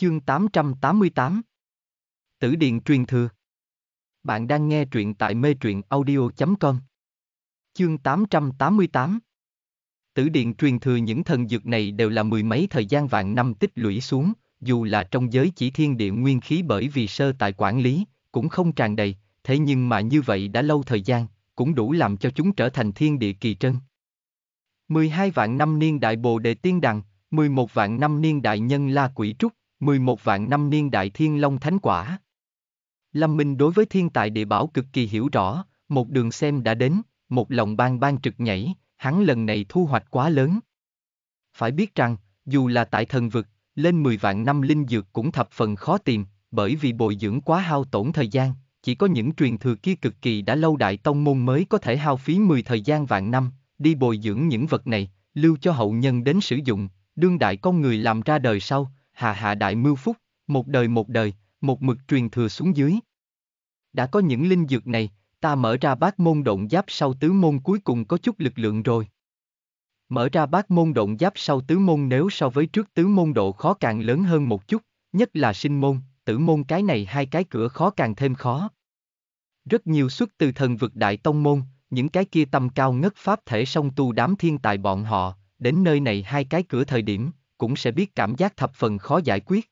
Chương 888 Tử Điện Truyền Thừa Bạn đang nghe truyện tại mê truyện audio.com Chương 888 Tử Điện Truyền Thừa những thần dược này đều là mười mấy thời gian vạn năm tích lũy xuống, dù là trong giới chỉ thiên địa nguyên khí bởi vì sơ tại quản lý, cũng không tràn đầy, thế nhưng mà như vậy đã lâu thời gian, cũng đủ làm cho chúng trở thành thiên địa kỳ trân. 12 vạn năm niên đại Bồ Đề Tiên Đằng, 11 vạn năm niên đại nhân La Quỷ Trúc, 11 vạn năm niên đại thiên long thánh quả. Lâm Minh đối với thiên tài địa bảo cực kỳ hiểu rõ, một đường xem đã đến, một lòng ban ban trực nhảy, hắn lần này thu hoạch quá lớn. Phải biết rằng, dù là tại thần vực, lên 10 vạn năm linh dược cũng thập phần khó tìm, bởi vì bồi dưỡng quá hao tổn thời gian, chỉ có những truyền thừa kia cực kỳ đã lâu đại tông môn mới có thể hao phí 10 thời gian vạn năm, đi bồi dưỡng những vật này, lưu cho hậu nhân đến sử dụng, đương đại con người làm ra đời sau, hạ hạ đại mưu phúc, một đời một đời, một mực truyền thừa xuống dưới. Đã có những linh dược này, ta mở ra bát môn động giáp sau tứ môn cuối cùng có chút lực lượng rồi. Mở ra bát môn động giáp sau tứ môn nếu so với trước tứ môn độ khó càng lớn hơn một chút, nhất là sinh môn, tử môn cái này hai cái cửa khó càng thêm khó. Rất nhiều xuất từ thần vực đại tông môn, những cái kia tầm cao ngất pháp thể song tu đám thiên tài bọn họ, đến nơi này hai cái cửa thời điểm, cũng sẽ biết cảm giác thập phần khó giải quyết.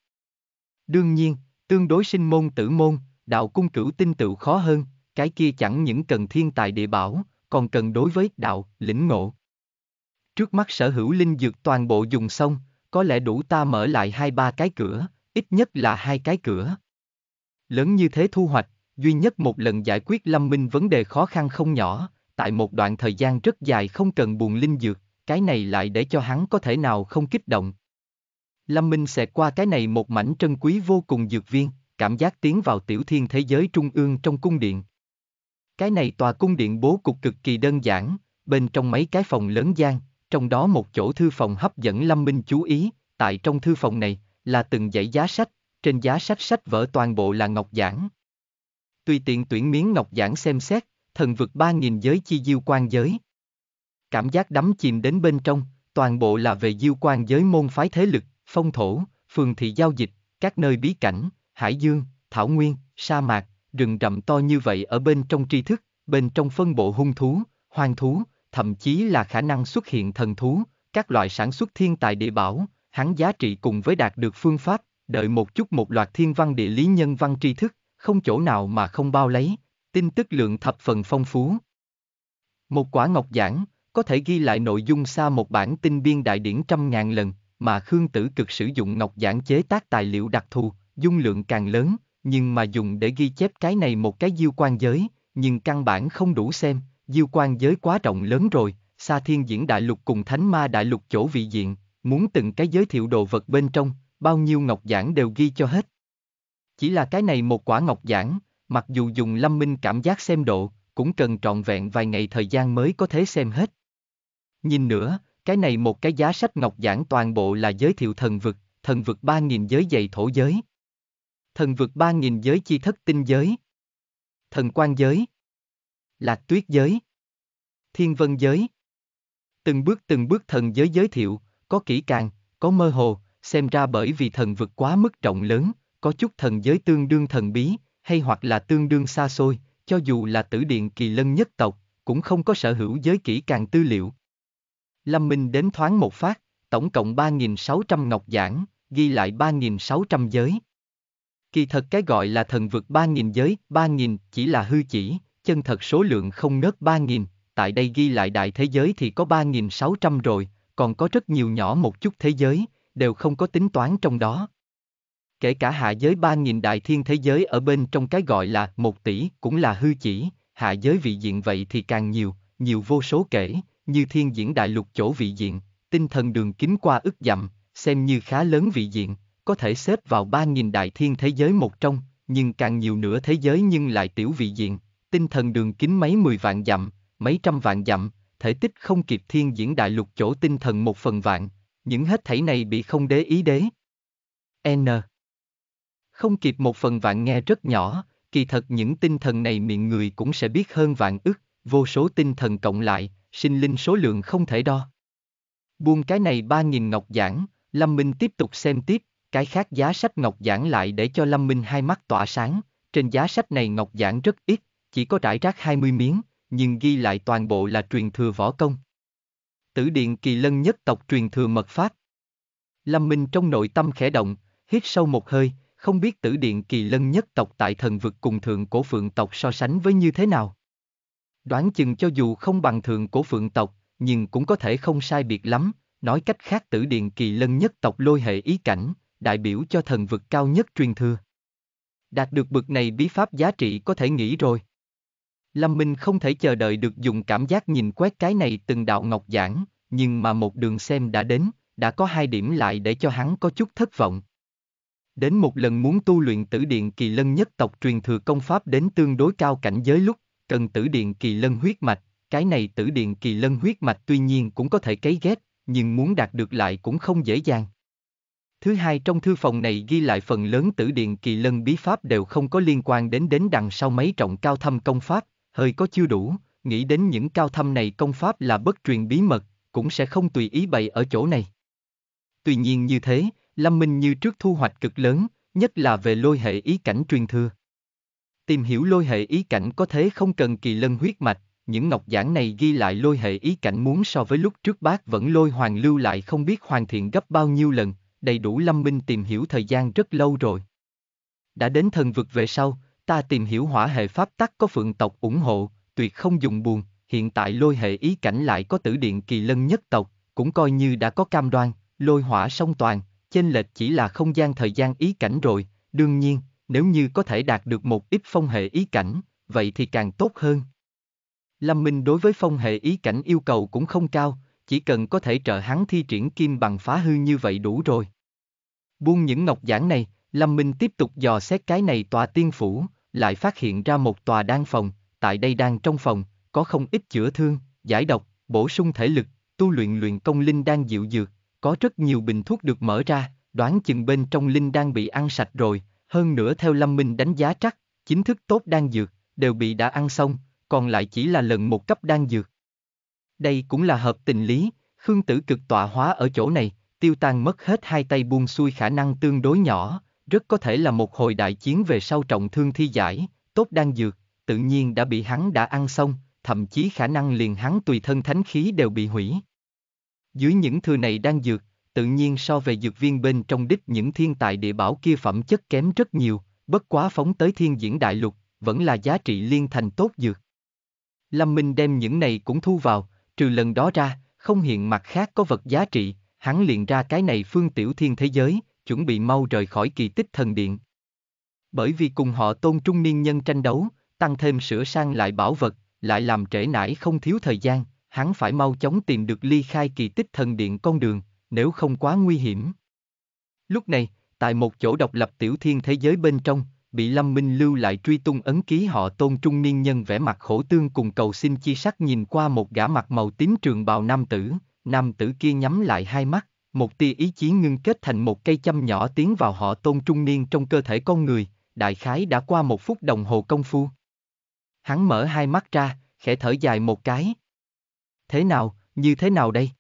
Đương nhiên, tương đối sinh môn tử môn, đạo cung cửu tinh tựu khó hơn, cái kia chẳng những cần thiên tài địa bảo, còn cần đối với đạo, lĩnh ngộ. Trước mắt sở hữu linh dược toàn bộ dùng xong, có lẽ đủ ta mở lại hai ba cái cửa, ít nhất là hai cái cửa. Lớn như thế thu hoạch, duy nhất một lần giải quyết lâm minh vấn đề khó khăn không nhỏ, tại một đoạn thời gian rất dài không cần buồn linh dược, cái này lại để cho hắn có thể nào không kích động. Lâm Minh xẹt qua cái này một mảnh trân quý vô cùng dược viên, cảm giác tiến vào tiểu thiên thế giới trung ương trong cung điện. Cái này tòa cung điện bố cục cực kỳ đơn giản, bên trong mấy cái phòng lớn gian, trong đó một chỗ thư phòng hấp dẫn Lâm Minh chú ý, tại trong thư phòng này là từng dãy giá sách, trên giá sách sách vở toàn bộ là ngọc giảng. Tùy tiện tuyển miếng ngọc giảng xem xét, thần vực ba nghìn giới chi diêu quan giới cảm giác đắm chìm đến bên trong, toàn bộ là về diêu quan giới môn phái thế lực, phong thổ, phường thị giao dịch, các nơi bí cảnh, hải dương, thảo nguyên, sa mạc, rừng rậm to như vậy ở bên trong tri thức, bên trong phân bộ hung thú, hoang thú, thậm chí là khả năng xuất hiện thần thú, các loại sản xuất thiên tài địa bảo, hắn giá trị cùng với đạt được phương pháp, đợi một chút một loạt thiên văn địa lý nhân văn tri thức, không chỗ nào mà không bao lấy, tin tức lượng thập phần phong phú. Một quả ngọc giảng, có thể ghi lại nội dung xa một bản tinh biên đại điển trăm ngàn lần, mà Khương Tử Cực sử dụng ngọc giản chế tác tài liệu đặc thù, dung lượng càng lớn, nhưng mà dùng để ghi chép cái này một cái diêu quan giới, nhưng căn bản không đủ xem, diêu quan giới quá rộng lớn rồi, xa thiên diễn đại lục cùng thánh ma đại lục chỗ vị diện, muốn từng cái giới thiệu đồ vật bên trong, bao nhiêu ngọc giản đều ghi cho hết. Chỉ là cái này một quả ngọc giản, mặc dù dùng lâm minh cảm giác xem độ, cũng cần trọn vẹn vài ngày thời gian mới có thể xem hết. Nhìn nữa, cái này một cái giá sách ngọc giảng toàn bộ là giới thiệu thần vực, thần vực 3.000 giới dày thổ giới. Thần vực 3.000 giới chi thất tinh giới. Thần quan giới. Lạc tuyết giới. Thiên vân giới. Từng bước từng bước thần giới giới thiệu, có kỹ càng, có mơ hồ, xem ra bởi vì thần vực quá mức rộng lớn, có chút thần giới tương đương thần bí, hay hoặc là tương đương xa xôi, cho dù là tử điện kỳ lân nhất tộc, cũng không có sở hữu giới kỹ càng tư liệu, Lâm Minh đến thoáng một phát, tổng cộng 3.600 ngọc giảng, ghi lại 3.600 giới. Kỳ thật cái gọi là thần vực 3.000 giới, 3.000 chỉ là hư chỉ, chân thật số lượng không nớt 3.000, tại đây ghi lại đại thế giới thì có 3.600 rồi, còn có rất nhiều nhỏ một chút thế giới, đều không có tính toán trong đó. Kể cả hạ giới 3.000 đại thiên thế giới ở bên trong cái gọi là một tỷ cũng là hư chỉ, hạ giới vị diện vậy thì càng nhiều, nhiều vô số kể, như thiên diễn đại lục chỗ vị diện, tinh thần đường kính qua ức dặm, xem như khá lớn vị diện, có thể xếp vào 3.000 đại thiên thế giới một trong, nhưng càng nhiều nữa thế giới nhưng lại tiểu vị diện, tinh thần đường kính mấy mười vạn dặm, mấy trăm vạn dặm, thể tích không kịp thiên diễn đại lục chỗ tinh thần một phần vạn, những hết thảy này bị không đế ý đế. N. Không kịp một phần vạn nghe rất nhỏ, kỳ thật những tinh thần này miệng người cũng sẽ biết hơn vạn ức, vô số tinh thần cộng lại, sinh linh số lượng không thể đo. Buông cái này ba nghìn ngọc giảng, Lâm Minh tiếp tục xem tiếp, cái khác giá sách ngọc giảng lại để cho Lâm Minh hai mắt tỏa sáng, trên giá sách này ngọc giảng rất ít, chỉ có trải rác 20 miếng, nhưng ghi lại toàn bộ là truyền thừa võ công. Tử điện kỳ lân nhất tộc truyền thừa mật pháp. Lâm Minh trong nội tâm khẽ động, hít sâu một hơi, không biết tử điện kỳ lân nhất tộc tại thần vực cùng thượng cổ phượng tộc so sánh với như thế nào. Đoán chừng cho dù không bằng thường cổ phượng tộc, nhưng cũng có thể không sai biệt lắm, nói cách khác tử điện kỳ lân nhất tộc lôi hệ ý cảnh, đại biểu cho thần vực cao nhất truyền thừa. Đạt được bực này bí pháp giá trị có thể nghĩ rồi. Lâm Minh không thể chờ đợi được dùng cảm giác nhìn quét cái này từng đạo ngọc giảng, nhưng mà một đường xem đã đến, đã có hai điểm lại để cho hắn có chút thất vọng. Đến một lần muốn tu luyện tử điện kỳ lân nhất tộc truyền thừa công pháp đến tương đối cao cảnh giới lúc cần tử điện kỳ lân huyết mạch, cái này tử điện kỳ lân huyết mạch tuy nhiên cũng có thể cấy ghép, nhưng muốn đạt được lại cũng không dễ dàng. Thứ hai trong thư phòng này ghi lại phần lớn tử điện kỳ lân bí pháp đều không có liên quan đến đến đằng sau mấy trọng cao thâm công pháp, hơi có chưa đủ, nghĩ đến những cao thâm này công pháp là bất truyền bí mật, cũng sẽ không tùy ý bày ở chỗ này. Tuy nhiên như thế, Lâm Minh như trước thu hoạch cực lớn, nhất là về lôi hệ ý cảnh truyền thừa. Tìm hiểu lôi hệ ý cảnh có thế không cần kỳ lân huyết mạch, những ngọc giảng này ghi lại lôi hệ ý cảnh muốn so với lúc trước bác vẫn lôi hoàng lưu lại không biết hoàn thiện gấp bao nhiêu lần, đầy đủ Lâm Minh tìm hiểu thời gian rất lâu rồi. Đã đến thần vực về sau, ta tìm hiểu hỏa hệ pháp tắc có phượng tộc ủng hộ, tuyệt không dùng buồn, hiện tại lôi hệ ý cảnh lại có tử điện kỳ lân nhất tộc, cũng coi như đã có cam đoan, lôi hỏa song toàn, chênh lệch chỉ là không gian thời gian ý cảnh rồi, đương nhiên, nếu như có thể đạt được một ít phong hệ ý cảnh, vậy thì càng tốt hơn. Lâm Minh đối với phong hệ ý cảnh yêu cầu cũng không cao, chỉ cần có thể trợ hắn thi triển kim bằng phá hư như vậy đủ rồi. Buông những ngọc giản này, Lâm Minh tiếp tục dò xét cái này tòa tiên phủ, lại phát hiện ra một tòa đan phòng, tại đây đang trong phòng, có không ít chữa thương, giải độc, bổ sung thể lực, tu luyện luyện công linh đang dịu dược, có rất nhiều bình thuốc được mở ra, đoán chừng bên trong linh đang bị ăn sạch rồi, hơn nữa theo Lâm Minh đánh giá chắc, chính thức tốt đang dược, đều bị đã ăn xong, còn lại chỉ là lần một cấp đang dược. Đây cũng là hợp tình lý, Khương Tử cực tọa hóa ở chỗ này, tiêu tan mất hết hai tay buông xuôi khả năng tương đối nhỏ, rất có thể là một hồi đại chiến về sau trọng thương thi giải, tốt đang dược, tự nhiên đã bị hắn đã ăn xong, thậm chí khả năng liền hắn tùy thân thánh khí đều bị hủy. Dưới những thừa này đang dược, tự nhiên so về dược viên bên trong đích những thiên tài địa bảo kia phẩm chất kém rất nhiều, bất quá phóng tới thiên diễn đại lục, vẫn là giá trị liên thành tốt dược. Lâm Minh đem những này cũng thu vào, trừ lần đó ra, không hiện mặt khác có vật giá trị, hắn liền ra cái này phương tiểu thiên thế giới, chuẩn bị mau rời khỏi kỳ tích thần điện. Bởi vì cùng họ tôn trung niên nhân tranh đấu, tăng thêm sửa sang lại bảo vật, lại làm trễ nải không thiếu thời gian, hắn phải mau chóng tìm được ly khai kỳ tích thần điện con đường, nếu không quá nguy hiểm. Lúc này, tại một chỗ độc lập tiểu thiên thế giới bên trong, bị Lâm Minh lưu lại truy tung ấn ký họ tôn trung niên nhân vẻ mặt khổ tương cùng cầu xin chi sắc nhìn qua một gã mặt màu tím trường bào nam tử, nam tử kia nhắm lại hai mắt, một tia ý chí ngưng kết thành một cây châm nhỏ tiến vào họ tôn trung niên trong cơ thể con người, đại khái đã qua một phút đồng hồ công phu. Hắn mở hai mắt ra, khẽ thở dài một cái. Thế nào, như thế nào đây?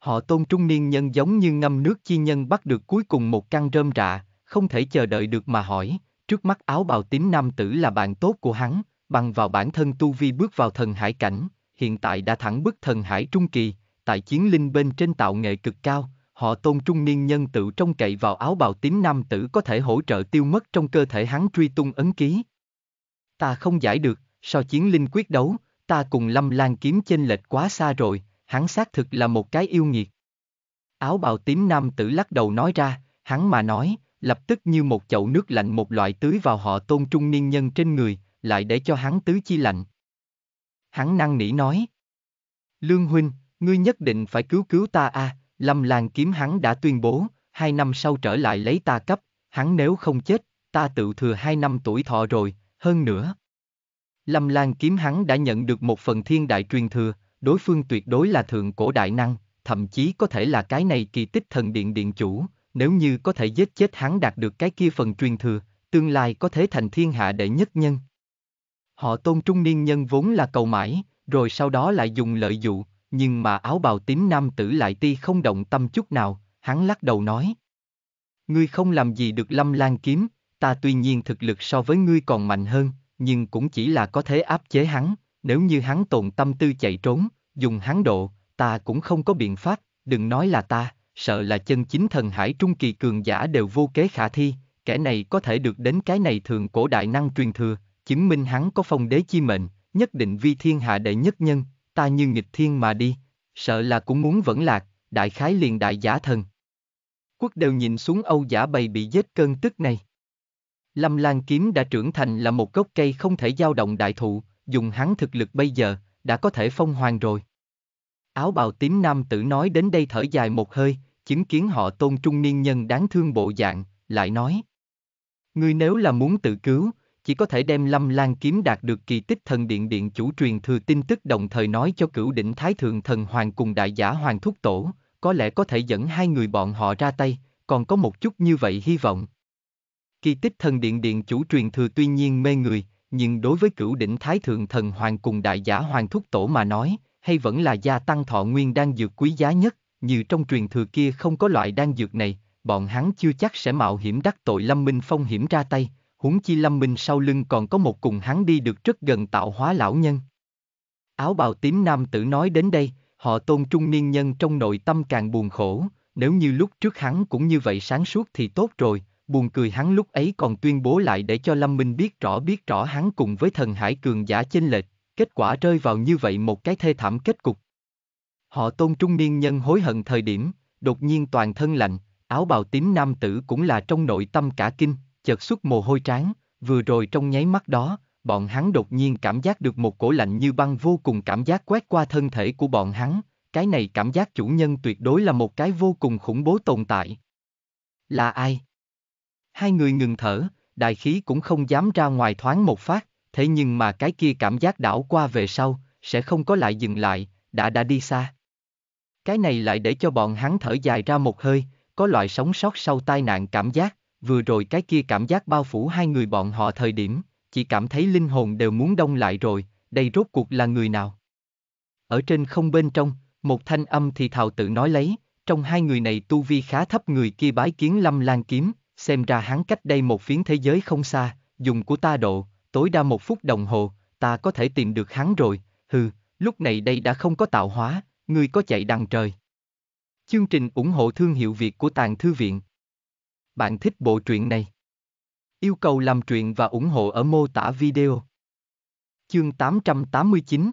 Họ tôn trung niên nhân giống như ngâm nước chi nhân bắt được cuối cùng một căn rơm rạ, không thể chờ đợi được mà hỏi, trước mắt áo bào tím nam tử là bạn tốt của hắn, bằng vào bản thân tu vi bước vào thần hải cảnh, hiện tại đã thẳng bước thần hải trung kỳ, tại chiến linh bên trên tạo nghệ cực cao, họ tôn trung niên nhân tự trông cậy vào áo bào tím nam tử có thể hỗ trợ tiêu mất trong cơ thể hắn truy tung ấn ký. Ta không giải được, so chiến linh quyết đấu, ta cùng lâm lan kiếm chênh lệch quá xa rồi, hắn xác thực là một cái yêu nghiệt. Áo bào tím nam tử lắc đầu nói ra, hắn mà nói, lập tức như một chậu nước lạnh một loại tưới vào họ tôn trung niên nhân trên người, lại để cho hắn tứ chi lạnh. Hắn năng nỉ nói. Lương huynh, ngươi nhất định phải cứu cứu ta a. À, lâm làng kiếm hắn đã tuyên bố, hai năm sau trở lại lấy ta cấp, hắn nếu không chết, ta tự thừa hai năm tuổi thọ rồi, hơn nữa. Lâm Lan kiếm hắn đã nhận được một phần thiên đại truyền thừa, đối phương tuyệt đối là thượng cổ đại năng, thậm chí có thể là cái này kỳ tích thần điện điện chủ, nếu như có thể giết chết hắn đạt được cái kia phần truyền thừa, tương lai có thể thành thiên hạ đệ nhất nhân. Họ tôn trung niên nhân vốn là cầu mãi, rồi sau đó lại dùng lợi dụ, nhưng mà áo bào tím nam tử lại ti không động tâm chút nào, hắn lắc đầu nói. Ngươi không làm gì được lâm lan kiếm, ta tuy nhiên thực lực so với ngươi còn mạnh hơn, nhưng cũng chỉ là có thể áp chế hắn, nếu như hắn tồn tâm tư chạy trốn, dùng hắn độ, ta cũng không có biện pháp, đừng nói là ta, sợ là chân chính thần hải trung kỳ cường giả đều vô kế khả thi, kẻ này có thể được đến cái này thường cổ đại năng truyền thừa, chứng minh hắn có phong đế chi mệnh, nhất định vi thiên hạ đệ nhất nhân, ta như nghịch thiên mà đi, sợ là cũng muốn vẫn lạc, đại khái liền đại giả thần. Quốc đều nhìn xuống Âu giả bầy bị giết cơn tức này. Lâm Lan Kiếm đã trưởng thành là một gốc cây không thể dao động đại thụ, dùng hắn thực lực bây giờ, đã có thể phong hoàng rồi. Áo bào tím nam tử nói đến đây thở dài một hơi, chứng kiến họ tôn trung niên nhân đáng thương bộ dạng, lại nói. Ngươi nếu là muốn tự cứu, chỉ có thể đem lâm lan kiếm đạt được kỳ tích thần điện điện chủ truyền thừa tin tức đồng thời nói cho cửu đỉnh thái thượng thần hoàng cùng đại giả hoàng thúc tổ, có lẽ có thể dẫn hai người bọn họ ra tay, còn có một chút như vậy hy vọng. Kỳ tích thần điện điện chủ truyền thừa tuy nhiên mê người, nhưng đối với cửu đỉnh Thái Thượng Thần Hoàng cùng Đại Giả Hoàng Thúc Tổ mà nói, hay vẫn là gia tăng thọ nguyên đang dược quý giá nhất, như trong truyền thừa kia không có loại đan dược này, bọn hắn chưa chắc sẽ mạo hiểm đắc tội Lâm Minh Phong hiểm ra tay, huống chi Lâm Minh sau lưng còn có một cùng hắn đi được rất gần tạo hóa lão nhân. Áo bào tím nam tử nói đến đây, họ tôn trung niên nhân trong nội tâm càng buồn khổ, nếu như lúc trước hắn cũng như vậy sáng suốt thì tốt rồi, buồn cười hắn lúc ấy còn tuyên bố lại để cho Lâm Minh biết rõ biết rõ hắn cùng với thần hải cường giả chênh lệch, kết quả rơi vào như vậy một cái thê thảm kết cục. Họ tôn trung niên nhân hối hận thời điểm, đột nhiên toàn thân lạnh, áo bào tím nam tử cũng là trong nội tâm cả kinh, chợt xuất mồ hôi trán, vừa rồi trong nháy mắt đó, bọn hắn đột nhiên cảm giác được một cổ lạnh như băng vô cùng cảm giác quét qua thân thể của bọn hắn, cái này cảm giác chủ nhân tuyệt đối là một cái vô cùng khủng bố tồn tại. Là ai? Hai người ngừng thở, đại khí cũng không dám ra ngoài thoáng một phát, thế nhưng mà cái kia cảm giác đảo qua về sau, sẽ không có lại dừng lại, đã đã đi xa. Cái này lại để cho bọn hắn thở dài ra một hơi, có loại sống sót sau tai nạn cảm giác, vừa rồi cái kia cảm giác bao phủ hai người bọn họ thời điểm, chỉ cảm thấy linh hồn đều muốn đông lại rồi, đây rốt cuộc là người nào. Ở trên không bên trong, một thanh âm thì thào tự nói lấy, trong hai người này tu vi khá thấp người kia bái kiến lâm lan kiếm, xem ra hắn cách đây một phiến thế giới không xa, dùng của ta độ, tối đa một phút đồng hồ, ta có thể tìm được hắn rồi, hừ, lúc này đây đã không có tạo hóa, ngươi có chạy đằng trời. Chương trình ủng hộ thương hiệu Việt của Tàng Thư Viện Bạn thích bộ truyện này? Yêu cầu làm truyện và ủng hộ ở mô tả video. Chương 889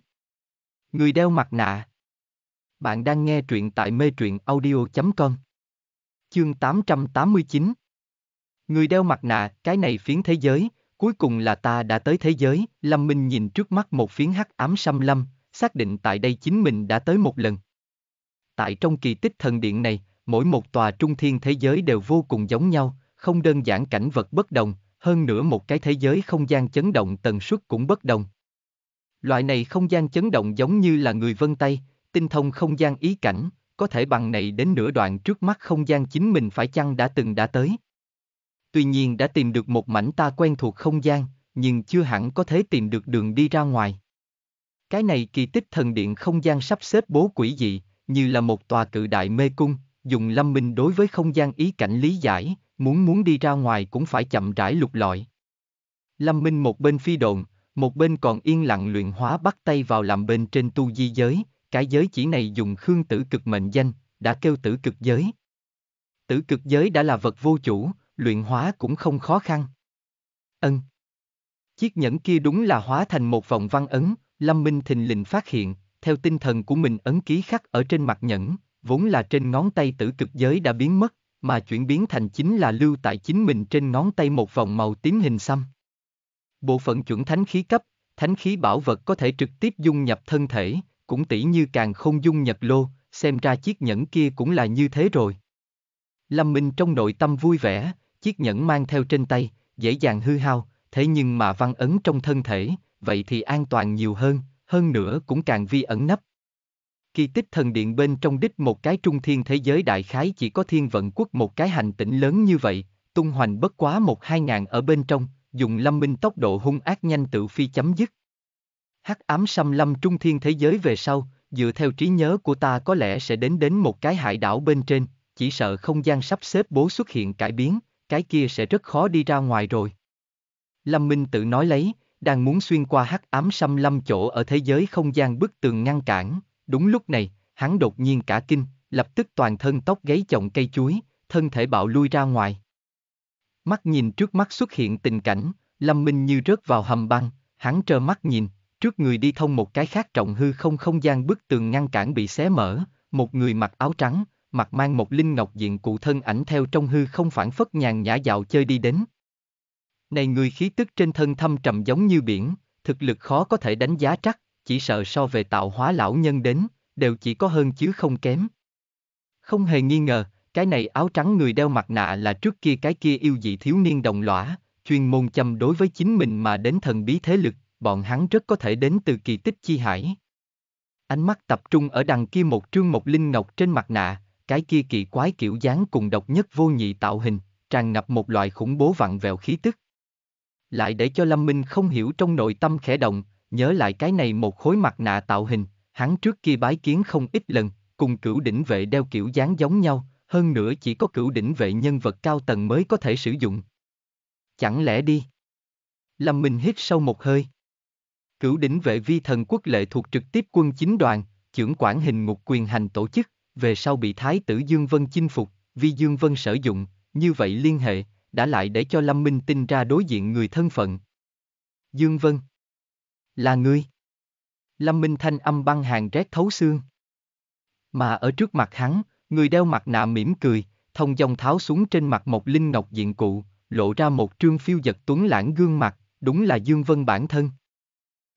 Người đeo mặt nạ Bạn đang nghe truyện tại mê truyện audio.com Chương 889 Người đeo mặt nạ, cái này phiến thế giới, cuối cùng là ta đã tới thế giới, Lâm Minh nhìn trước mắt một phiến hắc ám xăm lâm, xác định tại đây chính mình đã tới một lần. Tại trong kỳ tích thần điện này, mỗi một tòa trung thiên thế giới đều vô cùng giống nhau, không đơn giản cảnh vật bất đồng, hơn nữa một cái thế giới không gian chấn động tần suất cũng bất đồng. Loại này không gian chấn động giống như là người vân tay, tinh thông không gian ý cảnh, có thể bằng này đến nửa đoạn trước mắt không gian chính mình phải chăng đã từng đã tới tuy nhiên đã tìm được một mảnh ta quen thuộc không gian, nhưng chưa hẳn có thể tìm được đường đi ra ngoài. Cái này kỳ tích thần điện không gian sắp xếp bố quỷ dị, như là một tòa cự đại mê cung, dùng lâm minh đối với không gian ý cảnh lý giải, muốn muốn đi ra ngoài cũng phải chậm rãi lục lọi. Lâm minh một bên phi độn, một bên còn yên lặng luyện hóa bắt tay vào làm bên trên tu di giới, cái giới chỉ này dùng khương tử cực mệnh danh, đã kêu tử cực giới. Tử cực giới đã là vật vô chủ, luyện hóa cũng không khó khăn. Ân. Chiếc nhẫn kia đúng là hóa thành một vòng văn ấn, Lâm Minh thình lình phát hiện, theo tinh thần của mình ấn ký khắc ở trên mặt nhẫn, vốn là trên ngón tay tử cực giới đã biến mất, mà chuyển biến thành chính là lưu tại chính mình trên ngón tay một vòng màu tím hình xăm. Bộ phận chuẩn thánh khí cấp, thánh khí bảo vật có thể trực tiếp dung nhập thân thể, cũng tỷ như càng không dung nhập lô, xem ra chiếc nhẫn kia cũng là như thế rồi. Lâm Minh trong nội tâm vui vẻ, chiếc nhẫn mang theo trên tay, dễ dàng hư hao, thế nhưng mà văn ấn trong thân thể, vậy thì an toàn nhiều hơn, hơn nữa cũng càng vi ẩn nấp. Kỳ tích thần điện bên trong đích một cái trung thiên thế giới đại khái chỉ có thiên vận quốc một cái hành tỉnh lớn như vậy, tung hoành bất quá một hai ngàn ở bên trong, dùng lâm minh tốc độ hung ác nhanh tự phi chấm dứt. Hắc ám xâm lâm trung thiên thế giới về sau, dựa theo trí nhớ của ta có lẽ sẽ đến đến một cái hải đảo bên trên, chỉ sợ không gian sắp xếp bố xuất hiện cải biến, cái kia sẽ rất khó đi ra ngoài rồi. Lâm Minh tự nói lấy, đang muốn xuyên qua hắc ám xâm lâm chỗ ở thế giới không gian bức tường ngăn cản, đúng lúc này, hắn đột nhiên cả kinh, lập tức toàn thân tóc gáy chồng cây chuối, thân thể bạo lui ra ngoài. Mắt nhìn trước mắt xuất hiện tình cảnh, Lâm Minh như rớt vào hầm băng, hắn trơ mắt nhìn, trước người đi thông một cái khác trọng hư không không gian bức tường ngăn cản bị xé mở, một người mặc áo trắng, mặt mang một linh ngọc diện cụ thân ảnh theo trong hư không phản phất nhàn nhã dạo chơi đi đến. Này người khí tức trên thân thâm trầm giống như biển, thực lực khó có thể đánh giá chắc, chỉ sợ so về tạo hóa lão nhân đến, đều chỉ có hơn chứ không kém. Không hề nghi ngờ, cái này áo trắng người đeo mặt nạ là trước kia cái kia yêu dị thiếu niên đồng lõa, chuyên môn chăm đối với chính mình mà đến thần bí thế lực, bọn hắn rất có thể đến từ kỳ tích chi hải. Ánh mắt tập trung ở đằng kia một trương một linh ngọc trên mặt nạ, cái kia kỳ quái kiểu dáng cùng độc nhất vô nhị tạo hình, tràn ngập một loại khủng bố vặn vẹo khí tức. Lại để cho Lâm Minh không hiểu trong nội tâm khẽ động, nhớ lại cái này một khối mặt nạ tạo hình, hắn trước kia bái kiến không ít lần, cùng cửu đỉnh vệ đeo kiểu dáng giống nhau, hơn nữa chỉ có cửu đỉnh vệ nhân vật cao tầng mới có thể sử dụng. Chẳng lẽ đi? Lâm Minh hít sâu một hơi. Cửu đỉnh vệ vi thần quốc lệ thuộc trực tiếp quân chính đoàn, trưởng quản hình ngục quyền hành tổ chức, về sau bị Thái tử Dương Vân chinh phục, vì Dương Vân sử dụng, như vậy liên hệ, đã lại để cho Lâm Minh tin ra đối diện người thân phận. Dương Vân Là ngươi Lâm Minh thanh âm băng hàng rét thấu xương. Mà ở trước mặt hắn, người đeo mặt nạ mỉm cười, thông dòng tháo xuống trên mặt một linh ngọc diện cụ, lộ ra một trương phiêu giật tuấn lãng gương mặt, đúng là Dương Vân bản thân.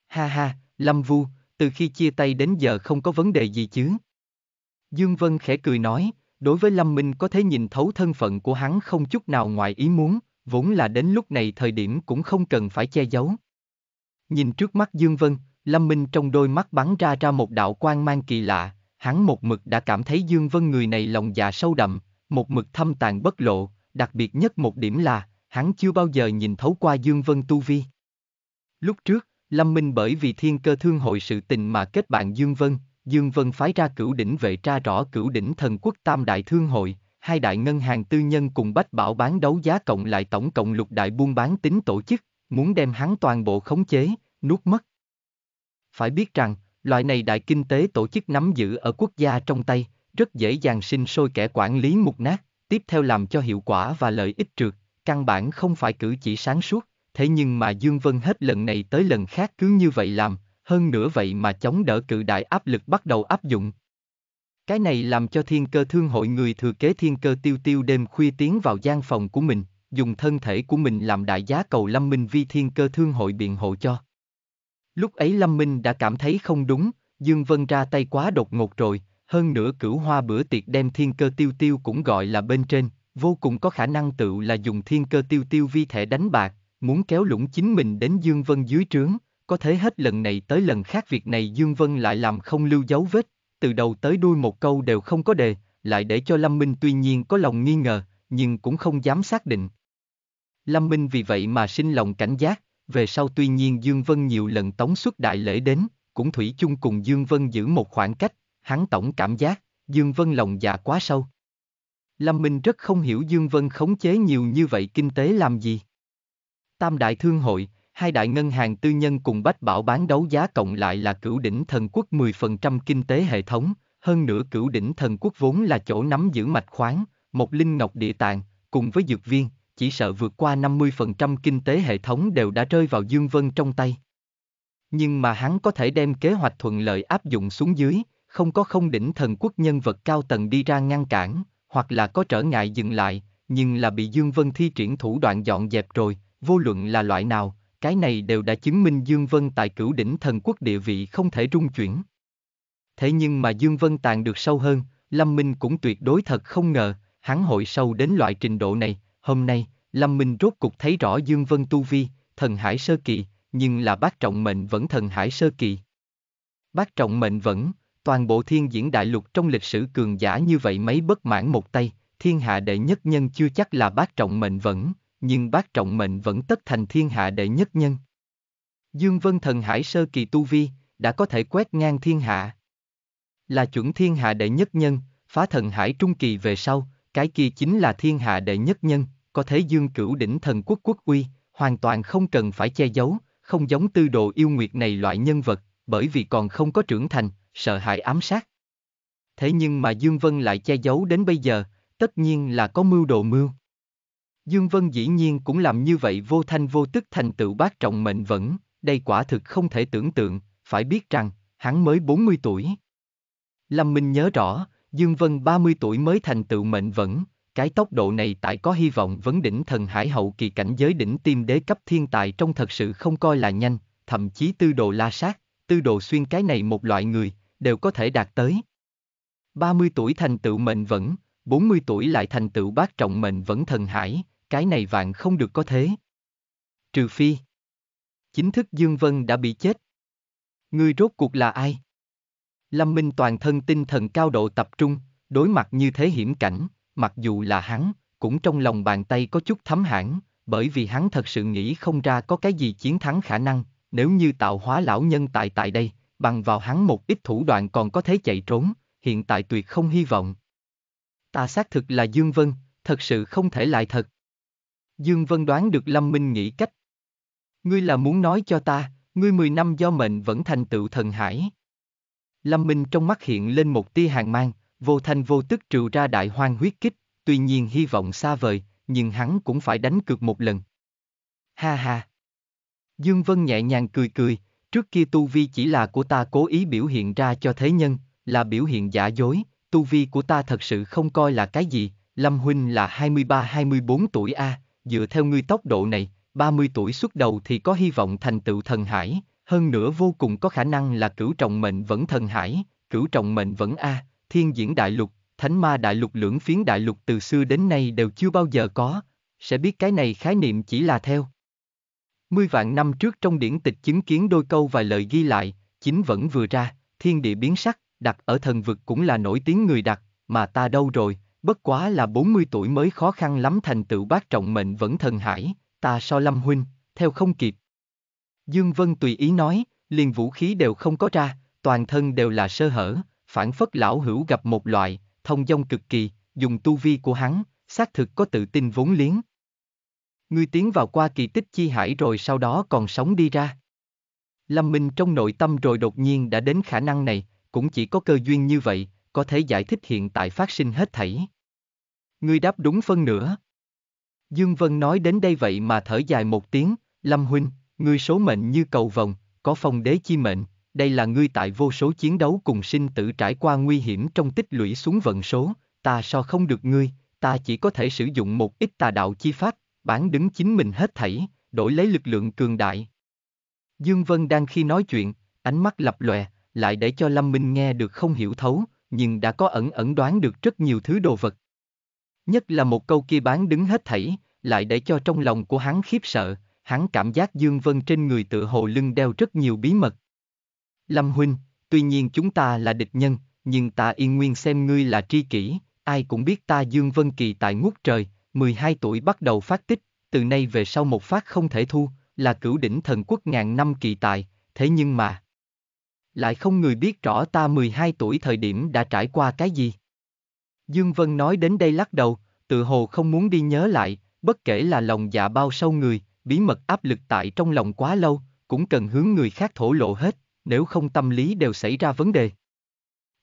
Ha ha, Lâm Vu, từ khi chia tay đến giờ không có vấn đề gì chứ. Dương Vân khẽ cười nói, đối với Lâm Minh có thể nhìn thấu thân phận của hắn không chút nào ngoài ý muốn, vốn là đến lúc này thời điểm cũng không cần phải che giấu. Nhìn trước mắt Dương Vân, Lâm Minh trong đôi mắt bắn ra ra một đạo quan mang kỳ lạ, hắn một mực đã cảm thấy Dương Vân người này lòng dạ sâu đậm, một mực thâm tàn bất lộ, đặc biệt nhất một điểm là, hắn chưa bao giờ nhìn thấu qua Dương Vân tu vi. Lúc trước, Lâm Minh bởi vì thiên cơ thương hội sự tình mà kết bạn Dương Vân, Dương Vân phái ra cửu đỉnh vệ tra rõ cửu đỉnh thần quốc tam đại thương hội, hai đại ngân hàng tư nhân cùng bách bảo bán đấu giá cộng lại tổng cộng lục đại buôn bán tính tổ chức, muốn đem hắn toàn bộ khống chế, nuốt mất. Phải biết rằng, loại này đại kinh tế tổ chức nắm giữ ở quốc gia trong tay, rất dễ dàng sinh sôi kẻ quản lý mục nát, tiếp theo làm cho hiệu quả và lợi ích trượt, căn bản không phải cử chỉ sáng suốt, thế nhưng mà Dương Vân hết lần này tới lần khác cứ như vậy làm, hơn nữa vậy mà chống đỡ cự đại áp lực bắt đầu áp dụng. Cái này làm cho thiên cơ thương hội người thừa kế thiên cơ tiêu tiêu đêm khuya tiến vào gian phòng của mình, dùng thân thể của mình làm đại giá cầu Lâm Minh vi thiên cơ thương hội biện hộ cho. Lúc ấy Lâm Minh đã cảm thấy không đúng, Dương Vân ra tay quá đột ngột rồi, hơn nữa cửu hoa bữa tiệc đem thiên cơ tiêu tiêu cũng gọi là bên trên, vô cùng có khả năng tự là dùng thiên cơ tiêu tiêu vi thể đánh bạc, muốn kéo lũng chính mình đến Dương Vân dưới trướng, có thế hết lần này tới lần khác việc này Dương Vân lại làm không lưu dấu vết, từ đầu tới đuôi một câu đều không có đề, lại để cho Lâm Minh tuy nhiên có lòng nghi ngờ, nhưng cũng không dám xác định. Lâm Minh vì vậy mà sinh lòng cảnh giác, về sau tuy nhiên Dương Vân nhiều lần tống xuất đại lễ đến, cũng thủy chung cùng Dương Vân giữ một khoảng cách, hắn tổng cảm giác, Dương Vân lòng dạ quá sâu. Lâm Minh rất không hiểu Dương Vân khống chế nhiều như vậy kinh tế làm gì. Tam Đại Thương Hội, hai đại ngân hàng tư nhân cùng Bách Bảo bán đấu giá cộng lại là cửu đỉnh thần quốc 10% kinh tế hệ thống, hơn nữa cửu đỉnh thần quốc vốn là chỗ nắm giữ mạch khoáng, một linh ngọc địa tạng, cùng với dược viên, chỉ sợ vượt qua 50% kinh tế hệ thống đều đã rơi vào Dương Vân trong tay. Nhưng mà hắn có thể đem kế hoạch thuận lợi áp dụng xuống dưới, không có không đỉnh thần quốc nhân vật cao tầng đi ra ngăn cản, hoặc là có trở ngại dừng lại, nhưng là bị Dương Vân thi triển thủ đoạn dọn dẹp rồi, vô luận là loại nào, cái này đều đã chứng minh Dương Vân tại cửu đỉnh thần quốc địa vị không thể rung chuyển. Thế nhưng mà Dương Vân tàn được sâu hơn, Lâm Minh cũng tuyệt đối thật không ngờ, hắn hội sâu đến loại trình độ này, hôm nay, Lâm Minh rốt cục thấy rõ Dương Vân tu vi, thần hải sơ kỳ, nhưng là bác trọng mệnh vẫn thần hải sơ kỳ. Bác trọng mệnh vẫn, toàn bộ thiên diễn đại lục trong lịch sử cường giả như vậy mấy bất mãn một tay, thiên hạ đệ nhất nhân chưa chắc là bác trọng mệnh vẫn nhưng bác trọng mệnh vẫn tất thành thiên hạ đệ nhất nhân. Dương Vân Thần Hải sơ kỳ tu vi, đã có thể quét ngang thiên hạ. Là chuẩn thiên hạ đệ nhất nhân, phá thần hải trung kỳ về sau, cái kia chính là thiên hạ đệ nhất nhân, có thể dương cửu đỉnh thần quốc quốc uy, hoàn toàn không cần phải che giấu, không giống tư đồ yêu nguyệt này loại nhân vật, bởi vì còn không có trưởng thành, sợ hãi ám sát. Thế nhưng mà Dương Vân lại che giấu đến bây giờ, tất nhiên là có mưu đồ mưu. Dương Vân dĩ nhiên cũng làm như vậy vô thanh vô tức thành tựu bác trọng mệnh vẫn, đây quả thực không thể tưởng tượng, phải biết rằng, hắn mới 40 tuổi. Lâm Minh nhớ rõ, Dương Vân 30 tuổi mới thành tựu mệnh vẫn, cái tốc độ này tại có hy vọng vấn đỉnh thần hải hậu kỳ cảnh giới đỉnh tim đế cấp thiên tài trong thật sự không coi là nhanh, thậm chí tư đồ la sát, tư đồ xuyên cái này một loại người, đều có thể đạt tới. 30 tuổi thành tựu mệnh vẫn, 40 tuổi lại thành tựu bác trọng mệnh vẫn thần hải, cái này vạn không được có thế. Trừ phi, chính thức Dương Vân đã bị chết. Ngươi rốt cuộc là ai? Lâm Minh toàn thân tinh thần cao độ tập trung, đối mặt như thế hiểm cảnh, mặc dù là hắn, cũng trong lòng bàn tay có chút thấm hãn, bởi vì hắn thật sự nghĩ không ra có cái gì chiến thắng khả năng, nếu như tạo hóa lão nhân tại tại đây, bằng vào hắn một ít thủ đoạn còn có thể chạy trốn, hiện tại tuyệt không hy vọng. Ta xác thực là Dương Vân, thật sự không thể lại thật. Dương Vân đoán được Lâm Minh nghĩ cách. Ngươi là muốn nói cho ta, ngươi mười năm do mệnh vẫn thành tựu thần hải. Lâm Minh trong mắt hiện lên một tia hàng mang, vô thanh vô tức trừ ra đại hoang huyết kích, tuy nhiên hy vọng xa vời, nhưng hắn cũng phải đánh cược một lần. Ha ha! Dương Vân nhẹ nhàng cười cười, trước kia tu vi chỉ là của ta cố ý biểu hiện ra cho thế nhân, là biểu hiện giả dối, tu vi của ta thật sự không coi là cái gì, Lâm Huynh là 23-24 tuổi A, dựa theo ngươi tốc độ này, 30 tuổi xuất đầu thì có hy vọng thành tựu thần hải, hơn nữa vô cùng có khả năng là cửu trọng mệnh vẫn thần hải, cửu trọng mệnh vẫn A, thiên diễn đại lục, thánh ma đại lục lưỡng phiến đại lục từ xưa đến nay đều chưa bao giờ có, sẽ biết cái này khái niệm chỉ là theo. Mươi vạn năm trước trong điển tịch chứng kiến đôi câu vài lời ghi lại, chính vẫn vừa ra, thiên địa biến sắc, đặt ở thần vực cũng là nổi tiếng người đặt, mà ta đâu rồi, bất quá là 40 tuổi mới khó khăn lắm thành tựu bác trọng mệnh vẫn thần hải, ta so lâm huynh, theo không kịp. Dương Vân tùy ý nói, liền vũ khí đều không có ra, toàn thân đều là sơ hở, phản phất lão hữu gặp một loại, thông dong cực kỳ, dùng tu vi của hắn, xác thực có tự tin vốn liếng. Ngươi tiến vào qua kỳ tích chi hải rồi sau đó còn sống đi ra. Lâm Minh trong nội tâm rồi đột nhiên đã đến khả năng này, cũng chỉ có cơ duyên như vậy, có thể giải thích hiện tại phát sinh hết thảy. Ngươi đáp đúng phân nửa. Dương Vân nói đến đây vậy mà thở dài một tiếng, Lâm Huynh, ngươi số mệnh như cầu vồng, có phong đế chi mệnh, đây là ngươi tại vô số chiến đấu cùng sinh tử trải qua nguy hiểm trong tích lũy xuống vận số, ta so không được ngươi, ta chỉ có thể sử dụng một ít tà đạo chi pháp, bán đứng chính mình hết thảy, đổi lấy lực lượng cường đại. Dương Vân đang khi nói chuyện, ánh mắt lập lòe, lại để cho Lâm Minh nghe được không hiểu thấu, nhưng đã có ẩn ẩn đoán được rất nhiều thứ đồ vật. Nhất là một câu kia bán đứng hết thảy, lại để cho trong lòng của hắn khiếp sợ, hắn cảm giác Dương Vân trên người tự hồ lưng đeo rất nhiều bí mật. Lâm Huynh, tuy nhiên chúng ta là địch nhân, nhưng ta yên nguyên xem ngươi là tri kỷ, ai cũng biết ta Dương Vân Kỳ tại ngút trời, 12 tuổi bắt đầu phát tích, từ nay về sau một phát không thể thu, là cửu đỉnh thần quốc ngàn năm kỳ tài, thế nhưng mà lại không người biết rõ ta 12 tuổi thời điểm đã trải qua cái gì. Dương Vân nói đến đây lắc đầu, tự hồ không muốn đi nhớ lại, bất kể là lòng dạ bao sâu người, bí mật áp lực tại trong lòng quá lâu, cũng cần hướng người khác thổ lộ hết, nếu không tâm lý đều xảy ra vấn đề.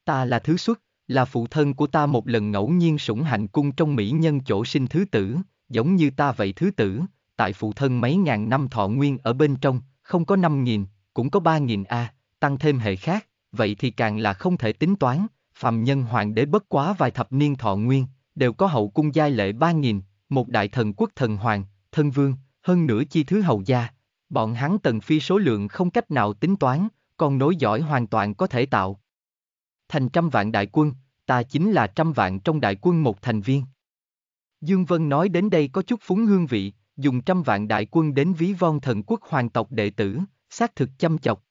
Ta là thứ xuất, là phụ thân của ta một lần ngẫu nhiên sủng hạnh cung trong mỹ nhân chỗ sinh thứ tử, giống như ta vậy thứ tử, tại phụ thân mấy ngàn năm thọ nguyên ở bên trong, không có năm nghìn, cũng có ba nghìn a tăng thêm hệ khác, vậy thì càng là không thể tính toán, phàm nhân hoàng đế bất quá vài thập niên thọ nguyên, đều có hậu cung giai lệ ba nghìn, một đại thần quốc thần hoàng, thân vương, hơn nửa chi thứ hầu gia. Bọn hắn tần phi số lượng không cách nào tính toán, còn nối giỏi hoàn toàn có thể tạo. Thành trăm vạn đại quân, ta chính là trăm vạn trong đại quân một thành viên. Dương Vân nói đến đây có chút phúng hương vị, dùng trăm vạn đại quân đến ví von thần quốc hoàng tộc đệ tử, xác thực chăm chọc,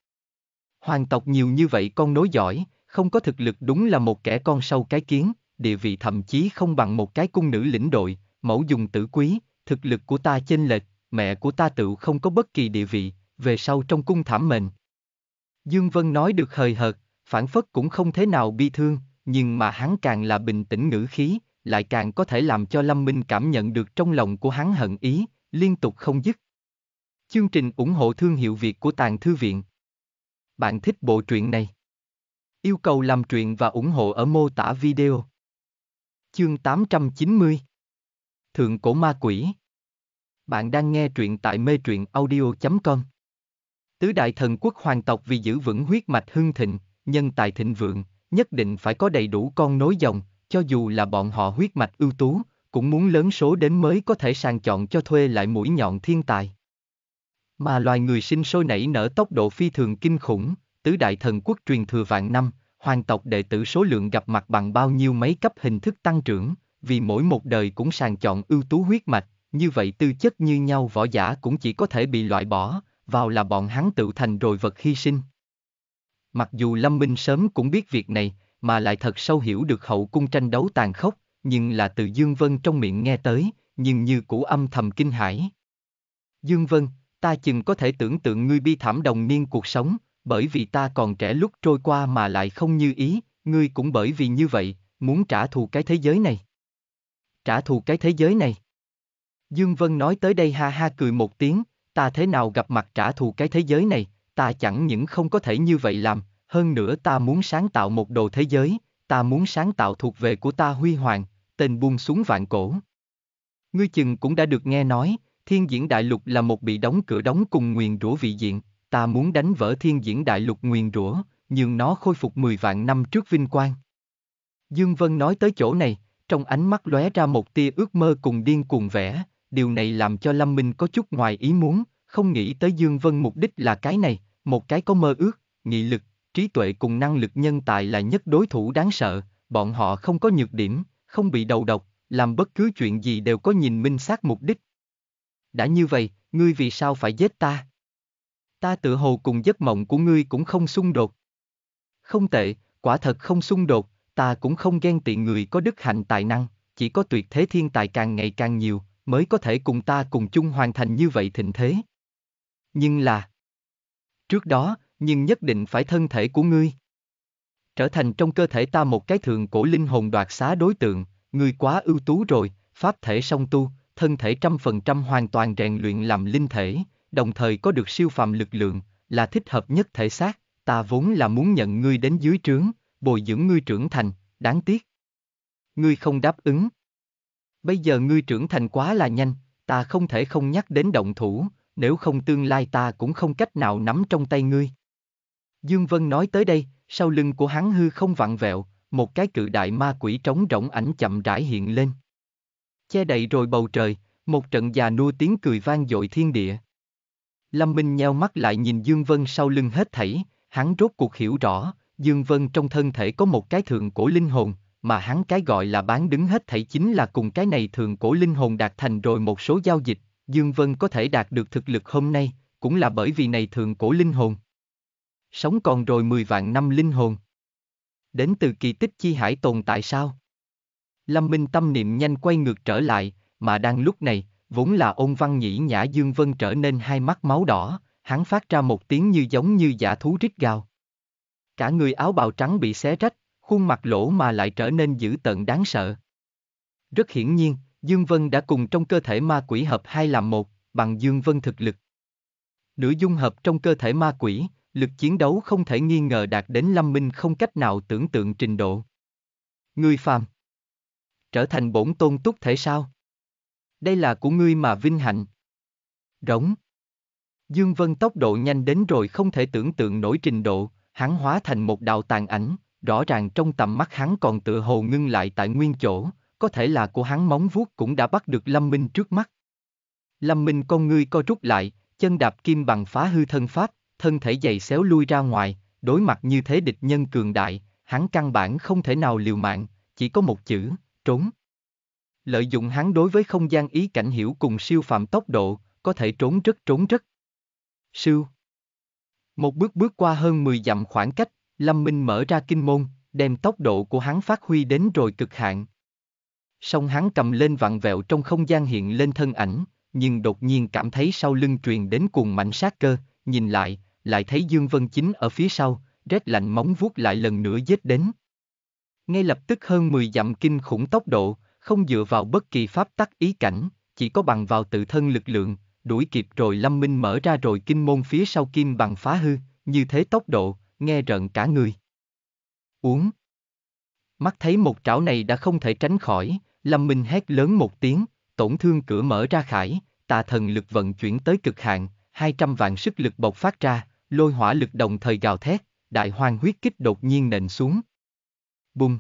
Hoàng tộc nhiều như vậy con nối giỏi, không có thực lực đúng là một kẻ con sâu cái kiến, địa vị thậm chí không bằng một cái cung nữ lĩnh đội, mẫu dùng tử quý, thực lực của ta chênh lệch, mẹ của ta tự không có bất kỳ địa vị, về sau trong cung thảm mệnh. Dương Vân nói được hời hợt, phản phất cũng không thế nào bi thương, nhưng mà hắn càng là bình tĩnh ngữ khí, lại càng có thể làm cho Lâm Minh cảm nhận được trong lòng của hắn hận ý, liên tục không dứt. Chương trình ủng hộ thương hiệu Việt của Tàng Thư Viện bạn thích bộ truyện này? Yêu cầu làm truyện và ủng hộ ở mô tả video. Chương 890 Thượng cổ ma quỷ Bạn đang nghe truyện tại mê truyện audio.com Tứ đại thần quốc hoàng tộc vì giữ vững huyết mạch hưng thịnh, nhân tài thịnh vượng, nhất định phải có đầy đủ con nối dòng, cho dù là bọn họ huyết mạch ưu tú, cũng muốn lớn số đến mới có thể sàng chọn cho thuê lại mũi nhọn thiên tài. Mà loài người sinh sôi nảy nở tốc độ phi thường kinh khủng, tứ đại thần quốc truyền thừa vạn năm, hoàng tộc đệ tử số lượng gặp mặt bằng bao nhiêu mấy cấp hình thức tăng trưởng, vì mỗi một đời cũng sàng chọn ưu tú huyết mạch, như vậy tư chất như nhau võ giả cũng chỉ có thể bị loại bỏ, vào là bọn hắn tự thành rồi vật hy sinh. Mặc dù Lâm Minh sớm cũng biết việc này, mà lại thật sâu hiểu được hậu cung tranh đấu tàn khốc, nhưng là từ Dương Vân trong miệng nghe tới, nhưng như cũ âm thầm kinh hãi. Dương Vân, ta chừng có thể tưởng tượng ngươi bi thảm đồng niên cuộc sống, bởi vì ta còn trẻ lúc trôi qua mà lại không như ý, ngươi cũng bởi vì như vậy, muốn trả thù cái thế giới này. Trả thù cái thế giới này. Dương Vân nói tới đây ha ha cười một tiếng, ta thế nào gặp mặt trả thù cái thế giới này, ta chẳng những không có thể như vậy làm, hơn nữa ta muốn sáng tạo một đồ thế giới, ta muốn sáng tạo thuộc về của ta huy hoàng, tên buông xuống vạn cổ. Ngươi chừng cũng đã được nghe nói, Thiên diễn đại lục là một bị đóng cửa đóng cùng nguyền rủa vị diện, ta muốn đánh vỡ thiên diễn đại lục nguyền rủa, nhưng nó khôi phục 10 vạn năm trước vinh quang. Dương Vân nói tới chỗ này, trong ánh mắt lóe ra một tia ước mơ cùng điên cuồng vẽ, điều này làm cho Lâm Minh có chút ngoài ý muốn, không nghĩ tới Dương Vân mục đích là cái này, một cái có mơ ước, nghị lực, trí tuệ cùng năng lực nhân tài là nhất đối thủ đáng sợ, bọn họ không có nhược điểm, không bị đầu độc, làm bất cứ chuyện gì đều có nhìn minh xác mục đích, đã như vậy, ngươi vì sao phải giết ta? Ta tự hồ cùng giấc mộng của ngươi cũng không xung đột. Không tệ, quả thật không xung đột, ta cũng không ghen tị người có đức hạnh tài năng, chỉ có tuyệt thế thiên tài càng ngày càng nhiều, mới có thể cùng ta cùng chung hoàn thành như vậy thịnh thế. Nhưng là... Trước đó, nhưng nhất định phải thân thể của ngươi. Trở thành trong cơ thể ta một cái thường cổ linh hồn đoạt xá đối tượng, ngươi quá ưu tú rồi, pháp thể song tu, thân thể trăm phần trăm hoàn toàn rèn luyện làm linh thể, đồng thời có được siêu phàm lực lượng, là thích hợp nhất thể xác, ta vốn là muốn nhận ngươi đến dưới trướng, bồi dưỡng ngươi trưởng thành, đáng tiếc. Ngươi không đáp ứng. Bây giờ ngươi trưởng thành quá là nhanh, ta không thể không nhắc đến động thủ, nếu không tương lai ta cũng không cách nào nắm trong tay ngươi. Dương Vân nói tới đây, sau lưng của hắn hư không vặn vẹo, một cái cự đại ma quỷ trống rỗng ảnh chậm rãi hiện lên. Che đậy rồi bầu trời, một trận già nua tiếng cười vang dội thiên địa. Lâm Minh nheo mắt lại nhìn Dương Vân sau lưng hết thảy, hắn rốt cuộc hiểu rõ, Dương Vân trong thân thể có một cái thượng cổ linh hồn, mà hắn cái gọi là bán đứng hết thảy chính là cùng cái này thượng cổ linh hồn đạt thành rồi một số giao dịch, Dương Vân có thể đạt được thực lực hôm nay, cũng là bởi vì này thượng cổ linh hồn. Sống còn rồi 10 vạn năm linh hồn. Đến từ kỳ tích chi hải tồn tại sao? Lâm Minh tâm niệm nhanh quay ngược trở lại, mà đang lúc này, vốn là ôn văn nhĩ nhã Dương Vân trở nên hai mắt máu đỏ, hắn phát ra một tiếng như giống như giả thú rít gào. Cả người áo bào trắng bị xé rách, khuôn mặt lỗ mà lại trở nên dữ tợn đáng sợ. Rất hiển nhiên, Dương Vân đã cùng trong cơ thể ma quỷ hợp hai làm một, bằng Dương Vân thực lực. Nửa dung hợp trong cơ thể ma quỷ, lực chiến đấu không thể nghi ngờ đạt đến Lâm Minh không cách nào tưởng tượng trình độ. Người phàm trở thành bổn tôn túc thể sao? Đây là của ngươi mà vinh hạnh. Rống. Dương Vân tốc độ nhanh đến rồi không thể tưởng tượng nổi trình độ, hắn hóa thành một đạo tàn ảnh, rõ ràng trong tầm mắt hắn còn tựa hồ ngưng lại tại nguyên chỗ, có thể là của hắn móng vuốt cũng đã bắt được Lâm Minh trước mắt. Lâm Minh con ngươi co rút lại, chân đạp kim bằng phá hư thân pháp, thân thể dày xéo lui ra ngoài, đối mặt như thế địch nhân cường đại, hắn căn bản không thể nào liều mạng, chỉ có một chữ, trốn. Lợi dụng hắn đối với không gian ý cảnh hiểu cùng siêu phạm tốc độ, có thể trốn rất trốn rất. Siêu. Một bước bước qua hơn 10 dặm khoảng cách, Lâm Minh mở ra kinh môn, đem tốc độ của hắn phát huy đến rồi cực hạn. xong hắn cầm lên vặn vẹo trong không gian hiện lên thân ảnh, nhưng đột nhiên cảm thấy sau lưng truyền đến cuồng mạnh sát cơ, nhìn lại, lại thấy Dương Vân Chính ở phía sau, rét lạnh móng vuốt lại lần nữa dết đến ngay lập tức hơn 10 dặm kinh khủng tốc độ, không dựa vào bất kỳ pháp tắc ý cảnh, chỉ có bằng vào tự thân lực lượng, đuổi kịp rồi Lâm Minh mở ra rồi kinh môn phía sau kim bằng phá hư, như thế tốc độ, nghe rợn cả người. Uống. Mắt thấy một trảo này đã không thể tránh khỏi, Lâm Minh hét lớn một tiếng, tổn thương cửa mở ra khải, tà thần lực vận chuyển tới cực hạn, 200 vạn sức lực bộc phát ra, lôi hỏa lực đồng thời gào thét, đại hoàng huyết kích đột nhiên nện xuống, bùng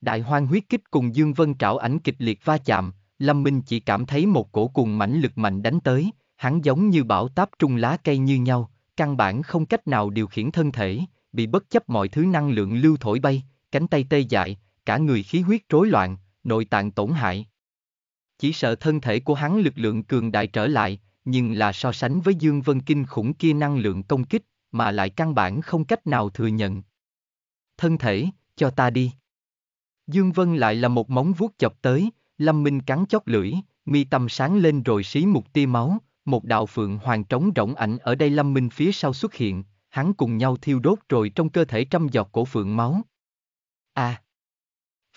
Đại hoang huyết kích cùng Dương Vân trảo ảnh kịch liệt va chạm, Lâm Minh chỉ cảm thấy một cổ cùng mãnh lực mạnh đánh tới, hắn giống như bão táp trung lá cây như nhau, căn bản không cách nào điều khiển thân thể, bị bất chấp mọi thứ năng lượng lưu thổi bay, cánh tay tê dại, cả người khí huyết rối loạn, nội tạng tổn hại. Chỉ sợ thân thể của hắn lực lượng cường đại trở lại, nhưng là so sánh với Dương Vân Kinh khủng kia năng lượng công kích, mà lại căn bản không cách nào thừa nhận. Thân thể, cho ta đi. Dương Vân lại là một móng vuốt chọc tới, Lâm Minh cắn chót lưỡi, mi tâm sáng lên rồi xí một tia máu, một đạo phượng hoàng trống rỗng ảnh ở đây Lâm Minh phía sau xuất hiện, hắn cùng nhau thiêu đốt rồi trong cơ thể trăm giọt cổ phượng máu. a à,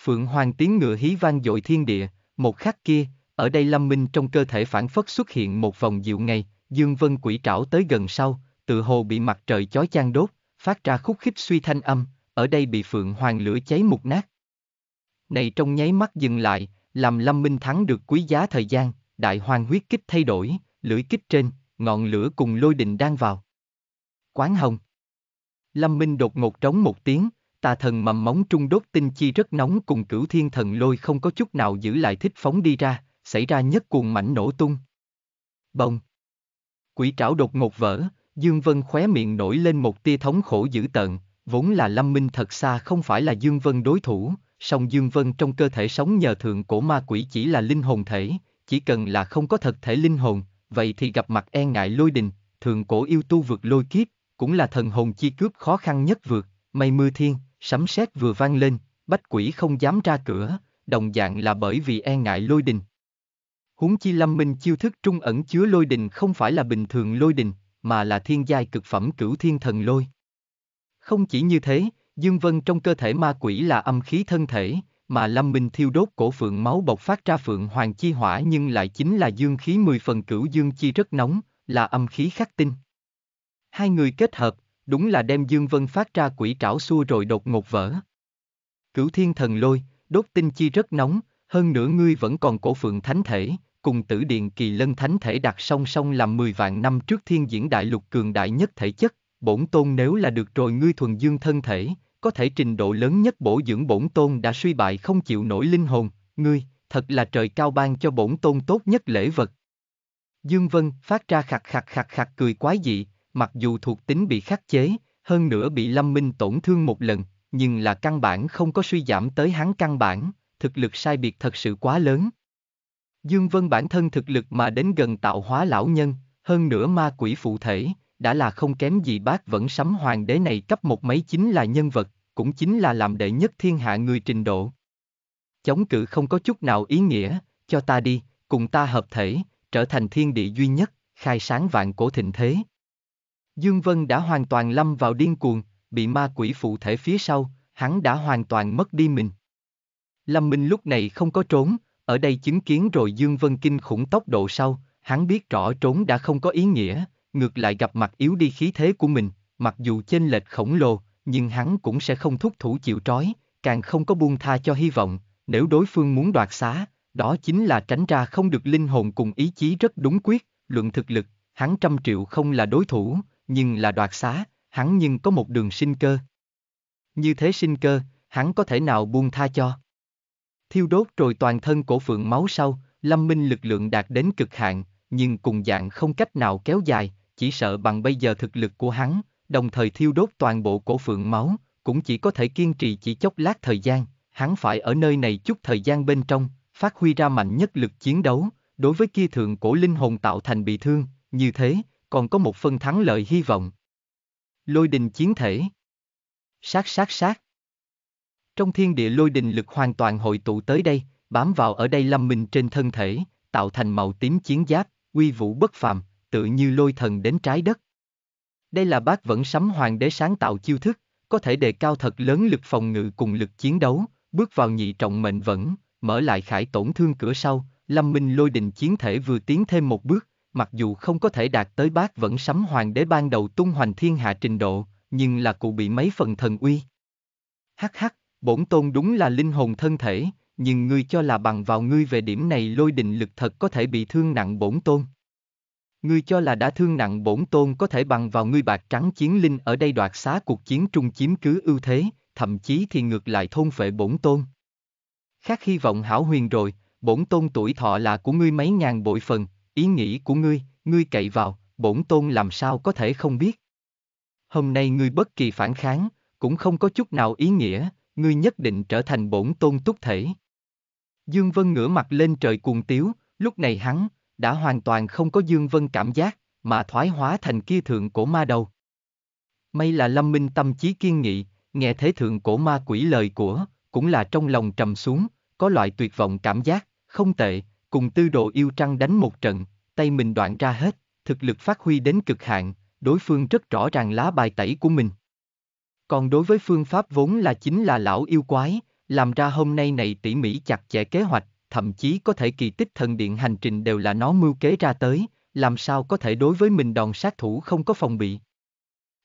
Phượng hoàng tiếng ngựa hí vang dội thiên địa, một khắc kia, ở đây Lâm Minh trong cơ thể phản phất xuất hiện một vòng dịu ngày, Dương Vân quỷ trảo tới gần sau, tự hồ bị mặt trời chói chang đốt, phát ra khúc khích suy thanh âm, ở đây bị phượng hoàng lửa cháy mục nát. Này trong nháy mắt dừng lại, làm Lâm Minh Thắng được quý giá thời gian, đại hoàng huyết kích thay đổi, lưỡi kích trên, ngọn lửa cùng lôi đình đang vào. Quán hồng. Lâm Minh đột ngột trống một tiếng, tà thần mầm móng trung đốt tinh chi rất nóng cùng cửu thiên thần lôi không có chút nào giữ lại thích phóng đi ra, xảy ra nhất cuồng mảnh nổ tung. Bông. Quỷ trảo đột ngột vỡ, Dương Vân khóe miệng nổi lên một tia thống khổ dữ tợn, Vốn là Lâm Minh thật xa không phải là Dương Vân đối thủ, song Dương Vân trong cơ thể sống nhờ thượng cổ ma quỷ chỉ là linh hồn thể, chỉ cần là không có thật thể linh hồn, vậy thì gặp mặt e ngại lôi đình, thượng cổ yêu tu vượt lôi kiếp, cũng là thần hồn chi cướp khó khăn nhất vượt, mây mưa thiên, sấm sét vừa vang lên, bách quỷ không dám ra cửa, đồng dạng là bởi vì e ngại lôi đình. Huống chi lâm minh chiêu thức trung ẩn chứa lôi đình không phải là bình thường lôi đình, mà là thiên giai cực phẩm cửu thiên thần lôi. Không chỉ như thế, Dương Vân trong cơ thể ma quỷ là âm khí thân thể, mà Lâm Minh thiêu đốt cổ phượng máu bộc phát ra phượng hoàng chi hỏa nhưng lại chính là dương khí mười phần cửu dương chi rất nóng, là âm khí khắc tinh. Hai người kết hợp, đúng là đem Dương Vân phát ra quỷ trảo xua rồi đột ngột vỡ. Cửu thiên thần lôi, đốt tinh chi rất nóng, hơn nữa ngươi vẫn còn cổ phượng thánh thể, cùng tử điện kỳ lân thánh thể đặt song song làm mười vạn năm trước thiên diễn đại lục cường đại nhất thể chất, bổn tôn nếu là được rồi ngươi thuần dương thân thể, có thể trình độ lớn nhất bổ dưỡng bổn tôn đã suy bại không chịu nổi linh hồn, ngươi, thật là trời cao ban cho bổn tôn tốt nhất lễ vật. Dương Vân phát ra khạc khạc khạc khạc cười quái dị, mặc dù thuộc tính bị khắc chế, hơn nữa bị Lâm Minh tổn thương một lần, nhưng là căn bản không có suy giảm tới hắn căn bản, thực lực sai biệt thật sự quá lớn. Dương Vân bản thân thực lực mà đến gần tạo hóa lão nhân, hơn nữa ma quỷ phụ thể, đã là không kém gì bác vẫn sắm hoàng đế này cấp một mấy chính là nhân vật, cũng chính là làm đệ nhất thiên hạ người trình độ. Chống cự không có chút nào ý nghĩa, cho ta đi, cùng ta hợp thể, trở thành thiên địa duy nhất, khai sáng vạn cổ thịnh thế. Dương Vân đã hoàn toàn lâm vào điên cuồng, bị ma quỷ phụ thể phía sau, hắn đã hoàn toàn mất đi mình. Lâm Minh lúc này không có trốn, ở đây chứng kiến rồi Dương Vân kinh khủng tốc độ sau, hắn biết rõ trốn đã không có ý nghĩa, ngược lại gặp mặt yếu đi khí thế của mình, mặc dù chênh lệch khổng lồ, nhưng hắn cũng sẽ không thúc thủ chịu trói, càng không có buông tha cho hy vọng, nếu đối phương muốn đoạt xá, đó chính là tránh ra không được linh hồn cùng ý chí rất đúng quyết, luận thực lực, hắn trăm triệu không là đối thủ, nhưng là đoạt xá, hắn nhưng có một đường sinh cơ. Như thế sinh cơ, hắn có thể nào buông tha cho. Thiêu đốt rồi toàn thân cổ phượng máu sau, lâm minh lực lượng đạt đến cực hạn, nhưng cùng dạng không cách nào kéo dài, chỉ sợ bằng bây giờ thực lực của hắn, đồng thời thiêu đốt toàn bộ cổ phượng máu, cũng chỉ có thể kiên trì chỉ chốc lát thời gian, hắn phải ở nơi này chút thời gian bên trong, phát huy ra mạnh nhất lực chiến đấu, đối với kia thượng cổ linh hồn tạo thành bị thương, như thế, còn có một phần thắng lợi hy vọng. Lôi đình chiến thể Sát sát sát Trong thiên địa lôi đình lực hoàn toàn hội tụ tới đây, bám vào ở đây lâm minh trên thân thể, tạo thành màu tím chiến giáp, uy vũ bất phàm, tự như lôi thần đến trái đất. Đây là bác vẫn sắm hoàng đế sáng tạo chiêu thức, có thể đề cao thật lớn lực phòng ngự cùng lực chiến đấu, bước vào nhị trọng mệnh vẫn, mở lại khải tổn thương cửa sau, Lâm Minh lôi đình chiến thể vừa tiến thêm một bước, mặc dù không có thể đạt tới bác vẫn sắm hoàng đế ban đầu tung hoành thiên hạ trình độ, nhưng là cụ bị mấy phần thần uy. Hắc hắc, bổn tôn đúng là linh hồn thân thể, nhưng ngươi cho là bằng vào ngươi về điểm này lôi đình lực thật có thể bị thương nặng bổn tôn. Ngươi cho là đã thương nặng bổn tôn có thể bằng vào ngươi bạc trắng chiến linh ở đây đoạt xá cuộc chiến trung chiếm cứ ưu thế, thậm chí thì ngược lại thôn phệ bổn tôn. Khác hy vọng hảo huyền rồi, bổn tôn tuổi thọ là của ngươi mấy ngàn bội phần, ý nghĩ của ngươi, ngươi cậy vào, bổn tôn làm sao có thể không biết. Hôm nay ngươi bất kỳ phản kháng, cũng không có chút nào ý nghĩa, ngươi nhất định trở thành bổn tôn túc thể. Dương Vân ngửa mặt lên trời cuồng tiếu, lúc này hắn, đã hoàn toàn không có Dương Vân cảm giác, mà thoái hóa thành kia thượng cổ ma đầu. May là Lâm Minh tâm trí kiên nghị, nghe thế thượng cổ ma quỷ lời của, cũng là trong lòng trầm xuống, có loại tuyệt vọng cảm giác, không tệ, cùng tư Độ yêu trăng đánh một trận, tay mình đoạn ra hết, thực lực phát huy đến cực hạn, đối phương rất rõ ràng lá bài tẩy của mình. Còn đối với phương pháp vốn là chính là lão yêu quái, làm ra hôm nay này tỉ mỉ chặt chẽ kế hoạch, thậm chí có thể kỳ tích thần điện hành trình đều là nó mưu kế ra tới, làm sao có thể đối với mình đòn sát thủ không có phòng bị.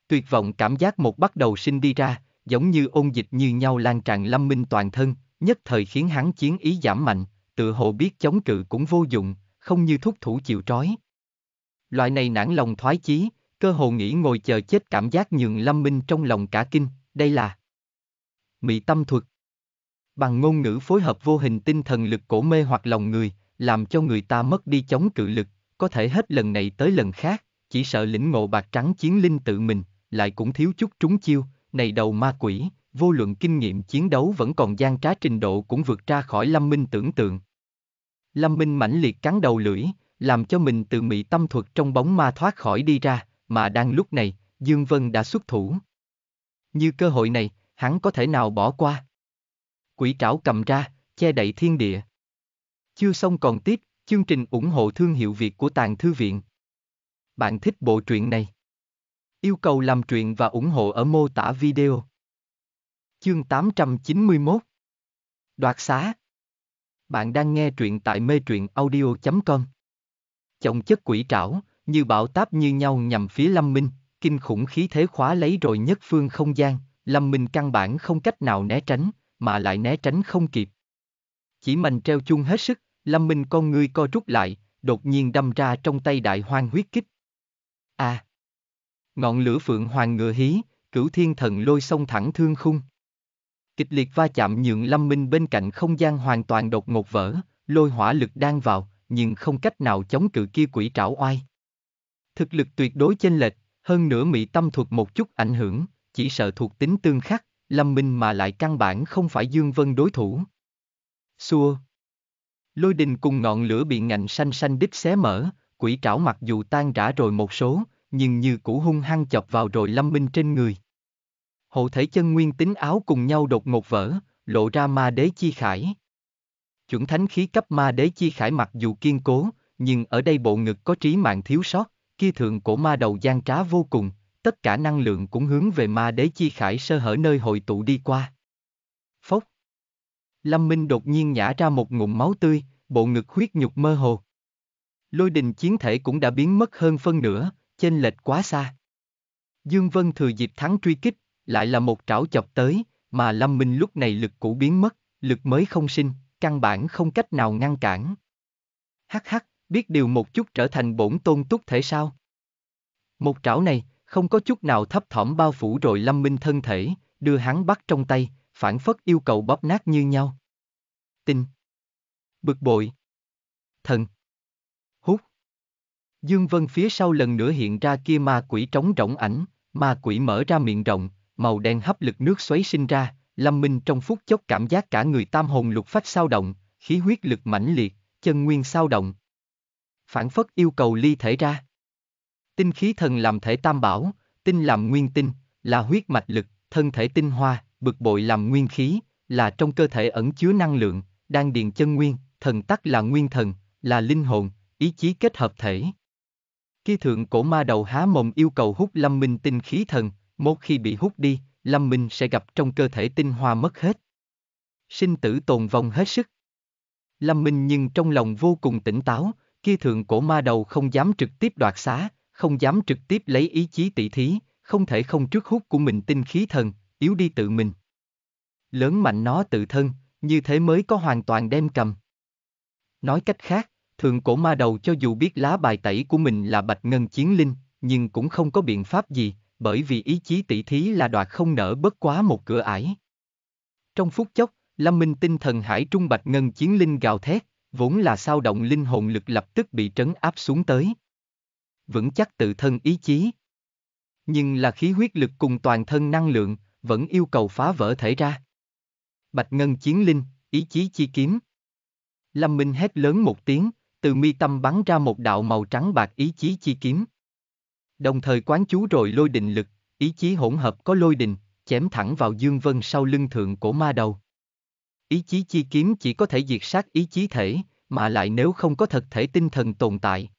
Tuyệt vọng cảm giác một bắt đầu sinh đi ra, giống như ôn dịch như nhau lan tràn lâm minh toàn thân, nhất thời khiến hắn chiến ý giảm mạnh, tự hồ biết chống cự cũng vô dụng, không như thúc thủ chịu trói. Loại này nản lòng thoái chí, cơ hồ nghĩ ngồi chờ chết cảm giác nhường lâm minh trong lòng cả kinh, đây là Mị tâm thuật Bằng ngôn ngữ phối hợp vô hình tinh thần lực cổ mê hoặc lòng người, làm cho người ta mất đi chống cự lực, có thể hết lần này tới lần khác, chỉ sợ lĩnh ngộ bạc trắng chiến linh tự mình, lại cũng thiếu chút trúng chiêu, này đầu ma quỷ, vô luận kinh nghiệm chiến đấu vẫn còn gian trá trình độ cũng vượt ra khỏi Lâm Minh tưởng tượng. Lâm Minh mãnh liệt cắn đầu lưỡi, làm cho mình từ mị tâm thuật trong bóng ma thoát khỏi đi ra, mà đang lúc này, Dương Vân đã xuất thủ. Như cơ hội này, hắn có thể nào bỏ qua? quỷ trảo cầm ra, che đậy thiên địa. Chưa xong còn tiếp, chương trình ủng hộ thương hiệu Việt của Tàng Thư Viện. Bạn thích bộ truyện này? Yêu cầu làm truyện và ủng hộ ở mô tả video. Chương 891 Đoạt xá Bạn đang nghe truyện tại mê truyện audio.com Chồng chất quỷ trảo, như bão táp như nhau nhằm phía Lâm Minh, kinh khủng khí thế khóa lấy rồi nhất phương không gian, Lâm Minh căn bản không cách nào né tránh, mà lại né tránh không kịp. Chỉ mình treo chung hết sức, Lâm Minh con ngươi co rút lại, đột nhiên đâm ra trong tay đại hoang huyết kích. A. À. Ngọn lửa phượng hoàng ngựa hí, cửu thiên thần lôi sông thẳng thương khung. Kịch liệt va chạm nhượng Lâm Minh bên cạnh không gian hoàn toàn đột ngột vỡ, lôi hỏa lực đang vào, nhưng không cách nào chống cự kia quỷ trảo oai. Thực lực tuyệt đối chênh lệch, hơn nữa mỹ tâm thuộc một chút ảnh hưởng, chỉ sợ thuộc tính tương khắc, Lâm Minh mà lại căn bản không phải Dương Vân đối thủ. Xua. Lôi đình cùng ngọn lửa bị ngạnh xanh xanh đít xé mở, quỷ trảo mặc dù tan rã rồi một số, nhưng như cũ hung hăng chọc vào rồi Lâm Minh trên người. Hộ thể chân nguyên tính áo cùng nhau đột ngột vỡ, lộ ra ma đế chi khải. Chuẩn thánh khí cấp ma đế chi khải mặc dù kiên cố, nhưng ở đây bộ ngực có trí mạng thiếu sót, kia thượng cổ ma đầu gian trá vô cùng, tất cả năng lượng cũng hướng về ma đế chi khải sơ hở nơi hội tụ đi qua. Phốc. Lâm Minh đột nhiên nhả ra một ngụm máu tươi, bộ ngực huyết nhục mơ hồ. Lôi đình chiến thể cũng đã biến mất hơn phân nửa, chênh lệch quá xa. Dương Vân thừa dịp thắng truy kích, lại là một trảo chọc tới, mà Lâm Minh lúc này lực cũ biến mất, lực mới không sinh, căn bản không cách nào ngăn cản. Hắc hắc, biết điều một chút trở thành bổn tôn túc thể sao? Một trảo này, không có chút nào thấp thỏm bao phủ rồi lâm minh thân thể, đưa hắn bắt trong tay, phản phất yêu cầu bóp nát như nhau. tinh Bực bội. Thần. Hút. Dương Vân phía sau lần nữa hiện ra kia ma quỷ trống rỗng ảnh, ma quỷ mở ra miệng rộng, màu đen hấp lực nước xoáy sinh ra, Lâm Minh trong phút chốc cảm giác cả người tam hồn lục phách sao động, khí huyết lực mãnh liệt, chân nguyên sao động. Phản phất yêu cầu ly thể ra. Tinh khí thần làm thể tam bảo, tinh làm nguyên tinh, là huyết mạch lực, thân thể tinh hoa, bực bội làm nguyên khí, là trong cơ thể ẩn chứa năng lượng, đang điền chân nguyên, thần tắc là nguyên thần, là linh hồn, ý chí kết hợp thể. Khi thượng cổ ma đầu há mồm yêu cầu hút lâm minh tinh khí thần, một khi bị hút đi, lâm minh sẽ gặp trong cơ thể tinh hoa mất hết. Sinh tử tồn vong hết sức. Lâm minh nhưng trong lòng vô cùng tỉnh táo, kia thượng cổ ma đầu không dám trực tiếp đoạt xá, không dám trực tiếp lấy ý chí tỷ thí, không thể không trước hút của mình tinh khí thần, yếu đi tự mình. Lớn mạnh nó tự thân, như thế mới có hoàn toàn đem cầm. Nói cách khác, thường cổ ma đầu cho dù biết lá bài tẩy của mình là bạch ngân chiến linh, nhưng cũng không có biện pháp gì, bởi vì ý chí tỷ thí là đoạt không nở bất quá một cửa ải. Trong phút chốc, Lâm Minh tinh thần hải trung bạch ngân chiến linh gào thét, vốn là sao động linh hồn lực lập tức bị trấn áp xuống tới vững chắc tự thân ý chí. Nhưng là khí huyết lực cùng toàn thân năng lượng, vẫn yêu cầu phá vỡ thể ra. Bạch Ngân Chiến Linh, ý chí chi kiếm. Lâm Minh hét lớn một tiếng, từ mi tâm bắn ra một đạo màu trắng bạc ý chí chi kiếm. Đồng thời quán chú rồi lôi định lực, ý chí hỗn hợp có lôi đình, chém thẳng vào Dương Vân sau lưng thượng cổ ma đầu. Ý chí chi kiếm chỉ có thể diệt sát ý chí thể, mà lại nếu không có thật thể tinh thần tồn tại,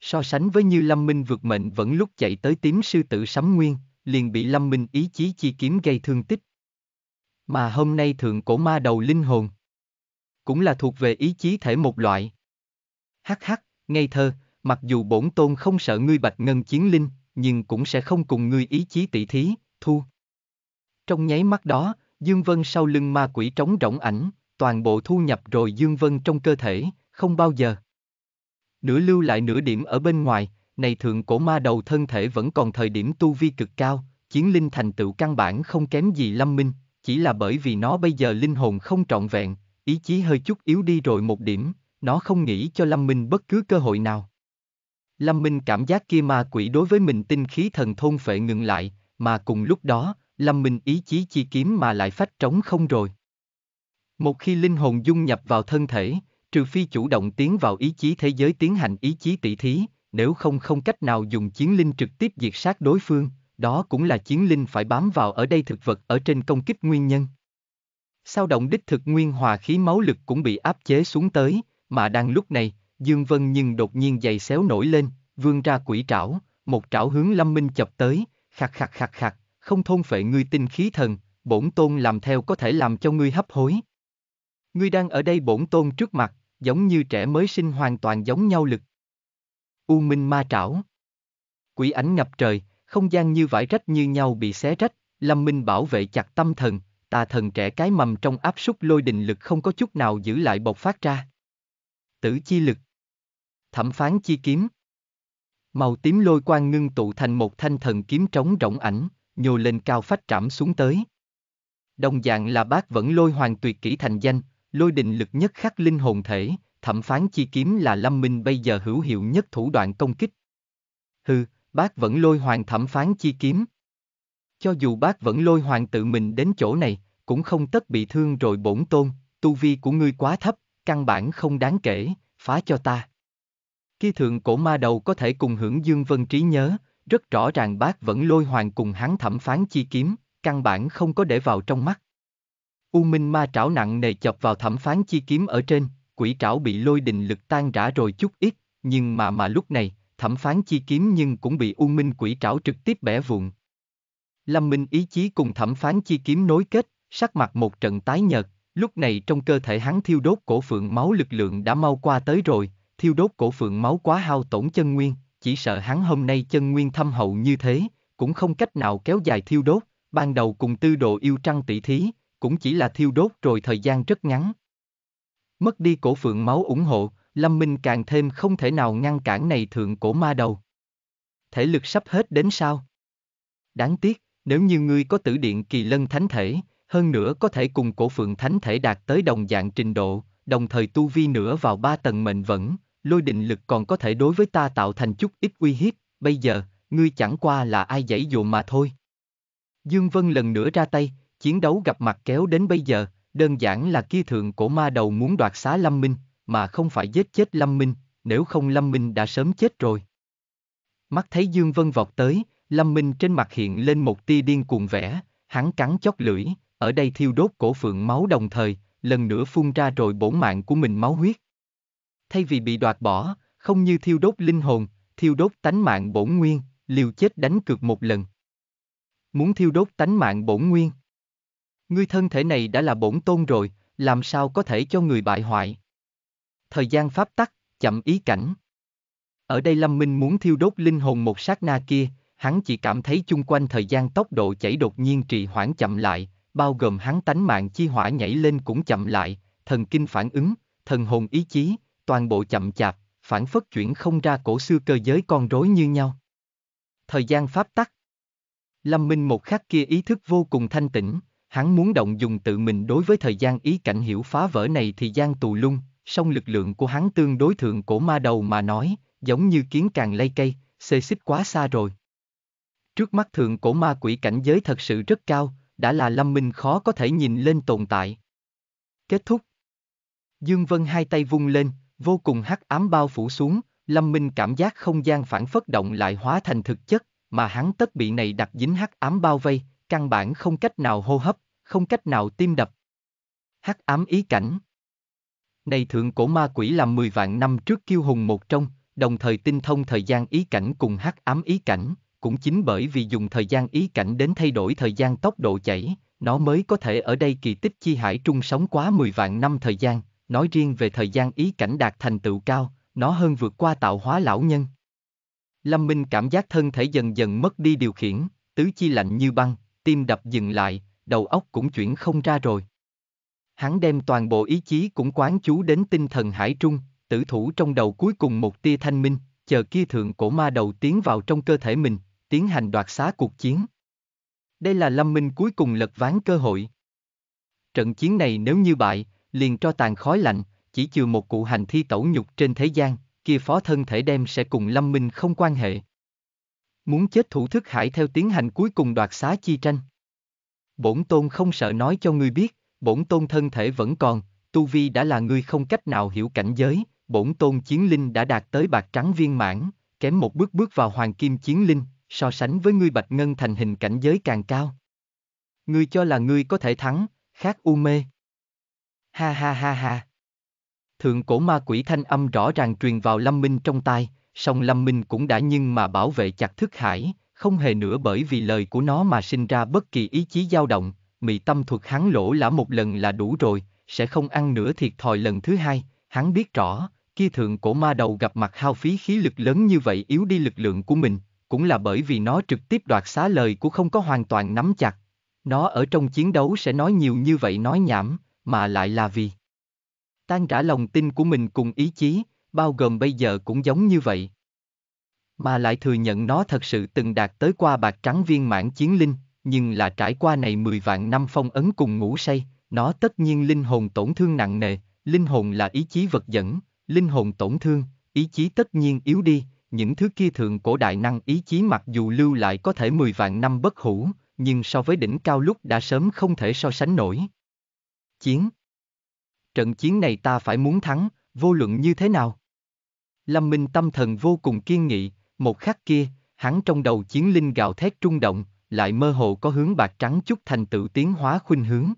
So sánh với như Lâm Minh vượt mệnh vẫn lúc chạy tới tím sư tử sắm nguyên, liền bị Lâm Minh ý chí chi kiếm gây thương tích. Mà hôm nay thượng cổ ma đầu linh hồn. Cũng là thuộc về ý chí thể một loại. Hắc hắc, ngây thơ, mặc dù bổn tôn không sợ ngươi bạch ngân chiến linh, nhưng cũng sẽ không cùng ngươi ý chí tỷ thí, thu. Trong nháy mắt đó, Dương Vân sau lưng ma quỷ trống rỗng ảnh, toàn bộ thu nhập rồi Dương Vân trong cơ thể, không bao giờ nửa lưu lại nửa điểm ở bên ngoài, này thượng cổ ma đầu thân thể vẫn còn thời điểm tu vi cực cao, chiến linh thành tựu căn bản không kém gì lâm minh, chỉ là bởi vì nó bây giờ linh hồn không trọn vẹn, ý chí hơi chút yếu đi rồi một điểm, nó không nghĩ cho lâm minh bất cứ cơ hội nào. Lâm Minh cảm giác kia ma quỷ đối với mình tinh khí thần thôn phệ ngừng lại, mà cùng lúc đó, Lâm Minh ý chí chi kiếm mà lại phát trống không rồi. Một khi linh hồn dung nhập vào thân thể, trừ phi chủ động tiến vào ý chí thế giới tiến hành ý chí tỷ thí, nếu không không cách nào dùng chiến linh trực tiếp diệt sát đối phương, đó cũng là chiến linh phải bám vào ở đây thực vật ở trên công kích nguyên nhân. Sao động đích thực nguyên hòa khí máu lực cũng bị áp chế xuống tới, mà đang lúc này, Dương Vân nhưng đột nhiên giày xéo nổi lên, vươn ra quỷ trảo, một trảo hướng Lâm Minh chập tới, khạc khạc khạc khạc, không thôn phệ ngươi tinh khí thần, bổn tôn làm theo có thể làm cho ngươi hấp hối. Ngươi đang ở đây bổn tôn trước mặt, giống như trẻ mới sinh hoàn toàn giống nhau lực. U minh ma trảo. Quỷ ảnh ngập trời, không gian như vải rách như nhau bị xé rách, Lâm Minh bảo vệ chặt tâm thần, tà thần trẻ cái mầm trong áp súc lôi đình lực không có chút nào giữ lại bộc phát ra. Tử chi lực. Thẩm phán chi kiếm. Màu tím lôi quang ngưng tụ thành một thanh thần kiếm trống rỗng ảnh, nhô lên cao phách trảm xuống tới. Đồng dạng là bác vẫn lôi hoàng tuyệt kỹ thành danh, lôi đình lực nhất khắc linh hồn thể, thẩm phán chi kiếm là lâm minh bây giờ hữu hiệu nhất thủ đoạn công kích. Hừ, bác vẫn lôi hoàng thẩm phán chi kiếm. Cho dù bác vẫn lôi hoàng tự mình đến chỗ này, cũng không tất bị thương rồi bổn tôn, tu vi của ngươi quá thấp, căn bản không đáng kể, phá cho ta. Khi thượng cổ ma đầu có thể cùng hưởng Dương Vân trí nhớ, rất rõ ràng bác vẫn lôi hoàng cùng hắn thẩm phán chi kiếm, căn bản không có để vào trong mắt. U Minh Ma trảo nặng nề chọc vào thẩm phán chi kiếm ở trên, quỷ trảo bị lôi đình lực tan rã rồi chút ít, nhưng mà mà lúc này, thẩm phán chi kiếm nhưng cũng bị U Minh quỷ trảo trực tiếp bẻ vụn. Lâm Minh ý chí cùng thẩm phán chi kiếm nối kết, sắc mặt một trận tái nhợt, lúc này trong cơ thể hắn thiêu đốt cổ phượng máu lực lượng đã mau qua tới rồi, thiêu đốt cổ phượng máu quá hao tổn chân nguyên, chỉ sợ hắn hôm nay chân nguyên thâm hậu như thế, cũng không cách nào kéo dài thiêu đốt, ban đầu cùng tư độ yêu trăng tỷ thí, cũng chỉ là thiêu đốt rồi thời gian rất ngắn. Mất đi cổ phượng máu ủng hộ, Lâm Minh càng thêm không thể nào ngăn cản này thượng cổ ma đầu. Thể lực sắp hết đến sao? Đáng tiếc, nếu như ngươi có tử điện kỳ lân thánh thể, hơn nữa có thể cùng cổ phượng thánh thể đạt tới đồng dạng trình độ, đồng thời tu vi nữa vào ba tầng mệnh vẫn, lôi định lực còn có thể đối với ta tạo thành chút ít uy hiếp, bây giờ, ngươi chẳng qua là ai dãy dụ mà thôi. Dương Vân lần nữa ra tay, Chiến đấu gặp mặt kéo đến bây giờ, đơn giản là kia thượng cổ ma đầu muốn đoạt xá Lâm Minh, mà không phải giết chết Lâm Minh, nếu không Lâm Minh đã sớm chết rồi. Mắt thấy Dương Vân vọt tới, Lâm Minh trên mặt hiện lên một tia điên cuồng vẻ, hắn cắn chót lưỡi, ở đây thiêu đốt cổ phượng máu đồng thời, lần nữa phun ra rồi bổn mạng của mình máu huyết. Thay vì bị đoạt bỏ, không như thiêu đốt linh hồn, thiêu đốt tánh mạng bổn nguyên, liều chết đánh cược một lần. Muốn thiêu đốt tánh mạng bổn nguyên. Ngươi thân thể này đã là bổn tôn rồi, làm sao có thể cho người bại hoại? Thời gian pháp tắc, chậm ý cảnh. Ở đây Lâm Minh muốn thiêu đốt linh hồn một sát na kia, hắn chỉ cảm thấy chung quanh thời gian tốc độ chảy đột nhiên trì hoãn chậm lại, bao gồm hắn tánh mạng chi hỏa nhảy lên cũng chậm lại, thần kinh phản ứng, thần hồn ý chí, toàn bộ chậm chạp, phản phất chuyển không ra cổ xưa cơ giới con rối như nhau. Thời gian pháp tắc Lâm Minh một khắc kia ý thức vô cùng thanh tĩnh, Hắn muốn động dùng tự mình đối với thời gian ý cảnh hiểu phá vỡ này thì gian tù lung, song lực lượng của hắn tương đối thượng cổ ma đầu mà nói, giống như kiến càng lây cây, xê xích quá xa rồi. Trước mắt thượng cổ ma quỷ cảnh giới thật sự rất cao, đã là lâm minh khó có thể nhìn lên tồn tại. Kết thúc. Dương Vân hai tay vung lên, vô cùng hắc ám bao phủ xuống, lâm minh cảm giác không gian phản phất động lại hóa thành thực chất, mà hắn tất bị này đặt dính hắc ám bao vây, căn bản không cách nào hô hấp, không cách nào tim đập. Hắc ám ý cảnh. Này thượng cổ ma quỷ làm 10 vạn năm trước kiêu hùng một trong, đồng thời tinh thông thời gian ý cảnh cùng hắc ám ý cảnh, cũng chính bởi vì dùng thời gian ý cảnh đến thay đổi thời gian tốc độ chảy, nó mới có thể ở đây kỳ tích chi hải trung sống quá 10 vạn năm thời gian, nói riêng về thời gian ý cảnh đạt thành tựu cao, nó hơn vượt qua tạo hóa lão nhân. Lâm Minh cảm giác thân thể dần dần mất đi điều khiển, tứ chi lạnh như băng, tim đập dừng lại, đầu óc cũng chuyển không ra rồi. Hắn đem toàn bộ ý chí cũng quán chú đến tinh thần hải trung, tử thủ trong đầu cuối cùng một tia thanh minh, chờ kia thượng cổ ma đầu tiến vào trong cơ thể mình, tiến hành đoạt xá cuộc chiến. Đây là Lâm Minh cuối cùng lật ván cơ hội. Trận chiến này nếu như bại, liền cho tàn khói lạnh, chỉ trừ một cụ hành thi tẩu nhục trên thế gian, kia phó thân thể đem sẽ cùng Lâm Minh không quan hệ. Muốn chết thủ thức hải theo tiến hành cuối cùng đoạt xá chi tranh. Bổn tôn không sợ nói cho ngươi biết, bổn tôn thân thể vẫn còn, tu vi đã là ngươi không cách nào hiểu cảnh giới, bổn tôn chiến linh đã đạt tới bạc trắng viên mãn, kém một bước bước vào hoàng kim chiến linh, so sánh với ngươi bạch ngân thành hình cảnh giới càng cao. Ngươi cho là ngươi có thể thắng, khác u mê. Ha ha ha ha. Thượng cổ ma quỷ thanh âm rõ ràng truyền vào lâm minh trong tai, song Lâm Minh cũng đã nhưng mà bảo vệ chặt thức hải, không hề nữa bởi vì lời của nó mà sinh ra bất kỳ ý chí dao động, mị tâm thuật hắn lỗ lã một lần là đủ rồi, sẽ không ăn nữa thiệt thòi lần thứ hai, hắn biết rõ, kia thượng cổ ma đầu gặp mặt hao phí khí lực lớn như vậy yếu đi lực lượng của mình, cũng là bởi vì nó trực tiếp đoạt xá lời của không có hoàn toàn nắm chặt. Nó ở trong chiến đấu sẽ nói nhiều như vậy nói nhảm, mà lại là vì tan trả lòng tin của mình cùng ý chí, bao gồm bây giờ cũng giống như vậy. Mà lại thừa nhận nó thật sự từng đạt tới qua bạc trắng viên mãn chiến linh, nhưng là trải qua này 10 vạn năm phong ấn cùng ngủ say, nó tất nhiên linh hồn tổn thương nặng nề, linh hồn là ý chí vật dẫn, linh hồn tổn thương, ý chí tất nhiên yếu đi, những thứ kia thường cổ đại năng ý chí mặc dù lưu lại có thể 10 vạn năm bất hủ, nhưng so với đỉnh cao lúc đã sớm không thể so sánh nổi. Chiến Trận chiến này ta phải muốn thắng, vô luận như thế nào? Lâm Minh tâm thần vô cùng kiên nghị, một khắc kia, hắn trong đầu chiến linh gào thét trung động, lại mơ hồ có hướng bạc trắng chút thành tựu tiến hóa khuynh hướng.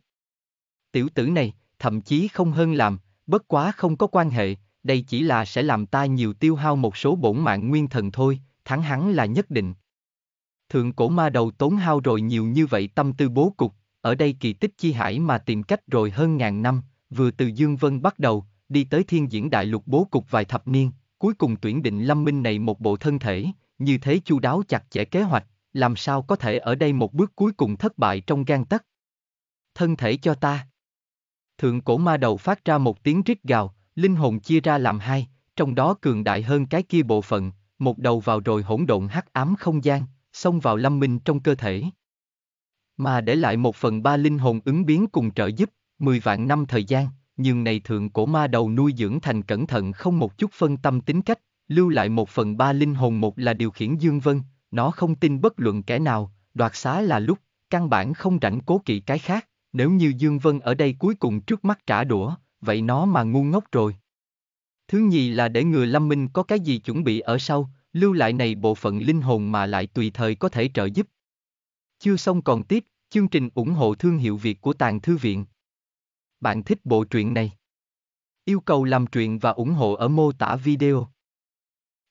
Tiểu tử này, thậm chí không hơn làm, bất quá không có quan hệ, đây chỉ là sẽ làm ta nhiều tiêu hao một số bổn mạng nguyên thần thôi, thắng hắn là nhất định. Thượng cổ ma đầu tốn hao rồi nhiều như vậy tâm tư bố cục, ở đây kỳ tích chi hải mà tìm cách rồi hơn ngàn năm, vừa từ Dương Vân bắt đầu, đi tới thiên diễn đại lục bố cục vài thập niên, cuối cùng tuyển định Lâm Minh này một bộ thân thể, như thế chu đáo chặt chẽ kế hoạch, làm sao có thể ở đây một bước cuối cùng thất bại trong gan tất Thân thể cho ta. Thượng cổ ma đầu phát ra một tiếng rít gào, linh hồn chia ra làm hai, trong đó cường đại hơn cái kia bộ phận, một đầu vào rồi hỗn độn hắc ám không gian, xông vào lâm minh trong cơ thể. Mà để lại một phần ba linh hồn ứng biến cùng trợ giúp, mười vạn năm thời gian, nhưng này thượng cổ ma đầu nuôi dưỡng thành cẩn thận không một chút phân tâm tính cách, lưu lại một phần ba linh hồn một là điều khiển dương vân, nó không tin bất luận kẻ nào, đoạt xá là lúc, căn bản không rảnh cố kỵ cái khác, nếu như dương vân ở đây cuối cùng trước mắt trả đũa, vậy nó mà ngu ngốc rồi. Thứ nhì là để người Lâm Minh có cái gì chuẩn bị ở sau, lưu lại này bộ phận linh hồn mà lại tùy thời có thể trợ giúp. Chưa xong còn tiếp, chương trình ủng hộ thương hiệu Việt của Tàng Thư Viện bạn thích bộ truyện này. Yêu cầu làm truyện và ủng hộ ở mô tả video.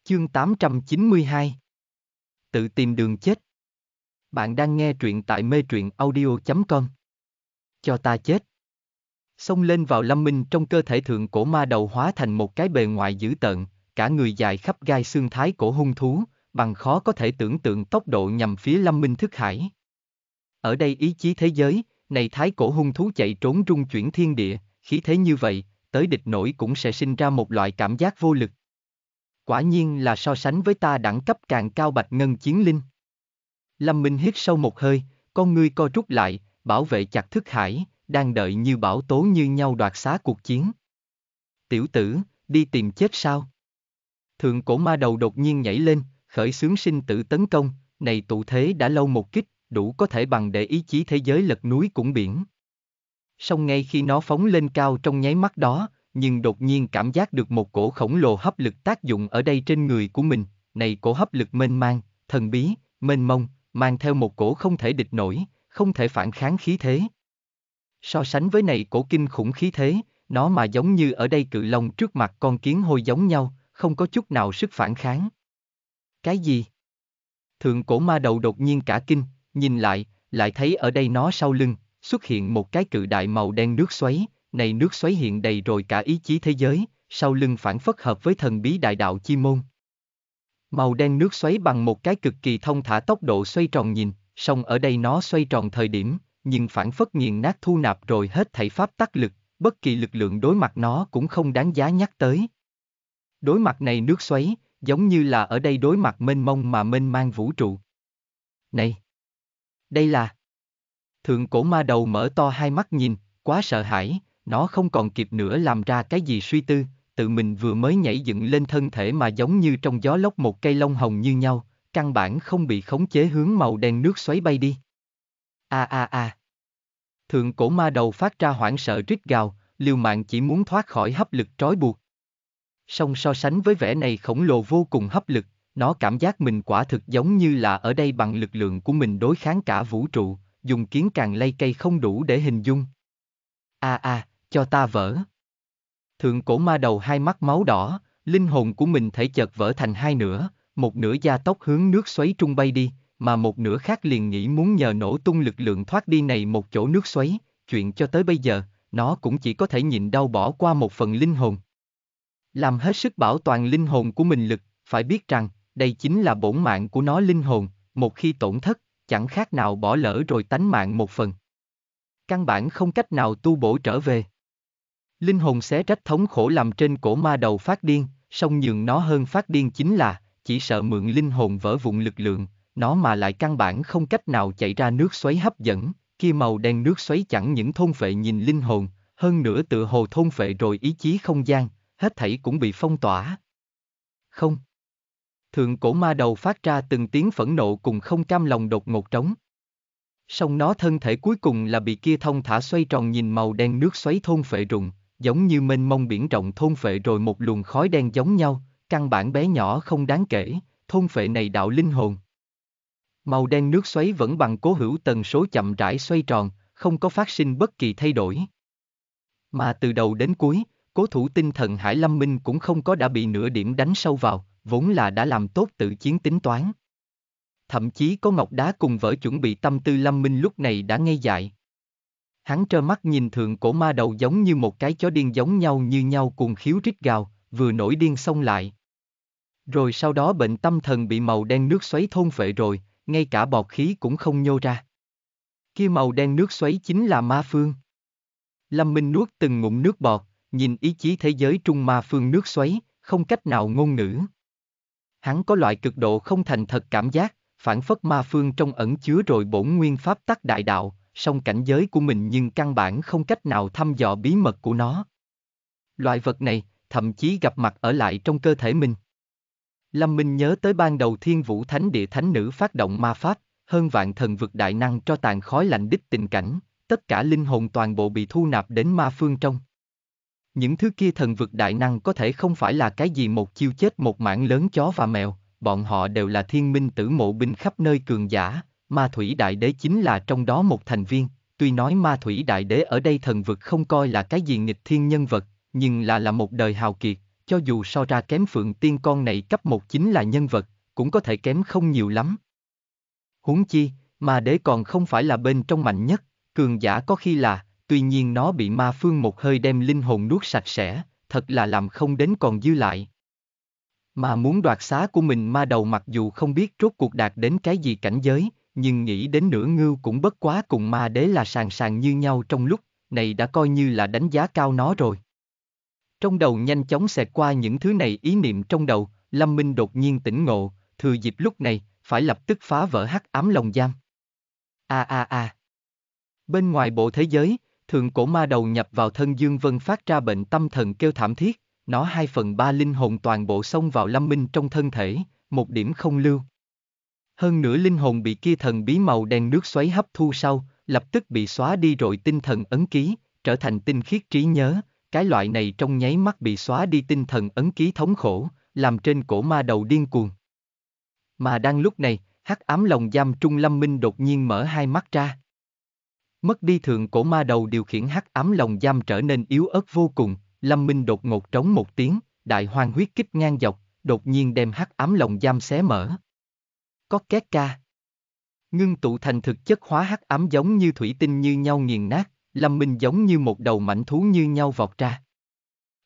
Chương 892 Tự tìm đường chết Bạn đang nghe truyện tại mê truyện audio.com Cho ta chết Xông lên vào lâm minh trong cơ thể thượng cổ ma đầu hóa thành một cái bề ngoài dữ tợn, cả người dài khắp gai xương thái cổ hung thú, bằng khó có thể tưởng tượng tốc độ nhằm phía lâm minh thức hải. Ở đây ý chí thế giới, này thái cổ hung thú chạy trốn rung chuyển thiên địa, khí thế như vậy, tới địch nổi cũng sẽ sinh ra một loại cảm giác vô lực. Quả nhiên là so sánh với ta đẳng cấp càng cao bạch ngân chiến linh. Lâm Minh hít sâu một hơi, con ngươi co rút lại, bảo vệ chặt thức hải, đang đợi như bảo tố như nhau đoạt xá cuộc chiến. Tiểu tử, đi tìm chết sao? Thượng cổ ma đầu đột nhiên nhảy lên, khởi xướng sinh tử tấn công, này tụ thế đã lâu một kích, đủ có thể bằng để ý chí thế giới lật núi cũng biển. Song ngay khi nó phóng lên cao trong nháy mắt đó, nhưng đột nhiên cảm giác được một cổ khổng lồ hấp lực tác dụng ở đây trên người của mình, này cổ hấp lực mênh mang, thần bí, mênh mông, mang theo một cổ không thể địch nổi, không thể phản kháng khí thế. So sánh với này cổ kinh khủng khí thế, nó mà giống như ở đây cự long trước mặt con kiến hôi giống nhau, không có chút nào sức phản kháng. Cái gì? Thượng cổ ma đầu đột nhiên cả kinh, Nhìn lại, lại thấy ở đây nó sau lưng, xuất hiện một cái cự đại màu đen nước xoáy, này nước xoáy hiện đầy rồi cả ý chí thế giới, sau lưng phản phất hợp với thần bí đại đạo chi môn. Màu đen nước xoáy bằng một cái cực kỳ thông thả tốc độ xoay tròn nhìn, song ở đây nó xoay tròn thời điểm, nhưng phản phất nghiền nát thu nạp rồi hết thảy pháp tắc lực, bất kỳ lực lượng đối mặt nó cũng không đáng giá nhắc tới. Đối mặt này nước xoáy, giống như là ở đây đối mặt mênh mông mà mênh mang vũ trụ. Này! đây là... Thượng cổ ma đầu mở to hai mắt nhìn, quá sợ hãi, nó không còn kịp nữa làm ra cái gì suy tư, tự mình vừa mới nhảy dựng lên thân thể mà giống như trong gió lốc một cây lông hồng như nhau, căn bản không bị khống chế hướng màu đen nước xoáy bay đi. A a a. Thượng cổ ma đầu phát ra hoảng sợ rít gào, liều mạng chỉ muốn thoát khỏi hấp lực trói buộc. Song so sánh với vẻ này khổng lồ vô cùng hấp lực, nó cảm giác mình quả thực giống như là ở đây bằng lực lượng của mình đối kháng cả vũ trụ, dùng kiến càng lay cây không đủ để hình dung. A à a, à, cho ta vỡ. Thượng cổ ma đầu hai mắt máu đỏ, linh hồn của mình thể chợt vỡ thành hai nửa, một nửa da tóc hướng nước xoáy trung bay đi, mà một nửa khác liền nghĩ muốn nhờ nổ tung lực lượng thoát đi này một chỗ nước xoáy, chuyện cho tới bây giờ, nó cũng chỉ có thể nhịn đau bỏ qua một phần linh hồn. Làm hết sức bảo toàn linh hồn của mình lực, phải biết rằng, đây chính là bổn mạng của nó linh hồn, một khi tổn thất, chẳng khác nào bỏ lỡ rồi tánh mạng một phần. Căn bản không cách nào tu bổ trở về. Linh hồn xé trách thống khổ làm trên cổ ma đầu phát điên, song nhường nó hơn phát điên chính là, chỉ sợ mượn linh hồn vỡ vụn lực lượng, nó mà lại căn bản không cách nào chạy ra nước xoáy hấp dẫn, kia màu đen nước xoáy chẳng những thôn vệ nhìn linh hồn, hơn nữa tựa hồ thôn vệ rồi ý chí không gian, hết thảy cũng bị phong tỏa. Không, thượng cổ ma đầu phát ra từng tiếng phẫn nộ cùng không cam lòng đột ngột trống. Song nó thân thể cuối cùng là bị kia thông thả xoay tròn nhìn màu đen nước xoáy thôn phệ rùng, giống như mênh mông biển rộng thôn phệ rồi một luồng khói đen giống nhau, căn bản bé nhỏ không đáng kể, thôn phệ này đạo linh hồn. Màu đen nước xoáy vẫn bằng cố hữu tần số chậm rãi xoay tròn, không có phát sinh bất kỳ thay đổi. Mà từ đầu đến cuối, cố thủ tinh thần Hải Lâm Minh cũng không có đã bị nửa điểm đánh sâu vào, vốn là đã làm tốt tự chiến tính toán. Thậm chí có ngọc đá cùng vỡ chuẩn bị tâm tư Lâm Minh lúc này đã ngây dại. Hắn trơ mắt nhìn thượng cổ ma đầu giống như một cái chó điên giống nhau như nhau cùng khiếu rít gào, vừa nổi điên xông lại. Rồi sau đó bệnh tâm thần bị màu đen nước xoáy thôn phệ rồi, ngay cả bọt khí cũng không nhô ra. Kia màu đen nước xoáy chính là ma phương. Lâm Minh nuốt từng ngụm nước bọt, nhìn ý chí thế giới trung ma phương nước xoáy, không cách nào ngôn ngữ hắn có loại cực độ không thành thật cảm giác, phản phất ma phương trong ẩn chứa rồi bổn nguyên pháp tắc đại đạo, song cảnh giới của mình nhưng căn bản không cách nào thăm dò bí mật của nó. Loại vật này, thậm chí gặp mặt ở lại trong cơ thể mình. Lâm Minh nhớ tới ban đầu thiên vũ thánh địa thánh nữ phát động ma pháp, hơn vạn thần vực đại năng cho tàn khói lạnh đích tình cảnh, tất cả linh hồn toàn bộ bị thu nạp đến ma phương trong. Những thứ kia thần vực đại năng có thể không phải là cái gì một chiêu chết một mảng lớn chó và mèo, bọn họ đều là thiên minh tử mộ binh khắp nơi cường giả, ma thủy đại đế chính là trong đó một thành viên, tuy nói ma thủy đại đế ở đây thần vực không coi là cái gì nghịch thiên nhân vật, nhưng là là một đời hào kiệt, cho dù so ra kém phượng tiên con này cấp một chính là nhân vật, cũng có thể kém không nhiều lắm. Huống chi, ma đế còn không phải là bên trong mạnh nhất, cường giả có khi là, tuy nhiên nó bị ma phương một hơi đem linh hồn nuốt sạch sẽ, thật là làm không đến còn dư lại. Mà muốn đoạt xá của mình ma đầu mặc dù không biết rốt cuộc đạt đến cái gì cảnh giới, nhưng nghĩ đến nửa ngưu cũng bất quá cùng ma đế là sàng sàng như nhau trong lúc, này đã coi như là đánh giá cao nó rồi. Trong đầu nhanh chóng xẹt qua những thứ này ý niệm trong đầu, Lâm Minh đột nhiên tỉnh ngộ, thừa dịp lúc này, phải lập tức phá vỡ hắc ám lồng giam. A a a. Bên ngoài bộ thế giới, Thượng cổ ma đầu nhập vào thân Dương Vân phát ra bệnh tâm thần kêu thảm thiết, nó hai phần ba linh hồn toàn bộ xông vào lâm minh trong thân thể, một điểm không lưu. Hơn nữa linh hồn bị kia thần bí màu đen nước xoáy hấp thu sau, lập tức bị xóa đi rồi tinh thần ấn ký, trở thành tinh khiết trí nhớ, cái loại này trong nháy mắt bị xóa đi tinh thần ấn ký thống khổ, làm trên cổ ma đầu điên cuồng. Mà đang lúc này, hắc ám lòng giam trung lâm minh đột nhiên mở hai mắt ra. Mất đi thượng cổ ma đầu điều khiển hắc ám lòng giam trở nên yếu ớt vô cùng, Lâm Minh đột ngột trống một tiếng, đại hoàng huyết kích ngang dọc, đột nhiên đem hắc ám lòng giam xé mở. Có két ca. Ngưng tụ thành thực chất hóa hắc ám giống như thủy tinh như nhau nghiền nát, Lâm Minh giống như một đầu mảnh thú như nhau vọt ra.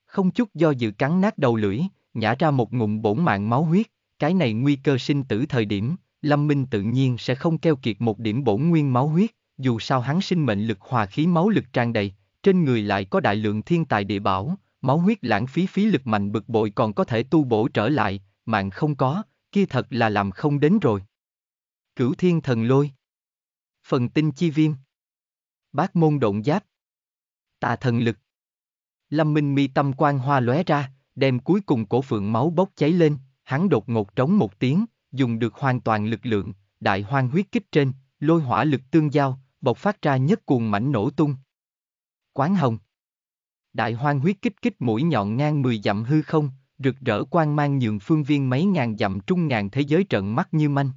Không chút do dự cắn nát đầu lưỡi, nhả ra một ngụm bổn mạng máu huyết, cái này nguy cơ sinh tử thời điểm, Lâm Minh tự nhiên sẽ không keo kiệt một điểm bổn nguyên máu huyết, dù sao hắn sinh mệnh lực hòa khí máu lực tràn đầy, trên người lại có đại lượng thiên tài địa bảo, máu huyết lãng phí phí lực mạnh bực bội còn có thể tu bổ trở lại, mạng không có, kia thật là làm không đến rồi. Cửu thiên thần lôi Phần tinh chi viêm Bác môn động giáp Tà thần lực Lâm Minh mi tâm quan hoa lóe ra, đem cuối cùng cổ phượng máu bốc cháy lên, hắn đột ngột trống một tiếng, dùng được hoàn toàn lực lượng, đại hoang huyết kích trên, lôi hỏa lực tương giao, bộc phát ra nhất cuồng mảnh nổ tung. Quán hồng Đại hoang huyết kích kích mũi nhọn ngang mười dặm hư không, rực rỡ quang mang nhường phương viên mấy ngàn dặm trung ngàn thế giới trận mắt như manh.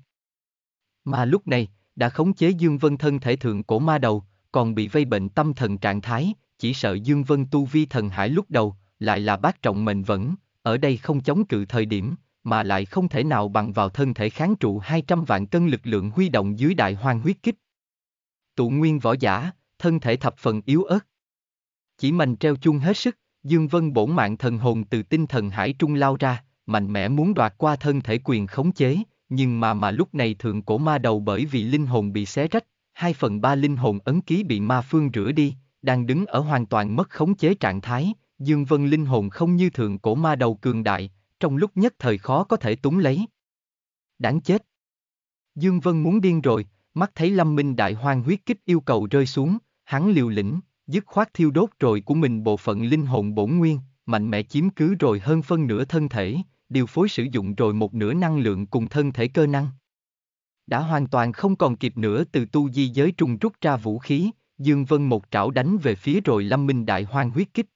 Mà lúc này, đã khống chế Dương Vân thân thể thượng cổ ma đầu, còn bị vây bệnh tâm thần trạng thái, chỉ sợ Dương Vân tu vi thần hải lúc đầu, lại là bác trọng mệnh vẫn, ở đây không chống cự thời điểm, mà lại không thể nào bằng vào thân thể kháng trụ 200 vạn cân lực lượng huy động dưới đại hoang huyết kích tụ nguyên võ giả, thân thể thập phần yếu ớt. Chỉ mình treo chung hết sức, Dương Vân bổn mạng thần hồn từ tinh thần hải trung lao ra, mạnh mẽ muốn đoạt qua thân thể quyền khống chế, nhưng mà mà lúc này thượng cổ ma đầu bởi vì linh hồn bị xé rách, hai phần ba linh hồn ấn ký bị ma phương rửa đi, đang đứng ở hoàn toàn mất khống chế trạng thái, Dương Vân linh hồn không như thượng cổ ma đầu cường đại, trong lúc nhất thời khó có thể túng lấy. Đáng chết! Dương Vân muốn điên rồi, mắt thấy lâm minh đại hoang huyết kích yêu cầu rơi xuống, hắn liều lĩnh, dứt khoát thiêu đốt rồi của mình bộ phận linh hồn bổn nguyên, mạnh mẽ chiếm cứ rồi hơn phân nửa thân thể, điều phối sử dụng rồi một nửa năng lượng cùng thân thể cơ năng. Đã hoàn toàn không còn kịp nữa từ tu di giới trùng rút ra vũ khí, Dương Vân một trảo đánh về phía rồi lâm minh đại hoang huyết kích.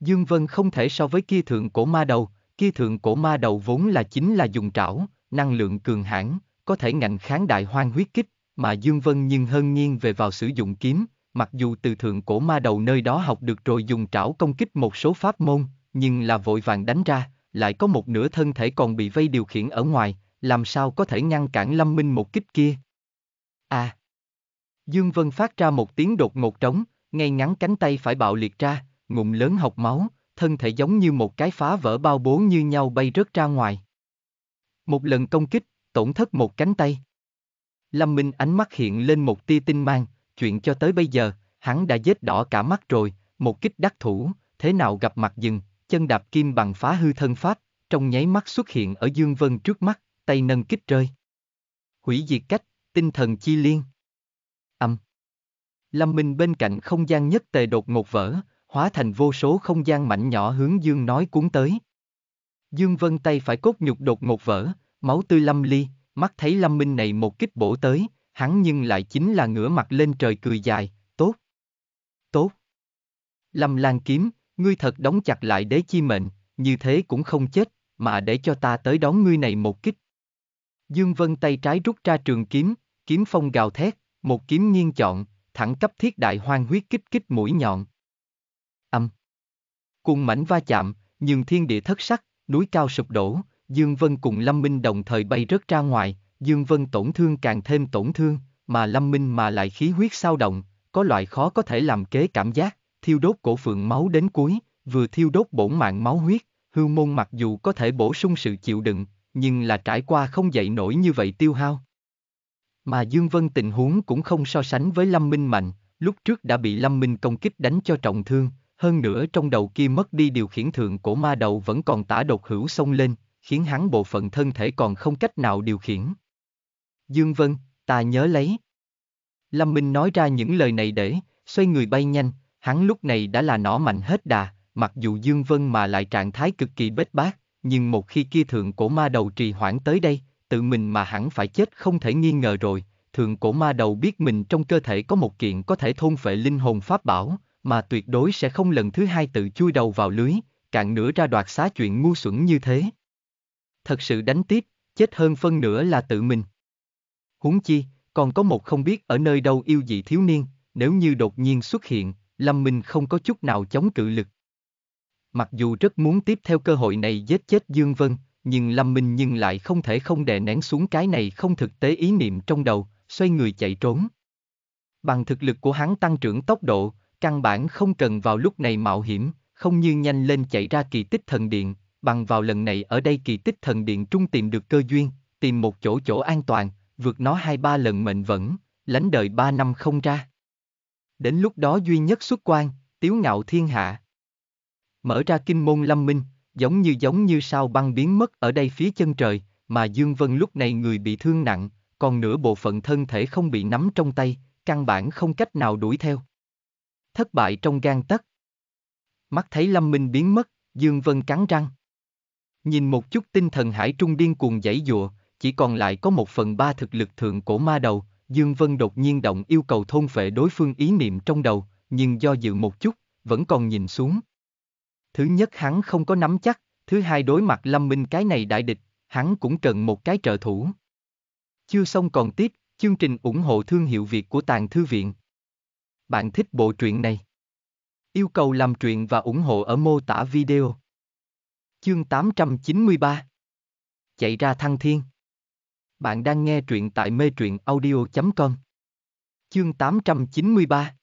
Dương Vân không thể so với kia thượng cổ ma đầu, kia thượng cổ ma đầu vốn là chính là dùng trảo, năng lượng cường hãn, có thể ngạnh kháng đại hoang huyết kích, mà Dương Vân nhưng hơn nghiêng về vào sử dụng kiếm, mặc dù từ thượng cổ ma đầu nơi đó học được rồi dùng trảo công kích một số pháp môn, nhưng là vội vàng đánh ra, lại có một nửa thân thể còn bị vây điều khiển ở ngoài, làm sao có thể ngăn cản Lâm Minh một kích kia. À! Dương Vân phát ra một tiếng đột ngột trống, ngay ngắn cánh tay phải bạo liệt ra, ngụm lớn học máu, thân thể giống như một cái phá vỡ bao bố như nhau bay rớt ra ngoài. Một lần công kích, tổn thất một cánh tay. Lâm Minh ánh mắt hiện lên một tia tinh mang, chuyện cho tới bây giờ, hắn đã dết đỏ cả mắt rồi, một kích đắc thủ, thế nào gặp mặt dừng, chân đạp kim bằng phá hư thân pháp, trong nháy mắt xuất hiện ở Dương Vân trước mắt, tay nâng kích rơi. Hủy diệt cách, tinh thần chi liên. Âm. Lâm Minh bên cạnh không gian nhất tề đột ngột vỡ, hóa thành vô số không gian mảnh nhỏ hướng Dương nói cuốn tới. Dương Vân tay phải cốt nhục đột ngột vỡ, Máu tươi lâm ly, mắt thấy lâm minh này một kích bổ tới, hắn nhưng lại chính là ngửa mặt lên trời cười dài, tốt. Tốt. Lâm lan kiếm, ngươi thật đóng chặt lại đế chi mệnh, như thế cũng không chết, mà để cho ta tới đón ngươi này một kích. Dương Vân tay trái rút ra trường kiếm, kiếm phong gào thét, một kiếm nghiêng chọn, thẳng cấp thiết đại hoang huyết kích kích mũi nhọn. Âm. Cùng mảnh va chạm, nhường thiên địa thất sắc, núi cao sụp đổ, Dương Vân cùng Lâm Minh đồng thời bay rớt ra ngoài, Dương Vân tổn thương càng thêm tổn thương, mà Lâm Minh mà lại khí huyết sao động, có loại khó có thể làm kế cảm giác, thiêu đốt cổ phượng máu đến cuối, vừa thiêu đốt bổn mạng máu huyết, hưu môn mặc dù có thể bổ sung sự chịu đựng, nhưng là trải qua không dậy nổi như vậy tiêu hao. Mà Dương Vân tình huống cũng không so sánh với Lâm Minh mạnh, lúc trước đã bị Lâm Minh công kích đánh cho trọng thương, hơn nữa trong đầu kia mất đi điều khiển thượng cổ ma đầu vẫn còn tả đột hữu xông lên, khiến hắn bộ phận thân thể còn không cách nào điều khiển. Dương Vân, ta nhớ lấy. Lâm Minh nói ra những lời này để, xoay người bay nhanh, hắn lúc này đã là nỏ mạnh hết đà, mặc dù Dương Vân mà lại trạng thái cực kỳ bết bát, nhưng một khi kia thượng cổ ma đầu trì hoãn tới đây, tự mình mà hẳn phải chết không thể nghi ngờ rồi, thượng cổ ma đầu biết mình trong cơ thể có một kiện có thể thôn phệ linh hồn pháp bảo, mà tuyệt đối sẽ không lần thứ hai tự chui đầu vào lưới, cạn nữa ra đoạt xá chuyện ngu xuẩn như thế thật sự đánh tiếp, chết hơn phân nửa là tự mình. Huống chi, còn có một không biết ở nơi đâu yêu dị thiếu niên, nếu như đột nhiên xuất hiện, Lâm Minh không có chút nào chống cự lực. Mặc dù rất muốn tiếp theo cơ hội này giết chết Dương Vân, nhưng Lâm Minh nhưng lại không thể không đè nén xuống cái này không thực tế ý niệm trong đầu, xoay người chạy trốn. Bằng thực lực của hắn tăng trưởng tốc độ, căn bản không cần vào lúc này mạo hiểm, không như nhanh lên chạy ra kỳ tích thần điện, bằng vào lần này ở đây kỳ tích thần điện trung tìm được cơ duyên, tìm một chỗ chỗ an toàn, vượt nó hai ba lần mệnh vẫn, lánh đời ba năm không ra. Đến lúc đó duy nhất xuất quan, tiếu ngạo thiên hạ. Mở ra kinh môn lâm minh, giống như giống như sao băng biến mất ở đây phía chân trời, mà Dương Vân lúc này người bị thương nặng, còn nửa bộ phận thân thể không bị nắm trong tay, căn bản không cách nào đuổi theo. Thất bại trong gan tất Mắt thấy Lâm Minh biến mất, Dương Vân cắn răng. Nhìn một chút tinh thần hải trung điên cuồng dãy dụa, chỉ còn lại có một phần ba thực lực thượng cổ ma đầu, Dương Vân đột nhiên động yêu cầu thôn vệ đối phương ý niệm trong đầu, nhưng do dự một chút, vẫn còn nhìn xuống. Thứ nhất hắn không có nắm chắc, thứ hai đối mặt Lâm Minh cái này đại địch, hắn cũng cần một cái trợ thủ. Chưa xong còn tiếp, chương trình ủng hộ thương hiệu Việt của Tàng Thư Viện. Bạn thích bộ truyện này? Yêu cầu làm truyện và ủng hộ ở mô tả video. Chương 893 Chạy ra thăng thiên Bạn đang nghe truyện tại mê truyện audio.com Chương 893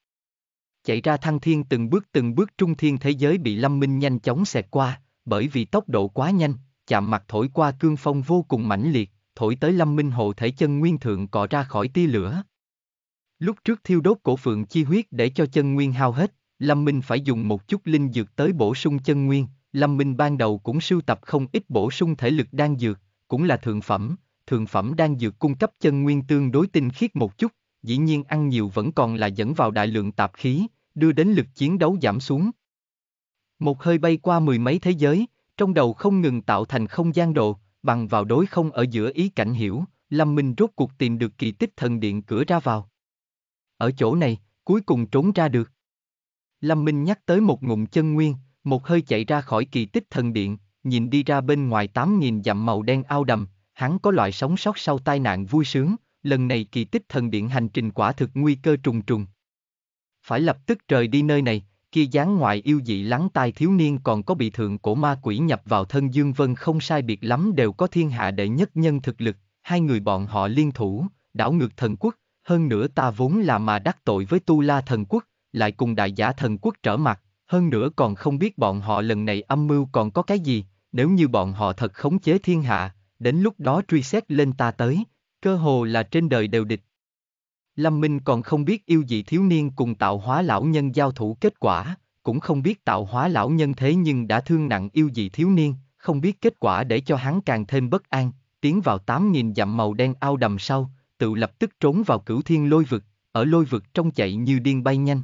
Chạy ra thăng thiên từng bước từng bước trung thiên thế giới bị lâm minh nhanh chóng xẹt qua, bởi vì tốc độ quá nhanh, chạm mặt thổi qua cương phong vô cùng mãnh liệt, thổi tới lâm minh hộ thể chân nguyên thượng cọ ra khỏi tia lửa. Lúc trước thiêu đốt cổ phượng chi huyết để cho chân nguyên hao hết, Lâm Minh phải dùng một chút linh dược tới bổ sung chân nguyên, Lâm Minh ban đầu cũng sưu tập không ít bổ sung thể lực đan dược, cũng là thượng phẩm, thượng phẩm đan dược cung cấp chân nguyên tương đối tinh khiết một chút, dĩ nhiên ăn nhiều vẫn còn là dẫn vào đại lượng tạp khí, đưa đến lực chiến đấu giảm xuống. Một hơi bay qua mười mấy thế giới, trong đầu không ngừng tạo thành không gian độ, bằng vào đối không ở giữa ý cảnh hiểu, Lâm Minh rốt cuộc tìm được kỳ tích thần điện cửa ra vào. Ở chỗ này, cuối cùng trốn ra được. Lâm Minh nhắc tới một ngụm chân nguyên, một hơi chạy ra khỏi kỳ tích thần điện, nhìn đi ra bên ngoài 8.000 dặm màu đen ao đầm, hắn có loại sống sót sau tai nạn vui sướng, lần này kỳ tích thần điện hành trình quả thực nguy cơ trùng trùng. Phải lập tức rời đi nơi này, kia dáng ngoại yêu dị lắng tai thiếu niên còn có bị thượng cổ ma quỷ nhập vào thân Dương Vân không sai biệt lắm đều có thiên hạ đệ nhất nhân thực lực, hai người bọn họ liên thủ, đảo ngược thần quốc, hơn nữa ta vốn là mà đắc tội với tu la thần quốc, lại cùng đại giả thần quốc trở mặt, hơn nữa còn không biết bọn họ lần này âm mưu còn có cái gì, nếu như bọn họ thật khống chế thiên hạ, đến lúc đó truy xét lên ta tới, cơ hồ là trên đời đều địch. Lâm Minh còn không biết yêu dị thiếu niên cùng tạo hóa lão nhân giao thủ kết quả, cũng không biết tạo hóa lão nhân thế nhưng đã thương nặng yêu dị thiếu niên, không biết kết quả để cho hắn càng thêm bất an, tiến vào 8.000 dặm màu đen ao đầm sau, tự lập tức trốn vào cửu thiên lôi vực, ở lôi vực trong chạy như điên bay nhanh.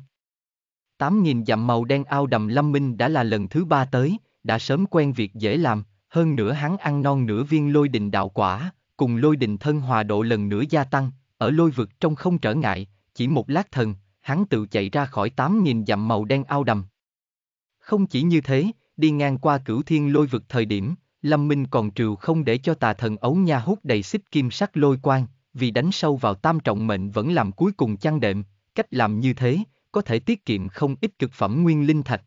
8.000 dặm màu đen ao đầm Lâm Minh đã là lần thứ ba tới, đã sớm quen việc dễ làm, hơn nữa hắn ăn non nửa viên lôi đình đạo quả, cùng lôi đình thân hòa độ lần nữa gia tăng, ở lôi vực trong không trở ngại, chỉ một lát thần, hắn tự chạy ra khỏi 8.000 dặm màu đen ao đầm. Không chỉ như thế, đi ngang qua cửu thiên lôi vực thời điểm, Lâm Minh còn trừ không để cho tà thần ấu nha hút đầy xích kim sắc lôi quang, vì đánh sâu vào tam trọng mệnh vẫn làm cuối cùng chăn đệm, cách làm như thế, có thể tiết kiệm không ít cực phẩm nguyên linh thạch.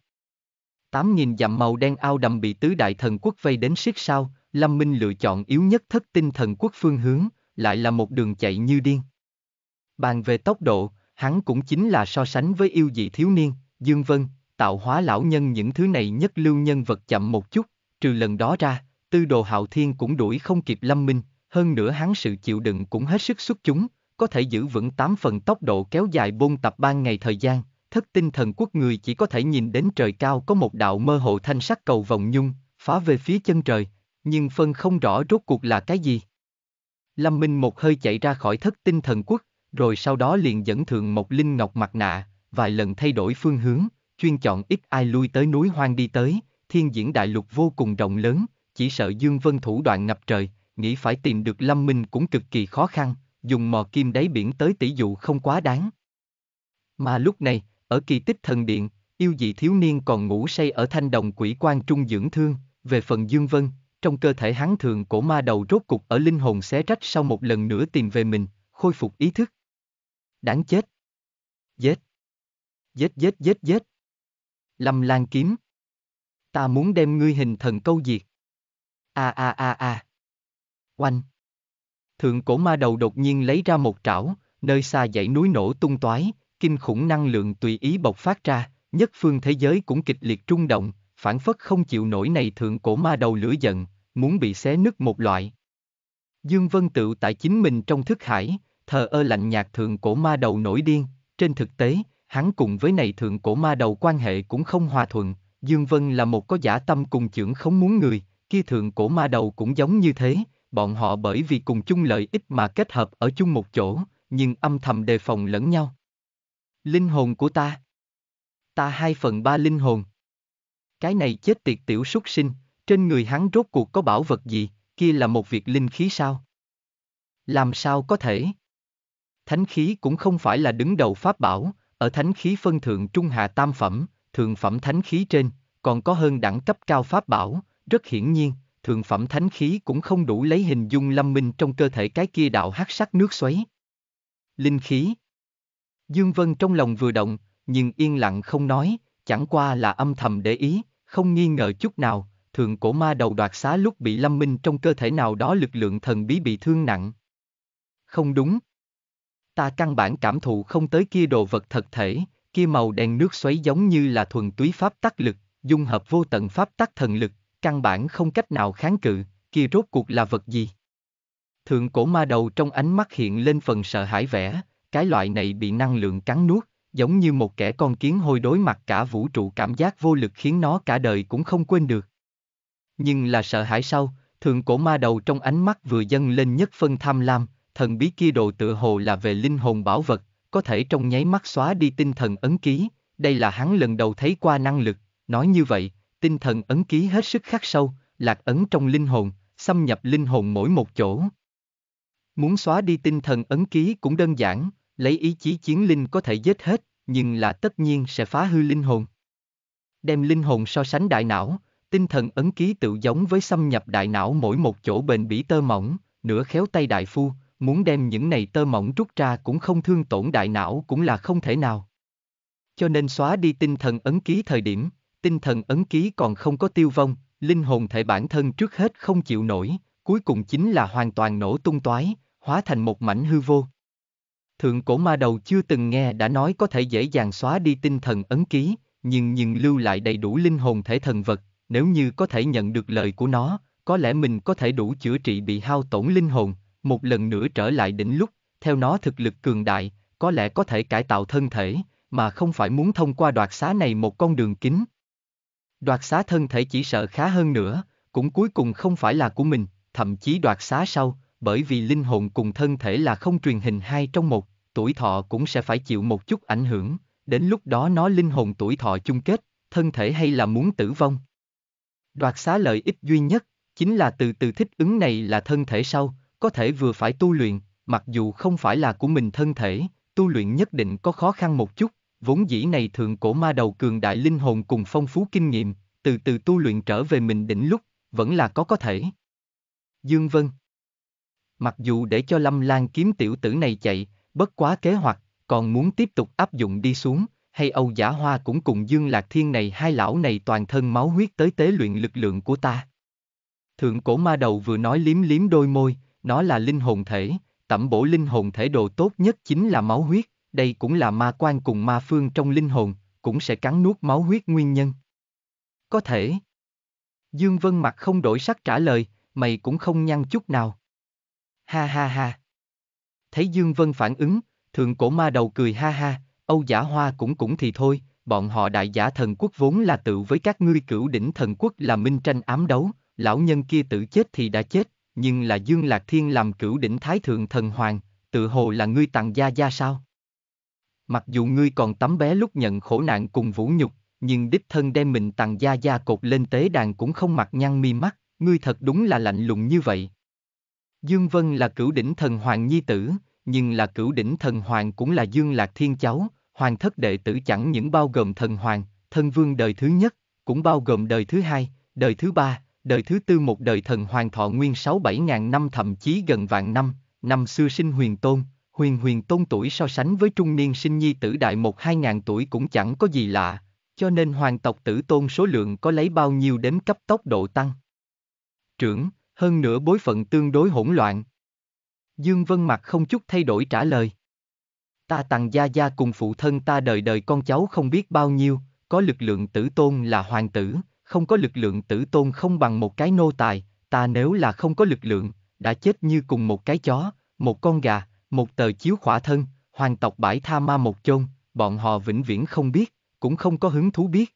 Tám nghìn dặm màu đen ao đầm bị tứ đại thần quốc vây đến siết sao, Lâm Minh lựa chọn yếu nhất thất tinh thần quốc phương hướng, lại là một đường chạy như điên. Bàn về tốc độ, hắn cũng chính là so sánh với yêu dị thiếu niên, Dương Vân, tạo hóa lão nhân những thứ này nhất lưu nhân vật chậm một chút, trừ lần đó ra, tư đồ hạo thiên cũng đuổi không kịp Lâm Minh, hơn nữa hắn sự chịu đựng cũng hết sức xuất chúng, có thể giữ vững 8 phần tốc độ kéo dài bôn tập ban ngày thời gian, thất tinh thần quốc người chỉ có thể nhìn đến trời cao có một đạo mơ hồ thanh sắc cầu vòng nhung, phá về phía chân trời, nhưng phân không rõ rốt cuộc là cái gì. Lâm Minh một hơi chạy ra khỏi thất tinh thần quốc, rồi sau đó liền dẫn thượng một linh ngọc mặt nạ, vài lần thay đổi phương hướng, chuyên chọn ít ai lui tới núi hoang đi tới, thiên diễn đại lục vô cùng rộng lớn, chỉ sợ Dương Vân thủ đoạn ngập trời, nghĩ phải tìm được Lâm Minh cũng cực kỳ khó khăn, dùng mò kim đáy biển tới tỷ dụ không quá đáng. Mà lúc này, ở kỳ tích thần điện, yêu dị thiếu niên còn ngủ say ở thanh đồng quỷ quan trung dưỡng thương, về phần Dương Vân, trong cơ thể hắn thường cổ ma đầu rốt cục ở linh hồn xé rách sau một lần nữa tìm về mình, khôi phục ý thức. Đáng chết. Giết. Giết giết giết giết. Lâm Lan kiếm. Ta muốn đem ngươi hình thần câu diệt. A a a a. Oanh. Thượng cổ ma đầu đột nhiên lấy ra một trảo, nơi xa dãy núi nổ tung toái, kinh khủng năng lượng tùy ý bộc phát ra, nhất phương thế giới cũng kịch liệt trung động, phản phất không chịu nổi này thượng cổ ma đầu lửa giận, muốn bị xé nứt một loại. Dương Vân tự tại chính mình trong thức hải, thờ ơ lạnh nhạt thượng cổ ma đầu nổi điên, trên thực tế, hắn cùng với này thượng cổ ma đầu quan hệ cũng không hòa thuận, Dương Vân là một có giả tâm cùng trưởng không muốn người, kia thượng cổ ma đầu cũng giống như thế, bọn họ bởi vì cùng chung lợi ích mà kết hợp ở chung một chỗ, nhưng âm thầm đề phòng lẫn nhau. Linh hồn của ta. Ta hai phần ba linh hồn. Cái này chết tiệt tiểu súc sinh, trên người hắn rốt cuộc có bảo vật gì, kia là một việc linh khí sao? Làm sao có thể? Thánh khí cũng không phải là đứng đầu pháp bảo, ở thánh khí phân thượng trung hạ tam phẩm, thượng phẩm thánh khí trên, còn có hơn đẳng cấp cao pháp bảo, rất hiển nhiên, thượng phẩm thánh khí cũng không đủ lấy hình dung lâm minh trong cơ thể cái kia đạo hắc sắc nước xoáy. Linh khí Dương Vân trong lòng vừa động, nhưng yên lặng không nói, chẳng qua là âm thầm để ý, không nghi ngờ chút nào, thượng cổ ma đầu đoạt xá lúc bị lâm minh trong cơ thể nào đó lực lượng thần bí bị thương nặng. Không đúng. Ta căn bản cảm thụ không tới kia đồ vật thật thể, kia màu đen nước xoáy giống như là thuần túy pháp tắc lực, dung hợp vô tận pháp tắc thần lực, căn bản không cách nào kháng cự, kia rốt cuộc là vật gì? Thượng cổ ma đầu trong ánh mắt hiện lên phần sợ hãi vẻ, cái loại này bị năng lượng cắn nuốt, giống như một kẻ con kiến hôi đối mặt cả vũ trụ cảm giác vô lực khiến nó cả đời cũng không quên được. Nhưng là sợ hãi sau, thượng cổ ma đầu trong ánh mắt vừa dâng lên nhất phân tham lam, thần bí kia đồ tựa hồ là về linh hồn bảo vật, có thể trong nháy mắt xóa đi tinh thần ấn ký, đây là hắn lần đầu thấy qua năng lực, nói như vậy, Tinh thần ấn ký hết sức khắc sâu, lạc ấn trong linh hồn, xâm nhập linh hồn mỗi một chỗ. Muốn xóa đi tinh thần ấn ký cũng đơn giản, lấy ý chí chiến linh có thể giết hết, nhưng là tất nhiên sẽ phá hư linh hồn. Đem linh hồn so sánh đại não, tinh thần ấn ký tự giống với xâm nhập đại não mỗi một chỗ bền bỉ tơ mỏng, nửa khéo tay đại phu, muốn đem những này tơ mỏng rút ra cũng không thương tổn đại não cũng là không thể nào. Cho nên xóa đi tinh thần ấn ký thời điểm, tinh thần ấn ký còn không có tiêu vong, linh hồn thể bản thân trước hết không chịu nổi, cuối cùng chính là hoàn toàn nổ tung toái, hóa thành một mảnh hư vô. Thượng cổ ma đầu chưa từng nghe đã nói có thể dễ dàng xóa đi tinh thần ấn ký, nhưng nhưng lưu lại đầy đủ linh hồn thể thần vật, nếu như có thể nhận được lời của nó, có lẽ mình có thể đủ chữa trị bị hao tổn linh hồn, một lần nữa trở lại đỉnh lúc, theo nó thực lực cường đại, có lẽ có thể cải tạo thân thể, mà không phải muốn thông qua đoạt xá này một con đường kính. Đoạt xá thân thể chỉ sợ khá hơn nữa, cũng cuối cùng không phải là của mình, thậm chí đoạt xá sau, bởi vì linh hồn cùng thân thể là không truyền hình hai trong một, tuổi thọ cũng sẽ phải chịu một chút ảnh hưởng, đến lúc đó nó linh hồn tuổi thọ chung kết, thân thể hay là muốn tử vong. Đoạt xá lợi ích duy nhất, chính là từ từ thích ứng này là thân thể sau, có thể vừa phải tu luyện, mặc dù không phải là của mình thân thể, tu luyện nhất định có khó khăn một chút, vốn dĩ này thượng cổ ma đầu cường đại linh hồn cùng phong phú kinh nghiệm, từ từ tu luyện trở về mình đỉnh lúc, vẫn là có có thể. Dương Vân Mặc dù để cho Lâm Lan kiếm tiểu tử này chạy, bất quá kế hoạch, còn muốn tiếp tục áp dụng đi xuống, hay Âu Giả Hoa cũng cùng Dương Lạc Thiên này hai lão này toàn thân máu huyết tới tế luyện lực lượng của ta. Thượng cổ ma đầu vừa nói liếm liếm đôi môi, nó là linh hồn thể, tẩm bổ linh hồn thể đồ tốt nhất chính là máu huyết, đây cũng là ma quan cùng ma phương trong linh hồn, cũng sẽ cắn nuốt máu huyết nguyên nhân. Có thể. Dương Vân mặt không đổi sắc trả lời, mày cũng không nhăn chút nào. Ha ha ha. Thấy Dương Vân phản ứng, thượng cổ ma đầu cười ha ha, Âu giả hoa cũng cũng thì thôi, bọn họ đại giả thần quốc vốn là tự với các ngươi cửu đỉnh thần quốc là minh tranh ám đấu, lão nhân kia tự chết thì đã chết, nhưng là Dương Lạc Thiên làm cửu đỉnh thái thượng thần hoàng, tự hồ là ngươi tặng gia gia sao? Mặc dù ngươi còn tấm bé lúc nhận khổ nạn cùng vũ nhục, nhưng đích thân đem mình tàn gia gia cột lên tế đàn cũng không mặc nhăn mi mắt, ngươi thật đúng là lạnh lùng như vậy. Dương Vân là cửu đỉnh thần hoàng nhi tử, nhưng là cửu đỉnh thần hoàng cũng là Dương Lạc Thiên cháu, hoàng thất đệ tử chẳng những bao gồm thần hoàng, thân vương đời thứ nhất, cũng bao gồm đời thứ hai, đời thứ ba, đời thứ tư một đời thần hoàng thọ nguyên sáu bảy ngàn năm thậm chí gần vạn năm, năm xưa sinh huyền tôn, huyền huyền tôn tuổi so sánh với trung niên sinh nhi tử đại một hai ngàn tuổi cũng chẳng có gì lạ, cho nên hoàng tộc tử tôn số lượng có lấy bao nhiêu đến cấp tốc độ tăng. Trưởng, hơn nữa bối phận tương đối hỗn loạn. Dương Vân Mặt không chút thay đổi trả lời. Ta tặng gia gia cùng phụ thân ta đời đời con cháu không biết bao nhiêu, có lực lượng tử tôn là hoàng tử, không có lực lượng tử tôn không bằng một cái nô tài, ta nếu là không có lực lượng, đã chết như cùng một cái chó, một con gà, một tờ chiếu khỏa thân, hoàng tộc bãi tha ma một chôn, bọn họ vĩnh viễn không biết, cũng không có hứng thú biết.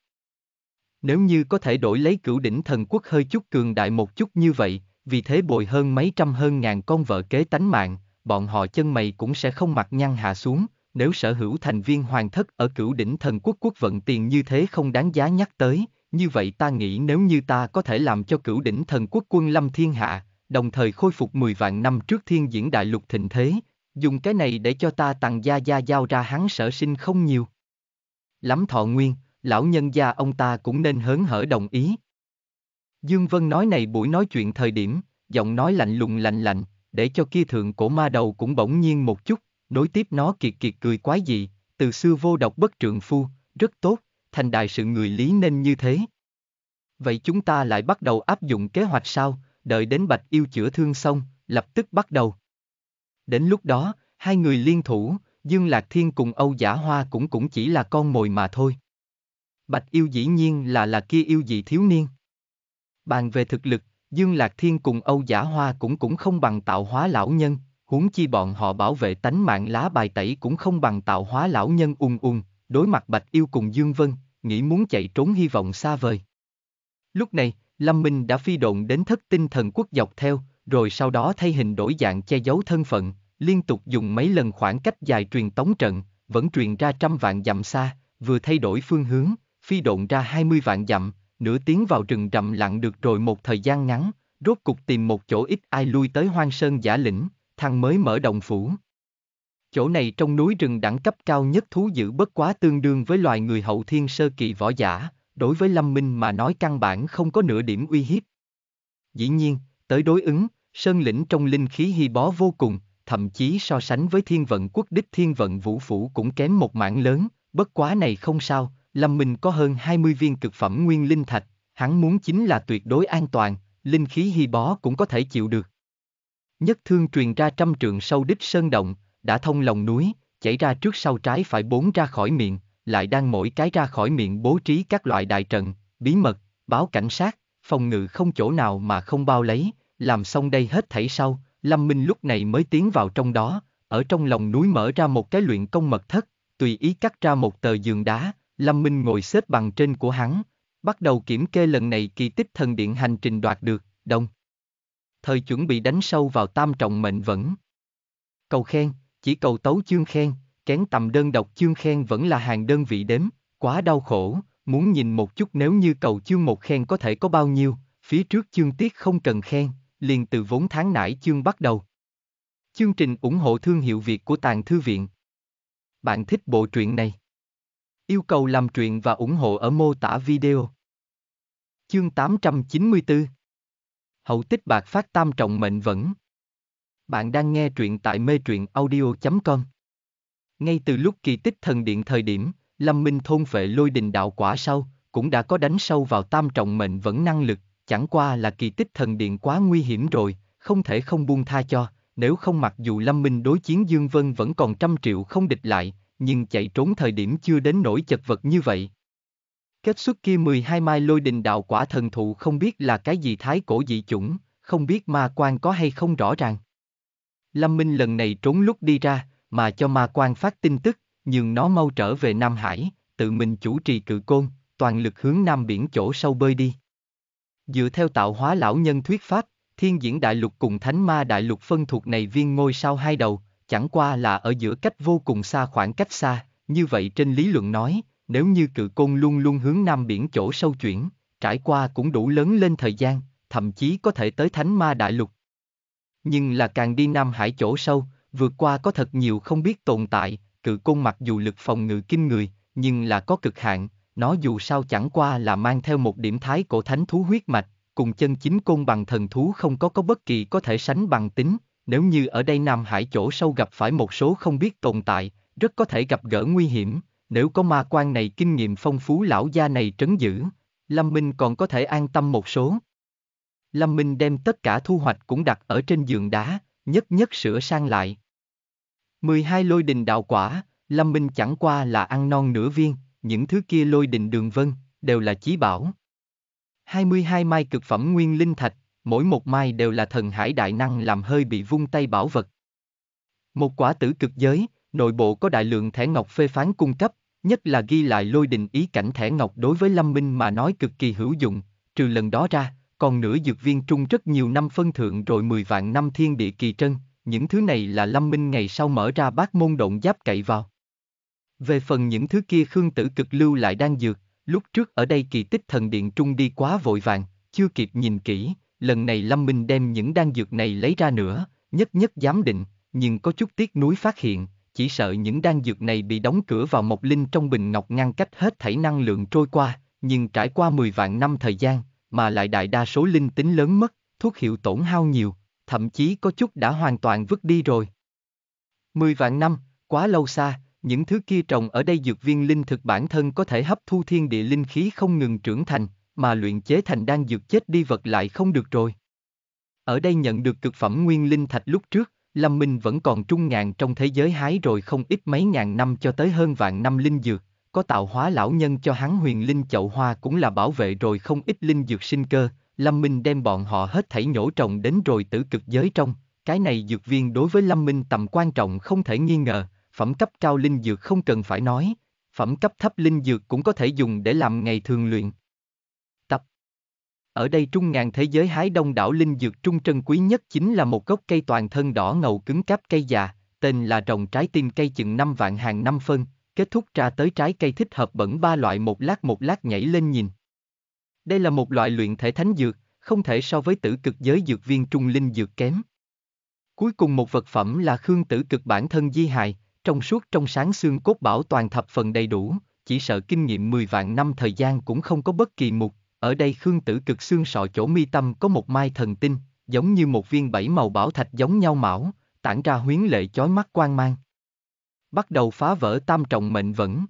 Nếu như có thể đổi lấy cửu đỉnh thần quốc hơi chút cường đại một chút như vậy, vì thế bồi hơn mấy trăm hơn ngàn con vợ kế tánh mạng, bọn họ chân mày cũng sẽ không mặt nhăn hạ xuống, nếu sở hữu thành viên hoàng thất ở cửu đỉnh thần quốc quốc vận tiền như thế không đáng giá nhắc tới, như vậy ta nghĩ nếu như ta có thể làm cho cửu đỉnh thần quốc quân lâm thiên hạ, đồng thời khôi phục 10 vạn năm trước thiên diễn đại lục thịnh thế, dùng cái này để cho ta tặng gia gia giao ra hắn sở sinh không nhiều. Lắm thọ nguyên, lão nhân gia ông ta cũng nên hớn hở đồng ý. Dương Vân nói này buổi nói chuyện thời điểm, giọng nói lạnh lùng lạnh lạnh, để cho kia thượng cổ ma đầu cũng bỗng nhiên một chút, nối tiếp nó kiệt kiệt cười quái dị, từ xưa vô độc bất trượng phu, rất tốt, thành đại sự người lý nên như thế. Vậy chúng ta lại bắt đầu áp dụng kế hoạch sao, đợi đến bạch yêu chữa thương xong, lập tức bắt đầu. Đến lúc đó, hai người liên thủ, Dương Lạc Thiên cùng Âu Giả Hoa cũng cũng chỉ là con mồi mà thôi. Bạch yêu dĩ nhiên là là kia yêu dị thiếu niên. Bàn về thực lực, Dương Lạc Thiên cùng Âu Giả Hoa cũng cũng không bằng tạo hóa lão nhân, huống chi bọn họ bảo vệ tánh mạng lá bài tẩy cũng không bằng tạo hóa lão nhân ung ung, đối mặt Bạch Yêu cùng Dương Vân, nghĩ muốn chạy trốn hy vọng xa vời. Lúc này, Lâm Minh đã phi độn đến thất tinh thần quốc dọc theo, rồi sau đó thay hình đổi dạng che giấu thân phận, liên tục dùng mấy lần khoảng cách dài truyền tống trận, vẫn truyền ra trăm vạn dặm xa, vừa thay đổi phương hướng, phi độn ra hai mươi vạn dặm, nửa tiếng vào rừng rậm lặng được rồi một thời gian ngắn, rốt cục tìm một chỗ ít ai lui tới hoang sơn giả lĩnh, thằng mới mở đồng phủ. Chỗ này trong núi rừng đẳng cấp cao nhất thú dữ bất quá tương đương với loài người hậu thiên sơ kỳ võ giả, đối với Lâm Minh mà nói căn bản không có nửa điểm uy hiếp. Dĩ nhiên, tới đối ứng, sơn lĩnh trong linh khí hy bó vô cùng, thậm chí so sánh với thiên vận quốc đích thiên vận vũ phủ cũng kém một mảng lớn, bất quá này không sao, Lâm Minh có hơn 20 viên cực phẩm nguyên linh thạch, hắn muốn chính là tuyệt đối an toàn, linh khí hy bó cũng có thể chịu được. Nhất thương truyền ra trăm trượng sâu đích sơn động, đã thông lòng núi, chảy ra trước sau trái phải bốn ra khỏi miệng, lại đang mỗi cái ra khỏi miệng bố trí các loại đại trận, bí mật, báo cảnh sát, phòng ngự không chỗ nào mà không bao lấy, làm xong đây hết thảy sau, Lâm Minh lúc này mới tiến vào trong đó, ở trong lòng núi mở ra một cái luyện công mật thất, tùy ý cắt ra một tờ giường đá, Lâm Minh ngồi xếp bằng trên của hắn, bắt đầu kiểm kê lần này kỳ tích thần điện hành trình đoạt được, đồng. Thời chuẩn bị đánh sâu vào tam trọng mệnh vẫn. Cầu khen, chỉ cầu tấu chương khen, kén tầm đơn độc chương khen vẫn là hàng đơn vị đếm, quá đau khổ, muốn nhìn một chút nếu như cầu chương một khen có thể có bao nhiêu, phía trước chương tiết không cần khen, liền từ vốn tháng nãy chương bắt đầu. Chương trình ủng hộ thương hiệu Việt của Tàng Thư Viện. Bạn thích bộ truyện này? Yêu cầu làm truyện và ủng hộ ở mô tả video. Chương 894 Hậu tích bạc phát tam trọng mệnh vẫn. Bạn đang nghe truyện tại mê truyện audio.com. Ngay từ lúc kỳ tích thần điện thời điểm, Lâm Minh thôn phệ lôi đình đạo quả sau, cũng đã có đánh sâu vào tam trọng mệnh vẫn năng lực chẳng qua là kỳ tích thần điện quá nguy hiểm rồi, không thể không buông tha cho, nếu không mặc dù Lâm Minh đối chiến Dương Vân vẫn còn trăm triệu không địch lại, nhưng chạy trốn thời điểm chưa đến nỗi chật vật như vậy. Kết xuất kia 12 mai lôi đình đạo quả thần thụ không biết là cái gì thái cổ dị chủng, không biết ma quan có hay không rõ ràng. Lâm Minh lần này trốn lúc đi ra, mà cho ma quan phát tin tức, nhưng nó mau trở về Nam Hải, tự mình chủ trì cự côn, toàn lực hướng Nam biển chỗ sâu bơi đi. Dựa theo tạo hóa lão nhân thuyết pháp, thiên diễn đại lục cùng thánh ma đại lục phân thuộc này viên ngôi sao hai đầu, chẳng qua là ở giữa cách vô cùng xa khoảng cách xa, như vậy trên lý luận nói, nếu như cự côn luôn luôn hướng nam biển chỗ sâu chuyển, trải qua cũng đủ lớn lên thời gian, thậm chí có thể tới thánh ma đại lục. Nhưng là càng đi nam hải chỗ sâu, vượt qua có thật nhiều không biết tồn tại, cự côn mặc dù lực phòng ngự kinh người, nhưng là có cực hạn, nó dù sao chẳng qua là mang theo một điểm thái cổ thánh thú huyết mạch, cùng chân chính côn bằng thần thú không có có bất kỳ có thể sánh bằng tính, nếu như ở đây Nam Hải chỗ sâu gặp phải một số không biết tồn tại, rất có thể gặp gỡ nguy hiểm, nếu có ma quan này kinh nghiệm phong phú lão gia này trấn giữ, Lâm Minh còn có thể an tâm một số. Lâm Minh đem tất cả thu hoạch cũng đặt ở trên giường đá, nhất nhất sửa sang lại. 12 lôi đình đạo quả, Lâm Minh chẳng qua là ăn non nửa viên, những thứ kia lôi đình đường vân, đều là chí bảo. 22 mai cực phẩm nguyên linh thạch, mỗi một mai đều là thần hải đại năng làm hơi bị vung tay bảo vật. Một quả tử cực giới, nội bộ có đại lượng thẻ ngọc phê phán cung cấp, nhất là ghi lại lôi đình ý cảnh thẻ ngọc đối với Lâm Minh mà nói cực kỳ hữu dụng, trừ lần đó ra, còn nửa dược viên trung rất nhiều năm phân thượng rồi 10 vạn năm thiên địa kỳ trân, những thứ này là Lâm Minh ngày sau mở ra bát môn động giáp cậy vào. Về phần những thứ kia Khương Tử Cực lưu lại đang dược, lúc trước ở đây kỳ tích thần điện trung đi quá vội vàng, chưa kịp nhìn kỹ, lần này Lâm Minh đem những đan dược này lấy ra nữa, nhất nhất giám định, nhưng có chút tiếc núi phát hiện, chỉ sợ những đan dược này bị đóng cửa vào một linh trong bình ngọc ngăn cách hết thảy năng lượng trôi qua, nhưng trải qua 10 vạn năm thời gian, mà lại đại đa số linh tính lớn mất, thuốc hiệu tổn hao nhiều, thậm chí có chút đã hoàn toàn vứt đi rồi. 10 vạn năm, quá lâu xa, những thứ kia trồng ở đây dược viên linh thực bản thân có thể hấp thu thiên địa linh khí không ngừng trưởng thành, mà luyện chế thành đan dược chết đi vật lại không được rồi. Ở đây nhận được cực phẩm nguyên linh thạch lúc trước, Lâm Minh vẫn còn trung ngàn trong thế giới hái rồi không ít mấy ngàn năm cho tới hơn vạn năm linh dược, có tạo hóa lão nhân cho hắn huyền linh chậu hoa cũng là bảo vệ rồi không ít linh dược sinh cơ, Lâm Minh đem bọn họ hết thảy nhổ trồng đến rồi tử cực giới trong, cái này dược viên đối với Lâm Minh tầm quan trọng không thể nghi ngờ, phẩm cấp cao linh dược không cần phải nói, phẩm cấp thấp linh dược cũng có thể dùng để làm ngày thường luyện. Tập Ở đây trung ngàn thế giới hái đông đảo linh dược trung trân quý nhất chính là một gốc cây toàn thân đỏ ngầu cứng cáp cây già, tên là rồng trái tim cây chừng năm vạn hàng năm phân, kết thúc ra tới trái cây thích hợp bẩn ba loại một lát một lát nhảy lên nhìn. Đây là một loại luyện thể thánh dược, không thể so với tử cực giới dược viên trung linh dược kém. Cuối cùng một vật phẩm là khương tử cực bản thân di hài, trong suốt trong sáng xương cốt bảo toàn thập phần đầy đủ, chỉ sợ kinh nghiệm 10 vạn năm thời gian cũng không có bất kỳ mục, ở đây khương tử cực xương sọ chỗ mi tâm có một mai thần tinh, giống như một viên bảy màu bảo thạch giống nhau mão, tản ra huyến lệ chói mắt quang mang. Bắt đầu phá vỡ tam trọng mệnh vẫn.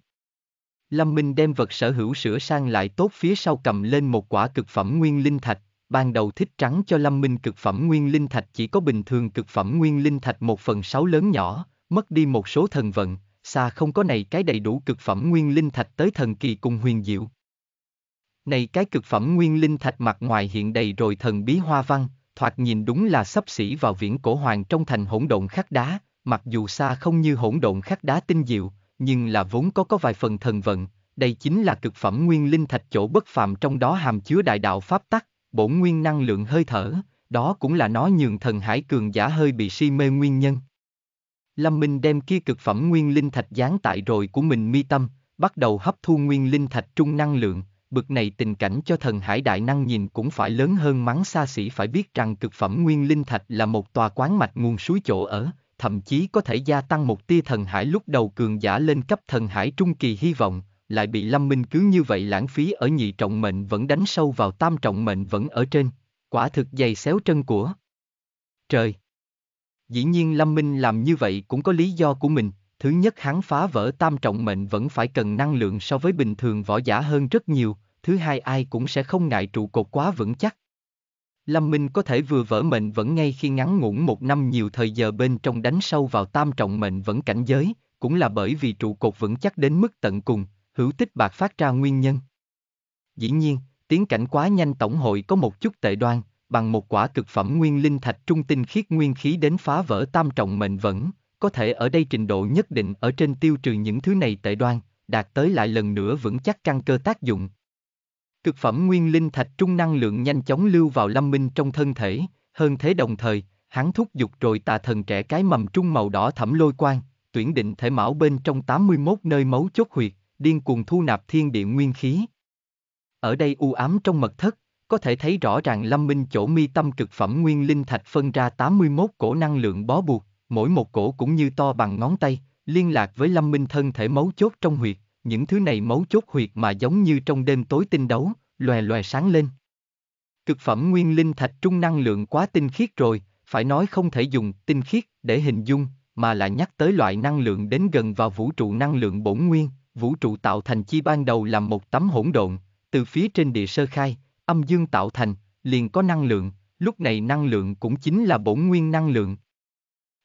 Lâm Minh đem vật sở hữu sửa sang lại tốt phía sau cầm lên một quả cực phẩm nguyên linh thạch, ban đầu thích trắng cho Lâm Minh cực phẩm nguyên linh thạch chỉ có bình thường cực phẩm nguyên linh thạch một phần sáu lớn nhỏ, mất đi một số thần vận, xa không có này cái đầy đủ cực phẩm nguyên linh thạch tới thần kỳ cùng huyền diệu. Này cái cực phẩm nguyên linh thạch mặt ngoài hiện đầy rồi thần bí hoa văn, thoạt nhìn đúng là sắp xỉ vào viễn cổ hoàng trong thành hỗn độn khắc đá, mặc dù xa không như hỗn độn khắc đá tinh diệu, nhưng là vốn có có vài phần thần vận, đây chính là cực phẩm nguyên linh thạch chỗ bất phàm trong đó hàm chứa đại đạo pháp tắc, bổn nguyên năng lượng hơi thở, đó cũng là nó nhường thần hải cường giả hơi bị si mê nguyên nhân. Lâm Minh đem kia cực phẩm nguyên linh thạch dán tại rồi của mình mi tâm, bắt đầu hấp thu nguyên linh thạch trung năng lượng, bực này tình cảnh cho thần hải đại năng nhìn cũng phải lớn hơn mắng xa xỉ phải biết rằng cực phẩm nguyên linh thạch là một tòa quán mạch nguồn suối chỗ ở, thậm chí có thể gia tăng một tia thần hải lúc đầu cường giả lên cấp thần hải trung kỳ hy vọng, lại bị Lâm Minh cứ như vậy lãng phí ở nhị trọng mệnh vẫn đánh sâu vào tam trọng mệnh vẫn ở trên, quả thực dày xéo chân của. Trời! Dĩ nhiên Lâm Minh làm như vậy cũng có lý do của mình, thứ nhất hắn phá vỡ tam trọng mệnh vẫn phải cần năng lượng so với bình thường võ giả hơn rất nhiều, thứ hai ai cũng sẽ không ngại trụ cột quá vững chắc. Lâm Minh có thể vừa vỡ mệnh vẫn ngay khi ngắn ngủn một năm nhiều thời giờ bên trong đánh sâu vào tam trọng mệnh vẫn cảnh giới, cũng là bởi vì trụ cột vững chắc đến mức tận cùng, hữu tích bạc phát ra nguyên nhân. Dĩ nhiên, tiến cảnh quá nhanh tổng hội có một chút tệ đoan, bằng một quả cực phẩm nguyên linh thạch trung tinh khiết nguyên khí đến phá vỡ tam trọng mệnh vẫn, có thể ở đây trình độ nhất định ở trên tiêu trừ những thứ này tệ đoan, đạt tới lại lần nữa vững chắc căn cơ tác dụng. Cực phẩm nguyên linh thạch trung năng lượng nhanh chóng lưu vào lâm minh trong thân thể, hơn thế đồng thời, hắn thúc giục rồi tà thần trẻ cái mầm trung màu đỏ thẩm lôi quang, tuyển định thể mão bên trong 81 nơi mấu chốt huyệt, điên cuồng thu nạp thiên địa nguyên khí. Ở đây u ám trong mật thất, có thể thấy rõ ràng Lâm Minh chỗ mi tâm cực phẩm nguyên linh thạch phân ra 81 cổ năng lượng bó buộc, mỗi một cổ cũng như to bằng ngón tay, liên lạc với Lâm Minh thân thể mấu chốt trong huyệt, những thứ này mấu chốt huyệt mà giống như trong đêm tối tinh đấu, lòe lòe sáng lên. Cực phẩm nguyên linh thạch trung năng lượng quá tinh khiết rồi, phải nói không thể dùng tinh khiết để hình dung, mà là nhắc tới loại năng lượng đến gần vào vũ trụ năng lượng bổn nguyên, vũ trụ tạo thành chi ban đầu làm một tấm hỗn độn, từ phía trên địa sơ khai, âm dương tạo thành, liền có năng lượng, lúc này năng lượng cũng chính là bổn nguyên năng lượng.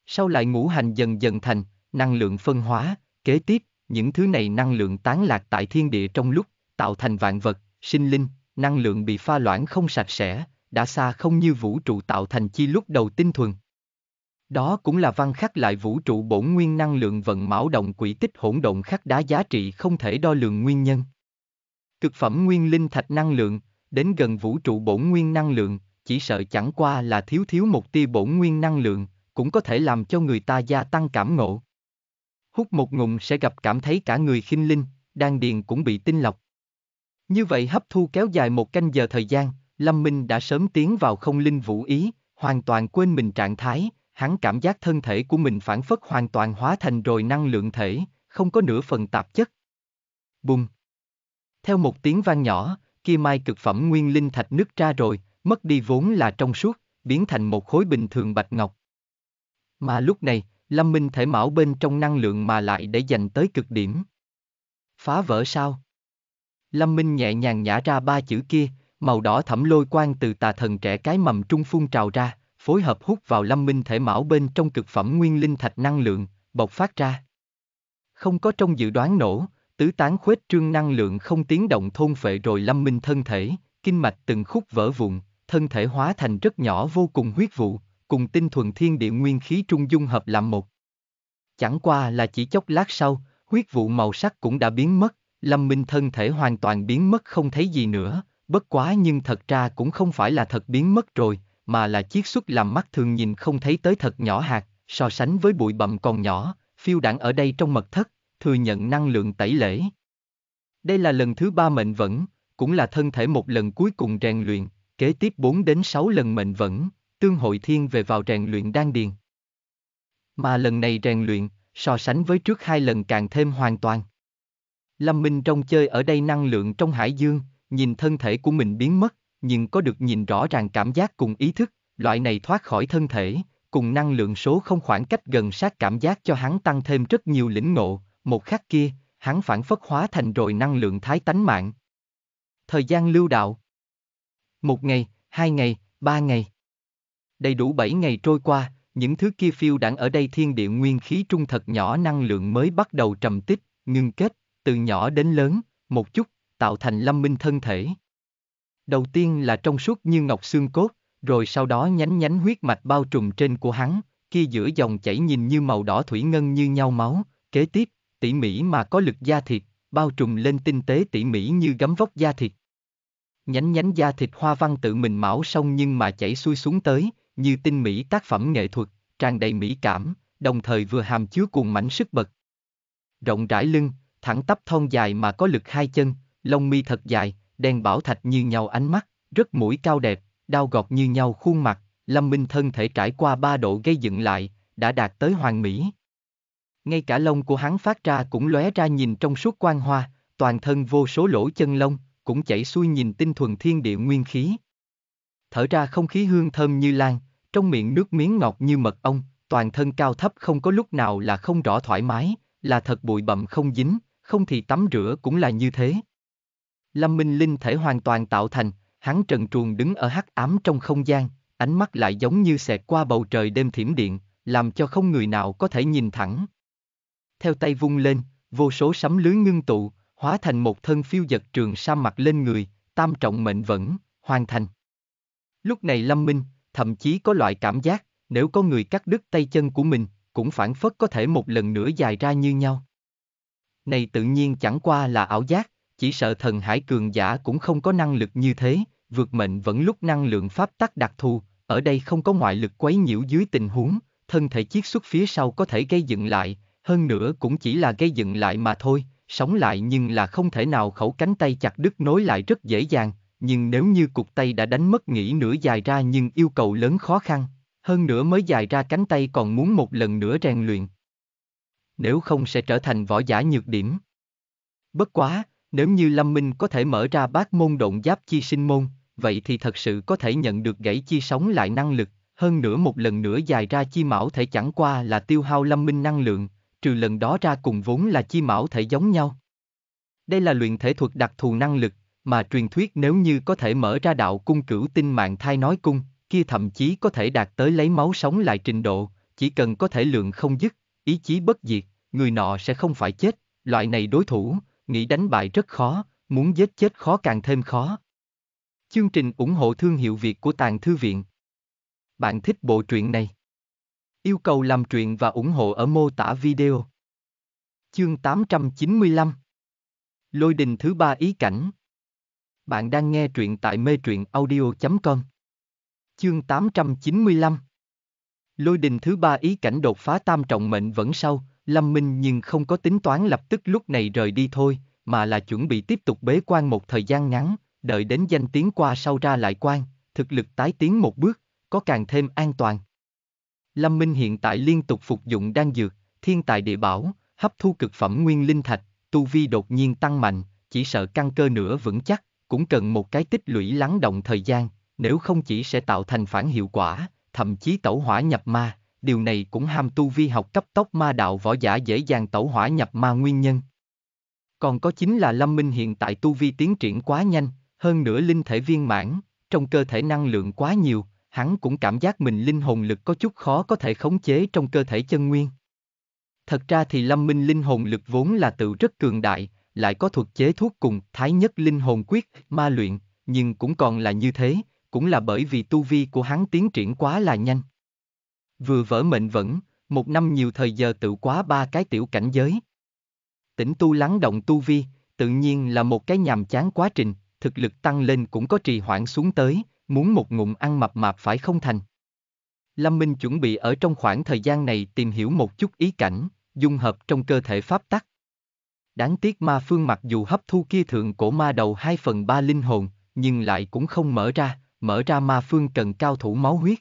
Sau lại ngũ hành dần dần thành, năng lượng phân hóa, kế tiếp, những thứ này năng lượng tán lạc tại thiên địa trong lúc, tạo thành vạn vật, sinh linh, năng lượng bị pha loãng không sạch sẽ, đã xa không như vũ trụ tạo thành chi lúc đầu tinh thuần. Đó cũng là văn khắc lại vũ trụ bổn nguyên năng lượng vận mão động quỷ tích hỗn động khắc đá giá trị không thể đo lường nguyên nhân. Cực phẩm nguyên linh thạch năng lượng, đến gần vũ trụ bổn nguyên năng lượng, chỉ sợ chẳng qua là thiếu thiếu một tia bổn nguyên năng lượng, cũng có thể làm cho người ta gia tăng cảm ngộ. Hút một ngụm sẽ gặp cảm thấy cả người khinh linh, đan điền cũng bị tinh lọc. Như vậy hấp thu kéo dài một canh giờ thời gian, Lâm Minh đã sớm tiến vào không linh vũ ý, hoàn toàn quên mình trạng thái, hắn cảm giác thân thể của mình phản phất hoàn toàn hóa thành rồi năng lượng thể, không có nửa phần tạp chất. Bùng! Theo một tiếng vang nhỏ, kia mai cực phẩm nguyên linh thạch nứt ra rồi, mất đi vốn là trong suốt, biến thành một khối bình thường bạch ngọc. Mà lúc này, Lâm Minh thể mão bên trong năng lượng mà lại để dành tới cực điểm. Phá vỡ sao? Lâm Minh nhẹ nhàng nhả ra ba chữ kia, màu đỏ thẫm lôi quang từ tà thần trẻ cái mầm trung phun trào ra, phối hợp hút vào Lâm Minh thể mão bên trong cực phẩm nguyên linh thạch năng lượng, bộc phát ra. Không có trong dự đoán nổ, tứ tán khuếch trương năng lượng không tiếng động thôn phệ rồi lâm minh thân thể, kinh mạch từng khúc vỡ vụn, thân thể hóa thành rất nhỏ vô cùng huyết vụ, cùng tinh thuần thiên địa nguyên khí trung dung hợp làm một. Chẳng qua là chỉ chốc lát sau, huyết vụ màu sắc cũng đã biến mất, lâm minh thân thể hoàn toàn biến mất không thấy gì nữa, bất quá nhưng thật ra cũng không phải là thật biến mất rồi, mà là chiếc xuất làm mắt thường nhìn không thấy tới thật nhỏ hạt, so sánh với bụi bậm còn nhỏ, phiêu đảng ở đây trong mật thất, thừa nhận năng lượng tẩy lễ. Đây là lần thứ ba mệnh vẫn, cũng là thân thể một lần cuối cùng rèn luyện, kế tiếp 4 đến 6 lần mệnh vẫn, tương hội thiên về vào rèn luyện đan điền. Mà lần này rèn luyện, so sánh với trước hai lần càng thêm hoàn toàn. Lâm Minh trong chơi ở đây năng lượng trong hải dương, nhìn thân thể của mình biến mất, nhưng có được nhìn rõ ràng cảm giác cùng ý thức, loại này thoát khỏi thân thể, cùng năng lượng số không khoảng cách gần sát cảm giác cho hắn tăng thêm rất nhiều lĩnh ngộ, một khắc kia, hắn phản phất hóa thành rồi năng lượng thái tánh mạng. Thời gian lưu đạo Một ngày, hai ngày, ba ngày. Đầy đủ bảy ngày trôi qua, những thứ kia phiêu đảng ở đây thiên địa nguyên khí trung thật nhỏ năng lượng mới bắt đầu trầm tích, ngưng kết, từ nhỏ đến lớn, một chút, tạo thành lâm minh thân thể. Đầu tiên là trong suốt như ngọc xương cốt, rồi sau đó nhánh nhánh huyết mạch bao trùm trên của hắn, kia giữa dòng chảy nhìn như màu đỏ thủy ngân như nhau máu, kế tiếp, tỉ mỉ mà có lực da thịt, bao trùm lên tinh tế tỉ mỉ như gấm vóc da thịt. Nhánh nhánh da thịt hoa văn tự mình mão sông nhưng mà chảy xuôi xuống tới, như tinh mỹ tác phẩm nghệ thuật, tràn đầy mỹ cảm, đồng thời vừa hàm chứa cuồng mảnh sức bật. Rộng rãi lưng, thẳng tắp thon dài mà có lực hai chân, lông mi thật dài, đen bảo thạch như nhau ánh mắt, rất mũi cao đẹp, đau gọt như nhau khuôn mặt, Lâm Minh thân thể trải qua ba độ gây dựng lại, đã đạt tới hoàng mỹ ngay cả lông của hắn phát ra cũng lóe ra nhìn trong suốt quang hoa, toàn thân vô số lỗ chân lông, cũng chảy xuôi nhìn tinh thuần thiên địa nguyên khí. Thở ra không khí hương thơm như lan, trong miệng nước miếng ngọt như mật ong, toàn thân cao thấp không có lúc nào là không rõ thoải mái, là thật bụi bậm không dính, không thì tắm rửa cũng là như thế. Lâm Minh Linh thể hoàn toàn tạo thành, hắn trần truồng đứng ở hắc ám trong không gian, ánh mắt lại giống như xẹt qua bầu trời đêm thiểm điện, làm cho không người nào có thể nhìn thẳng theo tay vung lên, vô số sấm lưới ngưng tụ, hóa thành một thân phiêu giật trường sa mặt lên người, tam trọng mệnh vẫn, hoàn thành. Lúc này Lâm Minh, thậm chí có loại cảm giác, nếu có người cắt đứt tay chân của mình, cũng phản phất có thể một lần nữa dài ra như nhau. Này tự nhiên chẳng qua là ảo giác, chỉ sợ thần hải cường giả cũng không có năng lực như thế, vượt mệnh vẫn lúc năng lượng pháp tắc đặc thù, ở đây không có ngoại lực quấy nhiễu dưới tình huống, thân thể chiết xuất phía sau có thể gây dựng lại, hơn nữa cũng chỉ là gây dựng lại mà thôi, sống lại nhưng là không thể nào khẩu cánh tay chặt đứt nối lại rất dễ dàng, nhưng nếu như cục tay đã đánh mất nghỉ nửa dài ra nhưng yêu cầu lớn khó khăn, hơn nữa mới dài ra cánh tay còn muốn một lần nữa rèn luyện. Nếu không sẽ trở thành võ giả nhược điểm. Bất quá, nếu như Lâm Minh có thể mở ra bát môn động giáp chi sinh môn, vậy thì thật sự có thể nhận được gãy chi sống lại năng lực, hơn nữa một lần nữa dài ra chi mão thể chẳng qua là tiêu hao Lâm Minh năng lượng, trừ lần đó ra cùng vốn là chi mão thể giống nhau. Đây là luyện thể thuật đặc thù năng lực, mà truyền thuyết nếu như có thể mở ra đạo cung cửu tinh mạng thai nói cung, kia thậm chí có thể đạt tới lấy máu sống lại trình độ, chỉ cần có thể lượng không dứt, ý chí bất diệt, người nọ sẽ không phải chết, loại này đối thủ, nghĩ đánh bại rất khó, muốn giết chết khó càng thêm khó. Chương trình ủng hộ thương hiệu Việt của Tàng Thư Viện Bạn thích bộ truyện này? Yêu cầu làm truyện và ủng hộ ở mô tả video. Chương 895 Lôi đình thứ ba ý cảnh Bạn đang nghe truyện tại mê truyện audio.com Chương 895 Lôi đình thứ ba ý cảnh đột phá tam trọng mệnh vẫn sau, Lâm Minh nhưng không có tính toán lập tức lúc này rời đi thôi, mà là chuẩn bị tiếp tục bế quan một thời gian ngắn, đợi đến danh tiếng qua sau ra lại quan, thực lực tái tiến một bước, có càng thêm an toàn. Lâm Minh hiện tại liên tục phục dụng đan dược, thiên tài địa bảo, hấp thu cực phẩm nguyên linh thạch, tu vi đột nhiên tăng mạnh, chỉ sợ căn cơ nữa vững chắc, cũng cần một cái tích lũy lắng động thời gian, nếu không chỉ sẽ tạo thành phản hiệu quả, thậm chí tẩu hỏa nhập ma, điều này cũng ham tu vi học cấp tốc ma đạo võ giả dễ dàng tẩu hỏa nhập ma nguyên nhân. Còn có chính là Lâm Minh hiện tại tu vi tiến triển quá nhanh, hơn nữa linh thể viên mãn, trong cơ thể năng lượng quá nhiều, hắn cũng cảm giác mình linh hồn lực có chút khó có thể khống chế trong cơ thể chân nguyên. Thật ra thì lâm minh linh hồn lực vốn là tự rất cường đại, lại có thuật chế thuốc cùng thái nhất linh hồn quyết, ma luyện, nhưng cũng còn là như thế, cũng là bởi vì tu vi của hắn tiến triển quá là nhanh. Vừa vỡ mệnh vẫn, một năm nhiều thời giờ tự quá ba cái tiểu cảnh giới. Tỉnh tu lắng động tu vi, tự nhiên là một cái nhàm chán quá trình, thực lực tăng lên cũng có trì hoãn xuống tới, Muốn một ngụm ăn mập mạp phải không thành? Lâm Minh chuẩn bị ở trong khoảng thời gian này tìm hiểu một chút ý cảnh, dung hợp trong cơ thể pháp tắc. Đáng tiếc ma phương mặc dù hấp thu kia thượng cổ ma đầu 2 phần 3 linh hồn, nhưng lại cũng không mở ra, mở ra ma phương cần cao thủ máu huyết.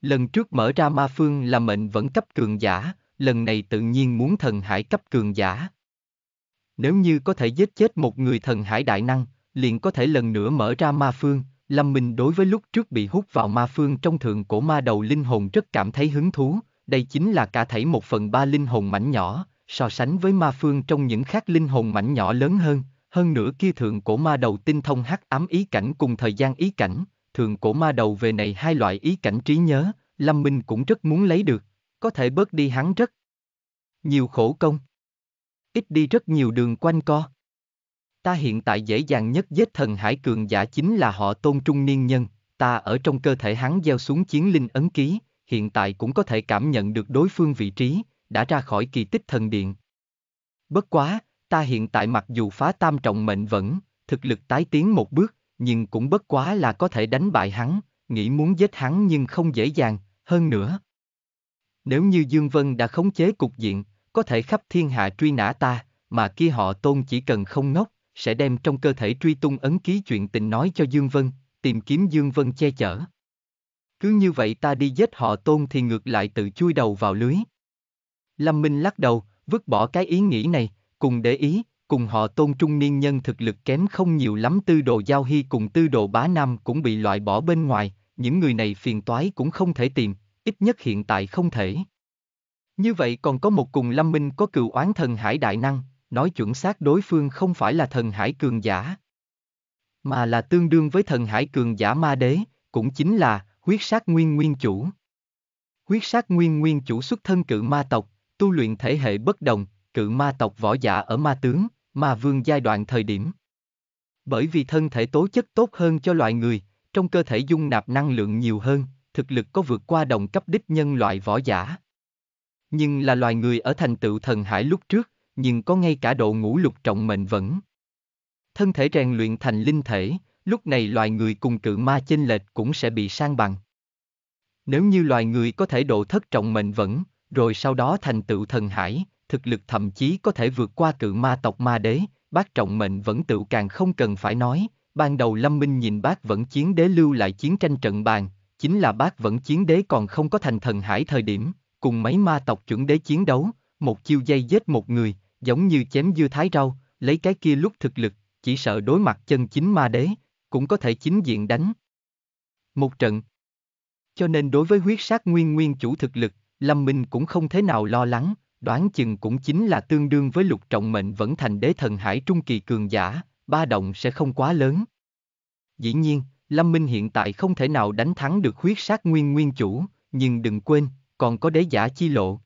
Lần trước mở ra ma phương là mệnh vẫn cấp cường giả, lần này tự nhiên muốn thần hải cấp cường giả. Nếu như có thể giết chết một người thần hải đại năng, liền có thể lần nữa mở ra ma phương, Lâm Minh đối với lúc trước bị hút vào ma phương trong thượng cổ ma đầu linh hồn rất cảm thấy hứng thú, đây chính là cả thảy một phần ba linh hồn mảnh nhỏ, so sánh với ma phương trong những khác linh hồn mảnh nhỏ lớn hơn, hơn nữa kia thượng cổ ma đầu tinh thông hắc ám ý cảnh cùng thời gian ý cảnh, thượng cổ ma đầu về này hai loại ý cảnh trí nhớ, Lâm Minh cũng rất muốn lấy được, có thể bớt đi hắn rất nhiều khổ công. Ít đi rất nhiều đường quanh co ta hiện tại dễ dàng nhất giết thần hải cường giả chính là họ tôn trung niên nhân, ta ở trong cơ thể hắn gieo xuống chiến linh ấn ký, hiện tại cũng có thể cảm nhận được đối phương vị trí, đã ra khỏi kỳ tích thần điện. Bất quá, ta hiện tại mặc dù phá tam trọng mệnh vẫn, thực lực tái tiến một bước, nhưng cũng bất quá là có thể đánh bại hắn, nghĩ muốn giết hắn nhưng không dễ dàng, hơn nữa. Nếu như Dương Vân đã khống chế cục diện, có thể khắp thiên hạ truy nã ta, mà kia họ tôn chỉ cần không ngốc, sẽ đem trong cơ thể truy tung ấn ký chuyện tình nói cho Dương Vân, tìm kiếm Dương Vân che chở. Cứ như vậy ta đi giết họ tôn thì ngược lại tự chui đầu vào lưới. Lâm Minh lắc đầu, vứt bỏ cái ý nghĩ này, cùng để ý, cùng họ tôn trung niên nhân thực lực kém không nhiều lắm tư đồ giao hy cùng tư đồ bá nam cũng bị loại bỏ bên ngoài, những người này phiền toái cũng không thể tìm, ít nhất hiện tại không thể. Như vậy còn có một cùng Lâm Minh có cựu oán thần hải đại năng, nói chuẩn xác đối phương không phải là thần hải cường giả, mà là tương đương với thần hải cường giả ma đế, cũng chính là huyết sát nguyên nguyên chủ. Huyết sát nguyên nguyên chủ xuất thân cự ma tộc, tu luyện thể hệ bất đồng, cự ma tộc võ giả ở ma tướng, ma vương giai đoạn thời điểm. Bởi vì thân thể tố chất tốt hơn cho loại người, trong cơ thể dung nạp năng lượng nhiều hơn, thực lực có vượt qua đồng cấp đích nhân loại võ giả. Nhưng là loài người ở thành tựu thần hải lúc trước, nhưng có ngay cả độ ngũ lục trọng mệnh vẫn. Thân thể rèn luyện thành linh thể, lúc này loài người cùng cự ma chênh lệch cũng sẽ bị sang bằng. Nếu như loài người có thể độ thất trọng mệnh vẫn, rồi sau đó thành tựu thần hải, thực lực thậm chí có thể vượt qua cự ma tộc ma đế, bác trọng mệnh vẫn tựu càng không cần phải nói, ban đầu Lâm Minh nhìn bác vẫn chiến đế lưu lại chiến tranh trận bàn, chính là bác vẫn chiến đế còn không có thành thần hải thời điểm, cùng mấy ma tộc chuẩn đế chiến đấu, một chiêu dây giết một người, giống như chém dưa thái rau, lấy cái kia lúc thực lực, chỉ sợ đối mặt chân chính ma đế, cũng có thể chính diện đánh. Một trận. Cho nên đối với huyết sát nguyên nguyên chủ thực lực, Lâm Minh cũng không thế nào lo lắng, đoán chừng cũng chính là tương đương với lục trọng mệnh vẫn thành đế thần hải trung kỳ cường giả, ba động sẽ không quá lớn. Dĩ nhiên, Lâm Minh hiện tại không thể nào đánh thắng được huyết sát nguyên nguyên chủ, nhưng đừng quên, còn có đế giả chi lộ.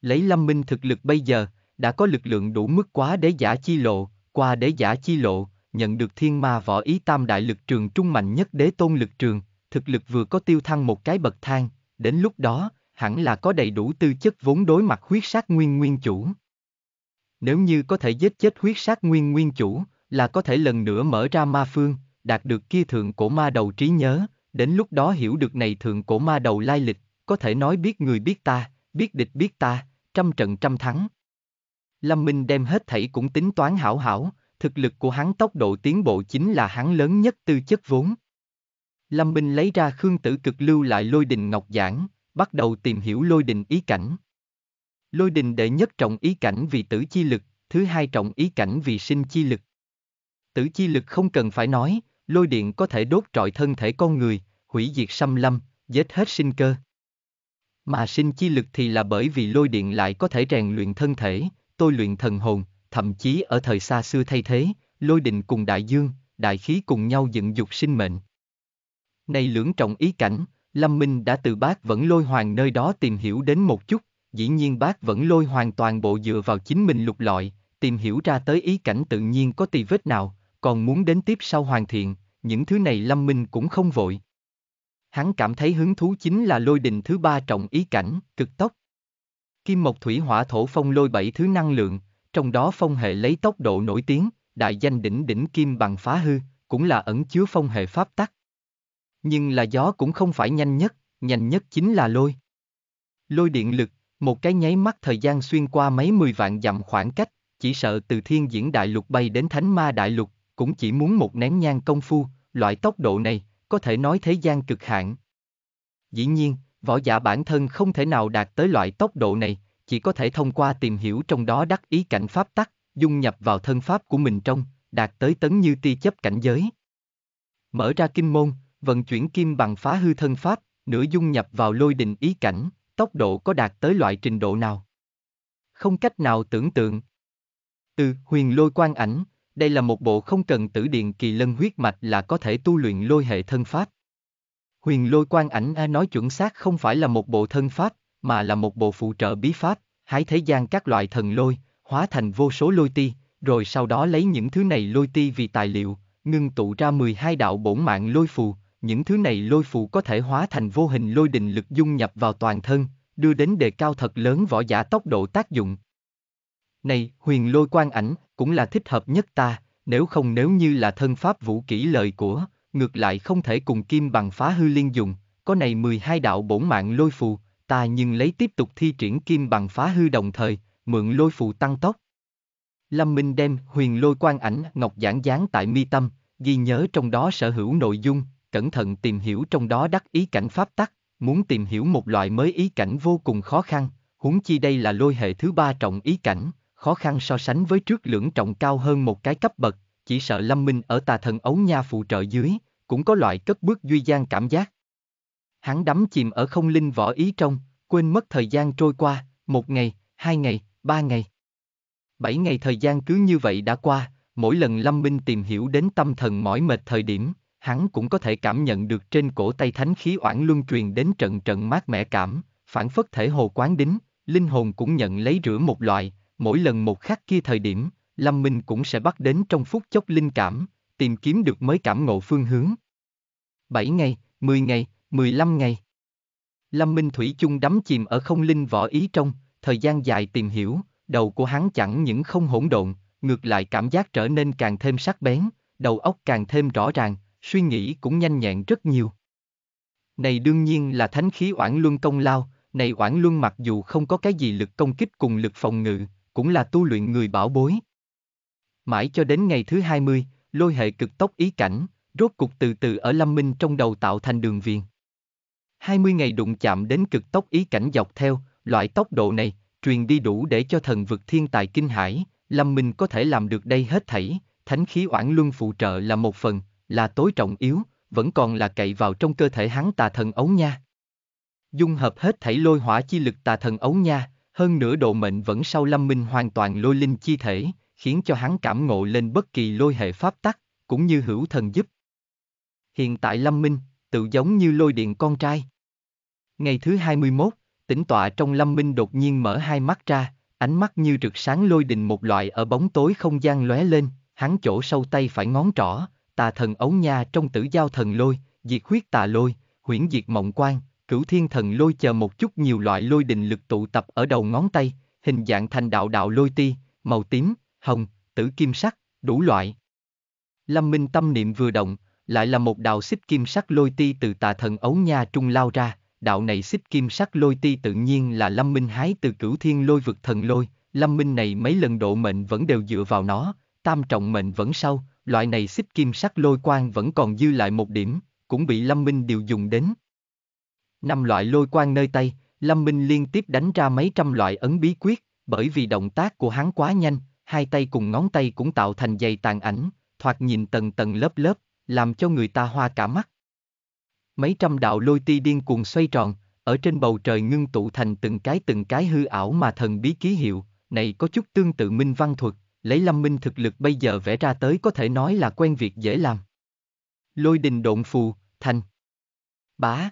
Lấy Lâm Minh thực lực bây giờ, đã có lực lượng đủ mức quá đế giả chi lộ, qua đế giả chi lộ, nhận được thiên ma võ ý tam đại lực trường trung mạnh nhất đế tôn lực trường, thực lực vừa có tiêu thăng một cái bậc thang, đến lúc đó, hẳn là có đầy đủ tư chất vốn đối mặt huyết sát nguyên nguyên chủ. Nếu như có thể giết chết huyết sát nguyên nguyên chủ, là có thể lần nữa mở ra ma phương, đạt được kia thượng cổ ma đầu trí nhớ, đến lúc đó hiểu được này thượng cổ ma đầu lai lịch, có thể nói biết người biết ta, biết địch biết ta, trăm trận trăm thắng. Lâm Minh đem hết thảy cũng tính toán hảo hảo, thực lực của hắn tốc độ tiến bộ chính là hắn lớn nhất tư chất vốn. Lâm Minh lấy ra khương tử cực lưu lại lôi đình ngọc giảng, bắt đầu tìm hiểu lôi đình ý cảnh. Lôi đình đệ nhất trọng ý cảnh vì tử chi lực, thứ hai trọng ý cảnh vì sinh chi lực. Tử chi lực không cần phải nói, lôi điện có thể đốt trọi thân thể con người, hủy diệt xâm lâm, giết hết sinh cơ. Mà sinh chi lực thì là bởi vì lôi điện lại có thể rèn luyện thân thể, tôi luyện thần hồn, thậm chí ở thời xa xưa thay thế, lôi đình cùng đại dương, đại khí cùng nhau dựng dục sinh mệnh. Này lưỡng trọng ý cảnh, Lâm Minh đã từ bác vẫn lôi hoàng nơi đó tìm hiểu đến một chút, dĩ nhiên bác vẫn lôi hoàn toàn bộ dựa vào chính mình lục lọi, tìm hiểu ra tới ý cảnh tự nhiên có tì vết nào, còn muốn đến tiếp sau hoàn thiện, những thứ này Lâm Minh cũng không vội. Hắn cảm thấy hứng thú chính là lôi đình thứ ba trọng ý cảnh, cực tốc, kim mộc thủy hỏa thổ phong lôi bảy thứ năng lượng, trong đó phong hệ lấy tốc độ nổi tiếng, đại danh đỉnh đỉnh kim bằng phá hư, cũng là ẩn chứa phong hệ pháp tắc. Nhưng là gió cũng không phải nhanh nhất, nhanh nhất chính là lôi. Lôi điện lực, một cái nháy mắt thời gian xuyên qua mấy mười vạn dặm khoảng cách, chỉ sợ từ thiên diễn đại lục bay đến thánh ma đại lục, cũng chỉ muốn một nén nhang công phu, loại tốc độ này, có thể nói thế gian cực hạn. Dĩ nhiên, võ giả bản thân không thể nào đạt tới loại tốc độ này, chỉ có thể thông qua tìm hiểu trong đó đắc ý cảnh pháp tắc, dung nhập vào thân pháp của mình trong, đạt tới tấn như ti chấp cảnh giới. Mở ra kinh môn, vận chuyển kim bằng phá hư thân pháp, nửa dung nhập vào lôi đình ý cảnh, tốc độ có đạt tới loại trình độ nào? Không cách nào tưởng tượng. Từ huyền lôi quan ảnh, đây là một bộ không cần tử điện kỳ lân huyết mạch là có thể tu luyện lôi hệ thân pháp. Huyền lôi quan ảnh A nói chuẩn xác không phải là một bộ thân pháp, mà là một bộ phụ trợ bí pháp, hái thế gian các loại thần lôi, hóa thành vô số lôi ti, rồi sau đó lấy những thứ này lôi ti vì tài liệu, ngưng tụ ra 12 đạo bổn mạng lôi phù, những thứ này lôi phù có thể hóa thành vô hình lôi đình lực dung nhập vào toàn thân, đưa đến đề cao thật lớn võ giả tốc độ tác dụng. Này, huyền lôi quan ảnh, cũng là thích hợp nhất ta, nếu không nếu như là thân pháp vũ kỹ lời của, ngược lại không thể cùng kim bằng phá hư liên dùng, có này 12 đạo bổn mạng lôi phù, ta nhưng lấy tiếp tục thi triển kim bằng phá hư đồng thời, mượn lôi phù tăng tốc. Lâm Minh đem huyền lôi quan ảnh ngọc giản dán tại mi tâm, ghi nhớ trong đó sở hữu nội dung, cẩn thận tìm hiểu trong đó đắc ý cảnh pháp tắc, muốn tìm hiểu một loại mới ý cảnh vô cùng khó khăn, huống chi đây là lôi hệ thứ ba trọng ý cảnh, khó khăn so sánh với trước lưỡng trọng cao hơn một cái cấp bậc, chỉ sợ Lâm Minh ở tà thần ấu nha phụ trợ dưới, cũng có loại cất bước duy gian cảm giác. Hắn đắm chìm ở không linh võ ý trong, quên mất thời gian trôi qua, một ngày, hai ngày, ba ngày. Bảy ngày thời gian cứ như vậy đã qua, mỗi lần Lâm Minh tìm hiểu đến tâm thần mỏi mệt thời điểm, hắn cũng có thể cảm nhận được trên cổ tay thánh khí oản luân truyền đến trận trận mát mẻ cảm, phản phất thể hồ quán đính, linh hồn cũng nhận lấy rửa một loại, mỗi lần một khắc kia thời điểm, Lâm Minh cũng sẽ bắt đến trong phút chốc linh cảm, tìm kiếm được mới cảm ngộ phương hướng. 7 ngày, 10 ngày, 15 ngày. Lâm Minh Thủy chung đắm chìm ở không linh võ ý trong, thời gian dài tìm hiểu, đầu của hắn chẳng những không hỗn độn, ngược lại cảm giác trở nên càng thêm sắc bén, đầu óc càng thêm rõ ràng, suy nghĩ cũng nhanh nhẹn rất nhiều. Này đương nhiên là thánh khí oản luân công lao, này oản luân mặc dù không có cái gì lực công kích cùng lực phòng ngự, cũng là tu luyện người bảo bối. Mãi cho đến ngày thứ 20, lôi hệ cực tốc ý cảnh, rốt cục từ từ ở Lâm Minh trong đầu tạo thành đường viền. 20 ngày đụng chạm đến cực tốc ý cảnh dọc theo, loại tốc độ này, truyền đi đủ để cho thần vực thiên tài kinh hải, Lâm Minh có thể làm được đây hết thảy, thánh khí oản luân phụ trợ là một phần, là tối trọng yếu, vẫn còn là cậy vào trong cơ thể hắn tà thần ấu nha. Dung hợp hết thảy lôi hỏa chi lực tà thần ấu nha, hơn nửa độ mệnh vẫn sau Lâm Minh hoàn toàn lôi linh chi thể, khiến cho hắn cảm ngộ lên bất kỳ lôi hệ pháp tắc, cũng như hữu thần giúp. Hiện tại Lâm Minh, tự giống như lôi điện con trai. Ngày thứ 21, tỉnh tọa trong Lâm Minh đột nhiên mở hai mắt ra, ánh mắt như rực sáng lôi đình một loại ở bóng tối không gian lóe lên, hắn chỗ sâu tay phải ngón trỏ, tà thần ấu nha trong tử giao thần lôi, diệt huyết tà lôi, huyễn diệt mộng quan, cửu thiên thần lôi chờ một chút nhiều loại lôi đình lực tụ tập ở đầu ngón tay, hình dạng thành đạo đạo lôi ti, màu tím, hồng, tử kim sắc, đủ loại. Lâm Minh tâm niệm vừa động, lại là một đạo xích kim sắc lôi ti từ tà thần ấu nha trung lao ra, đạo này xích kim sắc lôi ti tự nhiên là Lâm Minh hái từ cửu thiên lôi vực thần lôi, Lâm Minh này mấy lần độ mệnh vẫn đều dựa vào nó, tam trọng mệnh vẫn sau, loại này xích kim sắc lôi quang vẫn còn dư lại một điểm, cũng bị Lâm Minh điều dùng đến. Năm loại lôi quang nơi tay, Lâm Minh liên tiếp đánh ra mấy trăm loại ấn bí quyết, bởi vì động tác của hắn quá nhanh, hai tay cùng ngón tay cũng tạo thành dày tàn ảnh, thoạt nhìn tầng tầng lớp lớp, làm cho người ta hoa cả mắt. Mấy trăm đạo lôi ti điên cuồng xoay tròn, ở trên bầu trời ngưng tụ thành từng cái từng cái hư ảo mà thần bí ký hiệu, này có chút tương tự minh văn thuật, lấy lâm minh thực lực bây giờ vẽ ra tới có thể nói là quen việc dễ làm. Lôi đình độn phù, thành. Bá.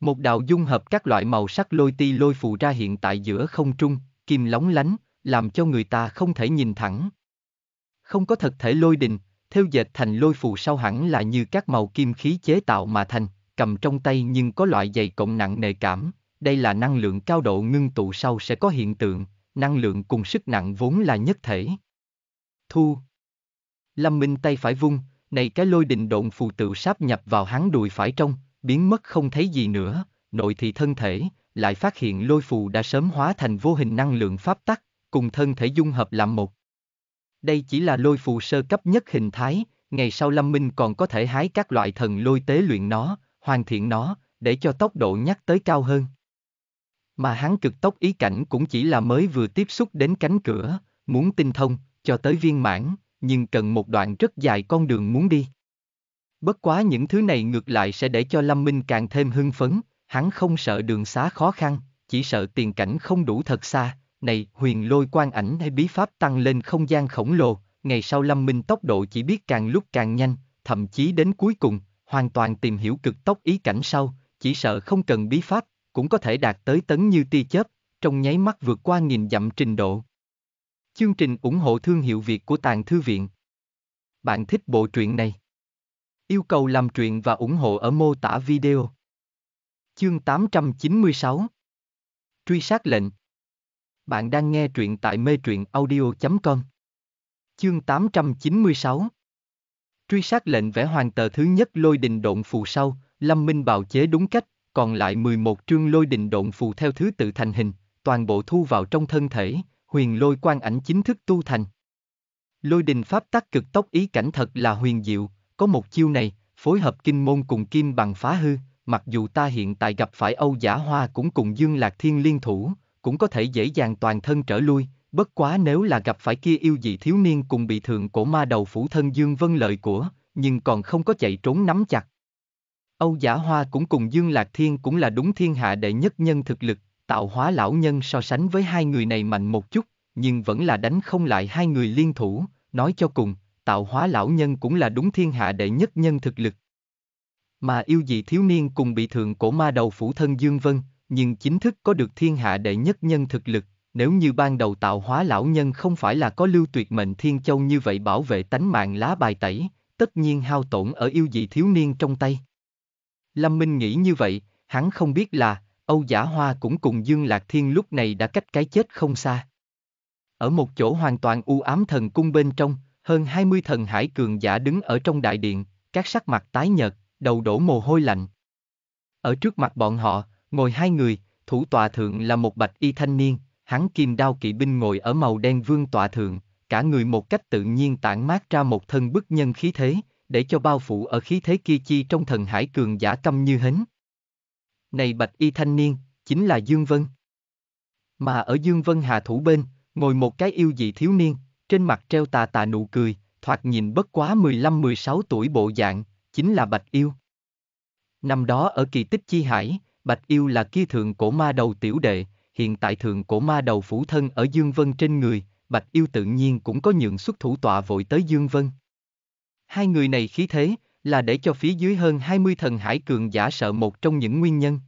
Một đạo dung hợp các loại màu sắc lôi ti lôi phù ra hiện tại giữa không trung, kim lóng lánh, làm cho người ta không thể nhìn thẳng. Không có thật thể lôi đình, theo dệt thành lôi phù sau hẳn là như các màu kim khí chế tạo mà thành, cầm trong tay nhưng có loại dày cộng nặng nề cảm, đây là năng lượng cao độ ngưng tụ sau sẽ có hiện tượng, năng lượng cùng sức nặng vốn là nhất thể. Thu Lâm Minh tay phải vung, này cái lôi đình độn phù tự sáp nhập vào hắn đùi phải trong, biến mất không thấy gì nữa, nội thị thân thể, lại phát hiện lôi phù đã sớm hóa thành vô hình năng lượng pháp tắc, cùng thân thể dung hợp làm một. Đây chỉ là lôi phù sơ cấp nhất hình thái, ngày sau Lâm Minh còn có thể hái các loại thần lôi tế luyện nó, hoàn thiện nó, để cho tốc độ nhắc tới cao hơn. Mà hắn cực tốc ý cảnh cũng chỉ là mới vừa tiếp xúc đến cánh cửa, muốn tinh thông, cho tới viên mãn, nhưng cần một đoạn rất dài con đường muốn đi. Bất quá những thứ này ngược lại sẽ để cho Lâm Minh càng thêm hưng phấn, hắn không sợ đường xá khó khăn, chỉ sợ tiền cảnh không đủ thật xa, này huyền lôi quan ảnh hay bí pháp tăng lên không gian khổng lồ, ngày sau Lâm Minh tốc độ chỉ biết càng lúc càng nhanh, thậm chí đến cuối cùng, hoàn toàn tìm hiểu cực tốc ý cảnh sau, chỉ sợ không cần bí pháp, cũng có thể đạt tới tấn như tia chớp, trong nháy mắt vượt qua nghìn dặm trình độ. Chương trình ủng hộ thương hiệu Việt của Tàng Thư Viện Bạn thích bộ truyện này? Yêu cầu làm truyện và ủng hộ ở mô tả video. Chương 896 Truy sát lệnh bạn đang nghe truyện tại mê truyện audio.com. Chương 896 Truy sát lệnh vẽ hoàng tờ thứ nhất lôi đình độn phù sau, Lâm Minh bào chế đúng cách, còn lại 11 chương lôi đình độn phù theo thứ tự thành hình, toàn bộ thu vào trong thân thể, huyền lôi quan ảnh chính thức tu thành. Lôi đình pháp tắc cực tốc ý cảnh thật là huyền diệu, có một chiêu này, phối hợp kinh môn cùng kim bằng phá hư, mặc dù ta hiện tại gặp phải Âu Giả Hoa cũng cùng Dương Lạc Thiên liên thủ, cũng có thể dễ dàng toàn thân trở lui, bất quá nếu là gặp phải kia yêu dị thiếu niên cùng bị thượng cổ ma đầu phủ thân Dương Vân lợi của, nhưng còn không có chạy trốn nắm chặt. Âu Giả Hoa cũng cùng Dương Lạc Thiên cũng là đúng thiên hạ đệ nhất nhân thực lực, tạo hóa lão nhân so sánh với hai người này mạnh một chút, nhưng vẫn là đánh không lại hai người liên thủ, nói cho cùng, tạo hóa lão nhân cũng là đúng thiên hạ đệ nhất nhân thực lực. Mà yêu dị thiếu niên cùng bị thượng cổ ma đầu phủ thân Dương Vân, nhưng chính thức có được thiên hạ đệ nhất nhân thực lực, nếu như ban đầu tạo hóa lão nhân không phải là có lưu tuyệt mệnh thiên châu như vậy bảo vệ tánh mạng lá bài tẩy, tất nhiên hao tổn ở yêu dị thiếu niên trong tay. Lâm Minh nghĩ như vậy, hắn không biết là, Âu Giả Hoa cũng cùng Dương Lạc Thiên lúc này đã cách cái chết không xa. Ở một chỗ hoàn toàn u ám thần cung bên trong, hơn 20 thần hải cường giả đứng ở trong đại điện, các sắc mặt tái nhợt, đầu đổ mồ hôi lạnh. Ở trước mặt bọn họ, ngồi hai người, thủ tọa thượng là một bạch y thanh niên, hắn kim đao kỵ binh ngồi ở màu đen vương tọa thượng, cả người một cách tự nhiên tản mát ra một thân bức nhân khí thế, để cho bao phủ ở khí thế kia chi trong thần hải cường giả câm như hến. Này bạch y thanh niên, chính là Dương Vân. Mà ở Dương Vân Hà thủ bên, ngồi một cái yêu dị thiếu niên, trên mặt treo tà tà nụ cười, thoạt nhìn bất quá 15-16 tuổi bộ dạng, chính là Bạch Yêu. Năm đó ở kỳ tích chi hải, Bạch Yêu là kia thượng cổ ma đầu tiểu đệ, hiện tại thượng cổ ma đầu phủ thân ở Dương Vân trên người, Bạch Yêu tự nhiên cũng có nhượng xuất thủ tọa vội tới Dương Vân. Hai người này khí thế, là để cho phía dưới hơn 20 thần hải cường giả sợ một trong những nguyên nhân.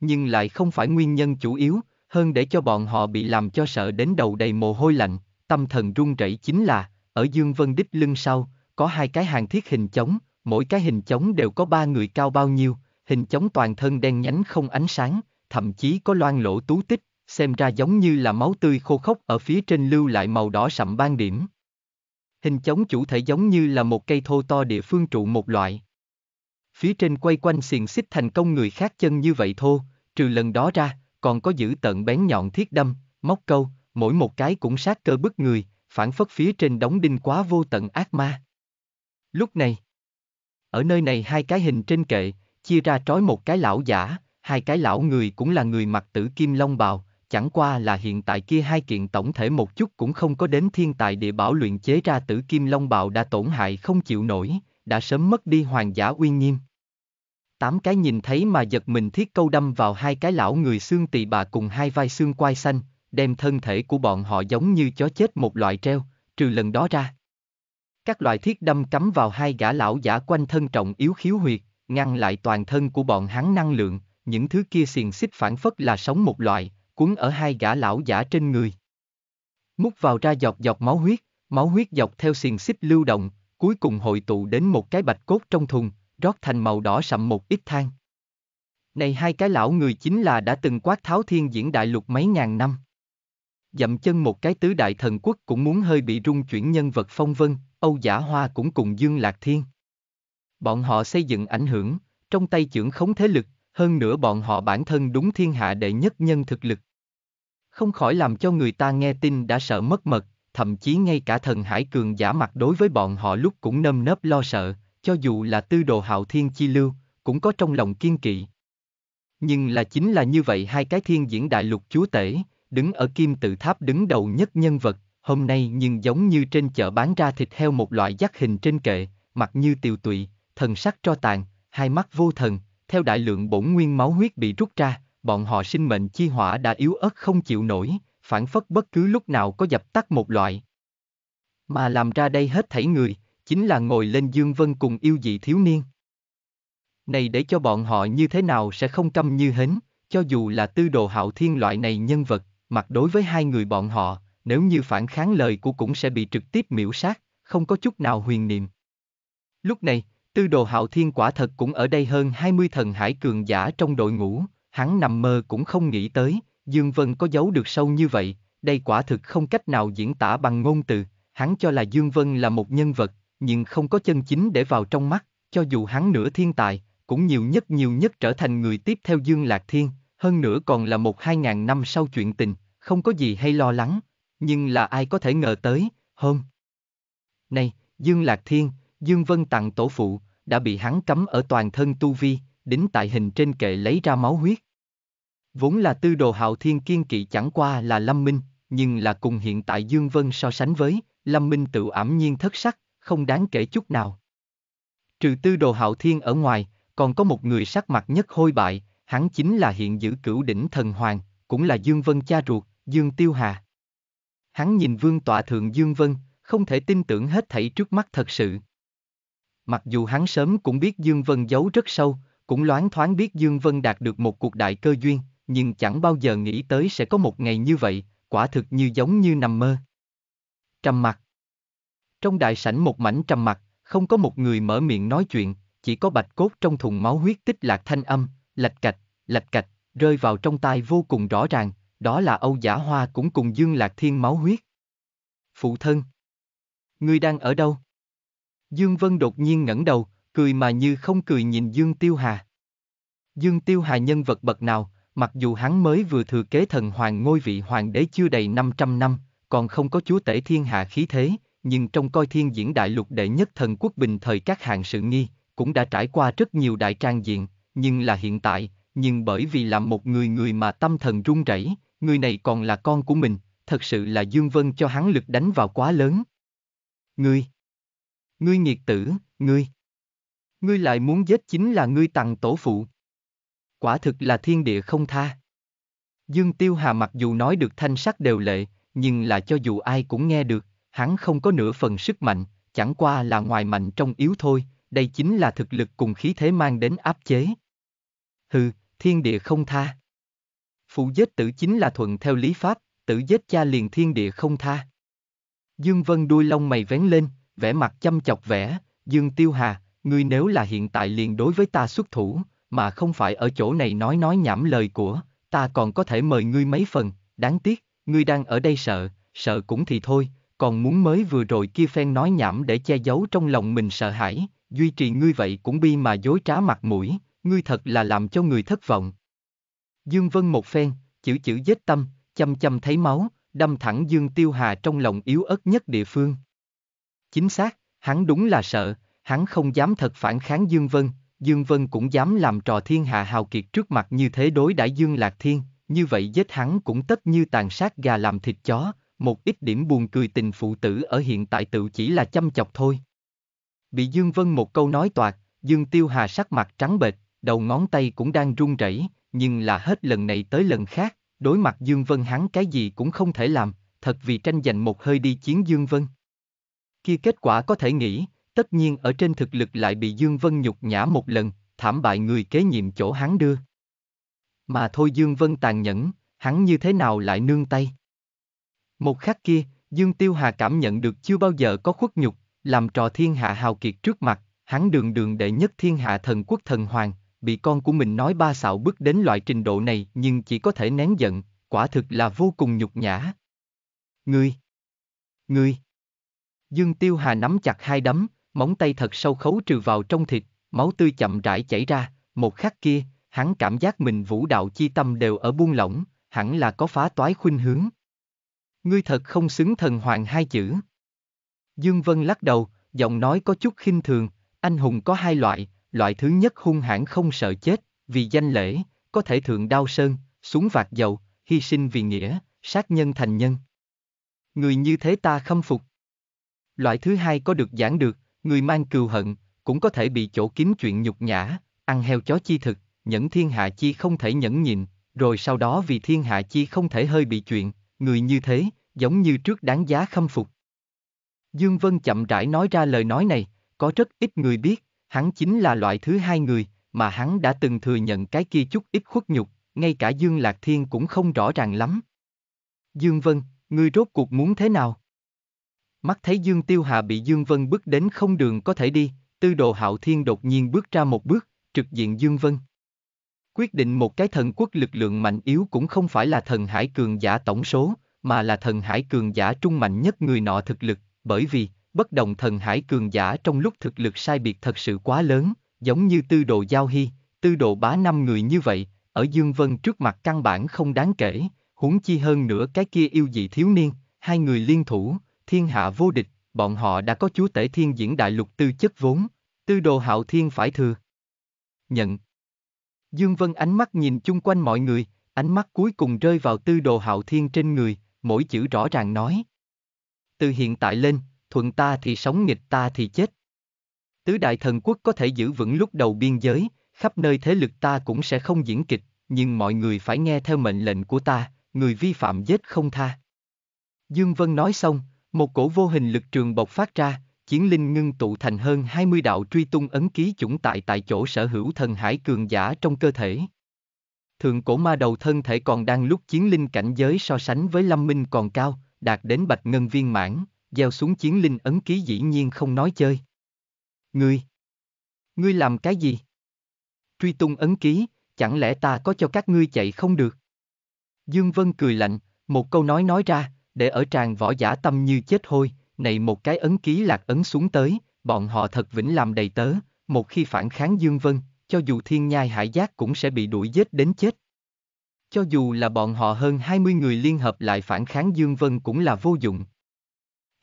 Nhưng lại không phải nguyên nhân chủ yếu, hơn để cho bọn họ bị làm cho sợ đến đầu đầy mồ hôi lạnh, tâm thần run rẩy chính là, ở Dương Vân đích lưng sau, có hai cái hàng thiết hình chống, mỗi cái hình chống đều có ba người cao bao nhiêu, hình chống toàn thân đen nhánh không ánh sáng, thậm chí có loang lỗ tú tích, xem ra giống như là máu tươi khô khốc ở phía trên lưu lại màu đỏ sậm ban điểm. Hình chống chủ thể giống như là một cây thô to địa phương trụ một loại. Phía trên quay quanh xiềng xích thành công người khác chân như vậy thô, trừ lần đó ra, còn có giữ tận bén nhọn thiết đâm, móc câu, mỗi một cái cũng sát cơ bức người, phản phất phía trên đóng đinh quá vô tận ác ma. Lúc này, ở nơi này hai cái hình trên kệ, chia ra trói một cái lão giả, hai cái lão người cũng là người mặc tử kim long bào, chẳng qua là hiện tại kia hai kiện tổng thể một chút cũng không có đến thiên tài địa bảo luyện chế ra tử kim long bào đã tổn hại không chịu nổi, đã sớm mất đi hoàng giả uy nghiêm. Tám cái nhìn thấy mà giật mình thiết câu đâm vào hai cái lão người xương tỳ bà cùng hai vai xương quai xanh, đem thân thể của bọn họ giống như chó chết một loại treo, trừ lần đó ra. Các loại thiết đâm cắm vào hai gã lão giả quanh thân trọng yếu khiếu huyệt, ngăn lại toàn thân của bọn hắn năng lượng, những thứ kia xiềng xích phản phất là sống một loại, cuốn ở hai gã lão giả trên người. Mút vào ra dọc dọc máu huyết, máu huyết dọc theo xiềng xích lưu động, cuối cùng hội tụ đến một cái bạch cốt trong thùng, rót thành màu đỏ sậm một ít than. Này hai cái lão người chính là đã từng quát tháo thiên diễn đại lục mấy ngàn năm. Dậm chân một cái tứ đại thần quốc cũng muốn hơi bị rung chuyển nhân vật phong vân, Âu Giả Hoa cũng cùng Dương Lạc Thiên bọn họ xây dựng ảnh hưởng, trong tay trưởng khống thế lực, hơn nữa bọn họ bản thân đúng thiên hạ đệ nhất nhân thực lực. Không khỏi làm cho người ta nghe tin đã sợ mất mật, thậm chí ngay cả thần hải cường giả mặt đối với bọn họ lúc cũng nâm nớp lo sợ, cho dù là tư đồ hạo thiên chi lưu, cũng có trong lòng kiên kỵ. Nhưng là chính là như vậy hai cái thiên diễn đại lục chúa tể, đứng ở kim tự tháp đứng đầu nhất nhân vật, hôm nay nhưng giống như trên chợ bán ra thịt heo một loại giác hình trên kệ, mặt như tiều tụy, thần sắc cho tàn, hai mắt vô thần, theo đại lượng bổn nguyên máu huyết bị rút ra, bọn họ sinh mệnh chi hỏa đã yếu ớt không chịu nổi, phản phất bất cứ lúc nào có dập tắt một loại. Mà làm ra đây hết thảy người, chính là ngồi lên Dương Vân cùng yêu dị thiếu niên. Này để cho bọn họ như thế nào sẽ không căm như hến, cho dù là tư đồ hạo thiên loại này nhân vật, mặc đối với hai người bọn họ, nếu như phản kháng lời của cũng sẽ bị trực tiếp miễu sát, không có chút nào huyền niệm. Lúc này, Tư đồ hạo thiên quả thật cũng ở đây hơn 20 thần hải cường giả trong đội ngũ, hắn nằm mơ cũng không nghĩ tới, Dương Vân có giấu được sâu như vậy, đây quả thực không cách nào diễn tả bằng ngôn từ, hắn cho là Dương Vân là một nhân vật, nhưng không có chân chính để vào trong mắt, cho dù hắn nửa thiên tài, cũng nhiều nhất nhiều nhất trở thành người tiếp theo Dương Lạc Thiên, hơn nữa còn là một hai ngàn năm sau chuyện tình, không có gì hay lo lắng, nhưng là ai có thể ngờ tới, hôm nay, Dương Lạc Thiên, Dương Vân tặng tổ phụ, đã bị hắn cấm ở toàn thân tu vi, đính tại hình trên kệ lấy ra máu huyết. Vốn là tư đồ hạo thiên kiên kỵ chẳng qua là Lâm Minh, nhưng là cùng hiện tại Dương Vân so sánh với, Lâm Minh tự ảm nhiên thất sắc, không đáng kể chút nào. Trừ tư đồ hạo thiên ở ngoài, còn có một người sắc mặt nhất hôi bại, hắn chính là hiện giữ cửu đỉnh thần hoàng, cũng là Dương Vân cha ruột, Dương Tiêu Hà. Hắn nhìn vương tọa thượng Dương Vân, không thể tin tưởng hết thảy trước mắt thật sự. Mặc dù hắn sớm cũng biết Dương Vân giấu rất sâu, cũng loáng thoáng biết Dương Vân đạt được một cuộc đại cơ duyên, nhưng chẳng bao giờ nghĩ tới sẽ có một ngày như vậy, quả thực như giống như nằm mơ. Trầm mặt Trong đại sảnh một mảnh trầm mặt, không có một người mở miệng nói chuyện, chỉ có bạch cốt trong thùng máu huyết tích lạc thanh âm, lạch cạch, lạch cạch, rơi vào trong tai vô cùng rõ ràng, đó là Âu Giả Hoa cũng cùng Dương Lạc Thiên máu huyết. Phụ thân! Ngươi đang ở đâu? Dương Vân đột nhiên ngẩng đầu, cười mà như không cười nhìn Dương Tiêu Hà. Dương Tiêu Hà nhân vật bậc nào, mặc dù hắn mới vừa thừa kế thần hoàng ngôi vị hoàng đế chưa đầy 500 năm, còn không có chúa tể thiên hạ khí thế, nhưng trong coi thiên diễn đại lục đệ nhất thần quốc bình thời các hạng sự nghi, cũng đã trải qua rất nhiều đại trang diện, nhưng là hiện tại, nhưng bởi vì là một người người mà tâm thần run rẩy, người này còn là con của mình, thật sự là Dương Vân cho hắn lực đánh vào quá lớn. Ngươi, Ngươi nghiệt tử, ngươi. Ngươi lại muốn giết chính là ngươi tặng tổ phụ. Quả thực là thiên địa không tha. Dương Tiêu Hà mặc dù nói được thanh sắc đều lệ, nhưng là cho dù ai cũng nghe được, hắn không có nửa phần sức mạnh, chẳng qua là ngoài mạnh trong yếu thôi, đây chính là thực lực cùng khí thế mang đến áp chế. Hừ, thiên địa không tha. Phụ giết tử chính là thuận theo lý pháp, tử giết cha liền thiên địa không tha. Dương Vân đuôi lông mày vén lên, vẻ mặt chăm chọc vẻ, Dương Tiêu Hà, ngươi nếu là hiện tại liền đối với ta xuất thủ, mà không phải ở chỗ này nói nói nhảm lời của, ta còn có thể mời ngươi mấy phần, đáng tiếc, ngươi đang ở đây sợ, sợ cũng thì thôi, còn muốn mới vừa rồi kia phen nói nhảm để che giấu trong lòng mình sợ hãi, duy trì ngươi vậy cũng bi mà dối trá mặt mũi, ngươi thật là làm cho người thất vọng. Dương Vân một phen, chữ chữ giết tâm, chăm chăm thấy máu, đâm thẳng Dương Tiêu Hà trong lòng yếu ớt nhất địa phương. Chính xác, hắn đúng là sợ, hắn không dám thật phản kháng Dương Vân, Dương Vân cũng dám làm trò thiên hạ hào kiệt trước mặt như thế đối đãi Dương Lạc Thiên, như vậy giết hắn cũng tất như tàn sát gà làm thịt chó, một ít điểm buồn cười tình phụ tử ở hiện tại tự chỉ là chăm chọc thôi. Bị Dương Vân một câu nói toạc, Dương Tiêu Hà sắc mặt trắng bệch, đầu ngón tay cũng đang run rẩy, nhưng là hết lần này tới lần khác, đối mặt Dương Vân hắn cái gì cũng không thể làm, thật vì tranh giành một hơi đi chiến Dương Vân kia kết quả có thể nghĩ, tất nhiên ở trên thực lực lại bị Dương Vân nhục nhã một lần, thảm bại người kế nhiệm chỗ hắn đưa. Mà thôi Dương Vân tàn nhẫn, hắn như thế nào lại nương tay. Một khắc kia, Dương Tiêu Hà cảm nhận được chưa bao giờ có khuất nhục, làm trò thiên hạ hào kiệt trước mặt, hắn đường đường đệ nhất thiên hạ thần quốc thần hoàng, bị con của mình nói ba xạo bước đến loại trình độ này nhưng chỉ có thể nén giận, quả thực là vô cùng nhục nhã. Ngươi! Ngươi! Dương Tiêu Hà nắm chặt hai đấm, móng tay thật sâu khấu trừ vào trong thịt, máu tươi chậm rãi chảy ra, một khắc kia, hắn cảm giác mình vũ đạo chi tâm đều ở buông lỏng, hẳn là có phá toái khuynh hướng. Ngươi thật không xứng thần hoàng hai chữ. Dương Vân lắc đầu, giọng nói có chút khinh thường, anh hùng có hai loại, loại thứ nhất hung hãn không sợ chết, vì danh lễ, có thể thượng đao sơn, xuống vạt dầu, hy sinh vì nghĩa, sát nhân thành nhân. Người như thế ta khâm phục. Loại thứ hai có được giảng được, người mang cừu hận, cũng có thể bị chỗ kiếm chuyện nhục nhã, ăn heo chó chi thực, nhẫn thiên hạ chi không thể nhẫn nhịn, rồi sau đó vì thiên hạ chi không thể hơi bị chuyện, người như thế, giống như trước đáng giá khâm phục. Dương Vân chậm rãi nói ra lời nói này, có rất ít người biết, hắn chính là loại thứ hai người, mà hắn đã từng thừa nhận cái kia chút ít khuất nhục, ngay cả Dương Lạc Thiên cũng không rõ ràng lắm. Dương Vân, ngươi rốt cuộc muốn thế nào? mắt thấy Dương Tiêu Hà bị Dương Vân bước đến không đường có thể đi, tư đồ hạo thiên đột nhiên bước ra một bước, trực diện Dương Vân. Quyết định một cái thần quốc lực lượng mạnh yếu cũng không phải là thần hải cường giả tổng số, mà là thần hải cường giả trung mạnh nhất người nọ thực lực, bởi vì, bất đồng thần hải cường giả trong lúc thực lực sai biệt thật sự quá lớn, giống như tư đồ giao hy, tư đồ bá năm người như vậy, ở Dương Vân trước mặt căn bản không đáng kể, huống chi hơn nữa cái kia yêu dị thiếu niên, hai người liên thủ, thiên hạ vô địch, bọn họ đã có chúa tể thiên diễn đại lục tư chất vốn, tư đồ hạo thiên phải thừa. Nhận. Dương Vân ánh mắt nhìn chung quanh mọi người, ánh mắt cuối cùng rơi vào tư đồ hạo thiên trên người, mỗi chữ rõ ràng nói. Từ hiện tại lên, thuận ta thì sống nghịch ta thì chết. Tứ đại thần quốc có thể giữ vững lúc đầu biên giới, khắp nơi thế lực ta cũng sẽ không diễn kịch, nhưng mọi người phải nghe theo mệnh lệnh của ta, người vi phạm giết không tha. Dương Vân nói xong, một cổ vô hình lực trường bộc phát ra, chiến linh ngưng tụ thành hơn 20 đạo truy tung ấn ký chủng tại tại chỗ sở hữu thần hải cường giả trong cơ thể. Thượng cổ ma đầu thân thể còn đang lúc chiến linh cảnh giới so sánh với lâm minh còn cao, đạt đến bạch ngân viên mãn, gieo xuống chiến linh ấn ký dĩ nhiên không nói chơi. Ngươi! Ngươi làm cái gì? Truy tung ấn ký, chẳng lẽ ta có cho các ngươi chạy không được? Dương Vân cười lạnh, một câu nói nói ra, để ở tràng võ giả tâm như chết hôi, này một cái ấn ký lạc ấn xuống tới, bọn họ thật vĩnh làm đầy tớ, một khi phản kháng Dương Vân, cho dù thiên nhai hải giác cũng sẽ bị đuổi giết đến chết. Cho dù là bọn họ hơn 20 người liên hợp lại phản kháng Dương Vân cũng là vô dụng.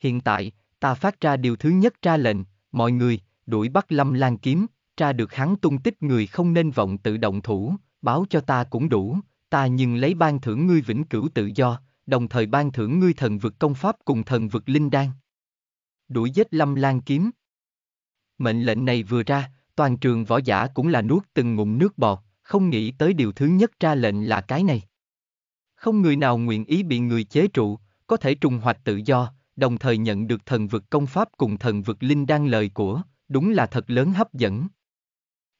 Hiện tại, ta phát ra điều thứ nhất ra lệnh, mọi người, đuổi bắt lâm lan kiếm, tra được hắn tung tích người không nên vọng tự động thủ, báo cho ta cũng đủ, ta nhưng lấy ban thưởng ngươi vĩnh cửu tự do, đồng thời ban thưởng ngươi thần vực công pháp cùng thần vực linh đan. Đuổi giết lâm lan kiếm. Mệnh lệnh này vừa ra, toàn trường võ giả cũng là nuốt từng ngụm nước bọt, không nghĩ tới điều thứ nhất ra lệnh là cái này. Không người nào nguyện ý bị người chế trụ, có thể trùng hoạch tự do, đồng thời nhận được thần vực công pháp cùng thần vực linh đan lời của, đúng là thật lớn hấp dẫn.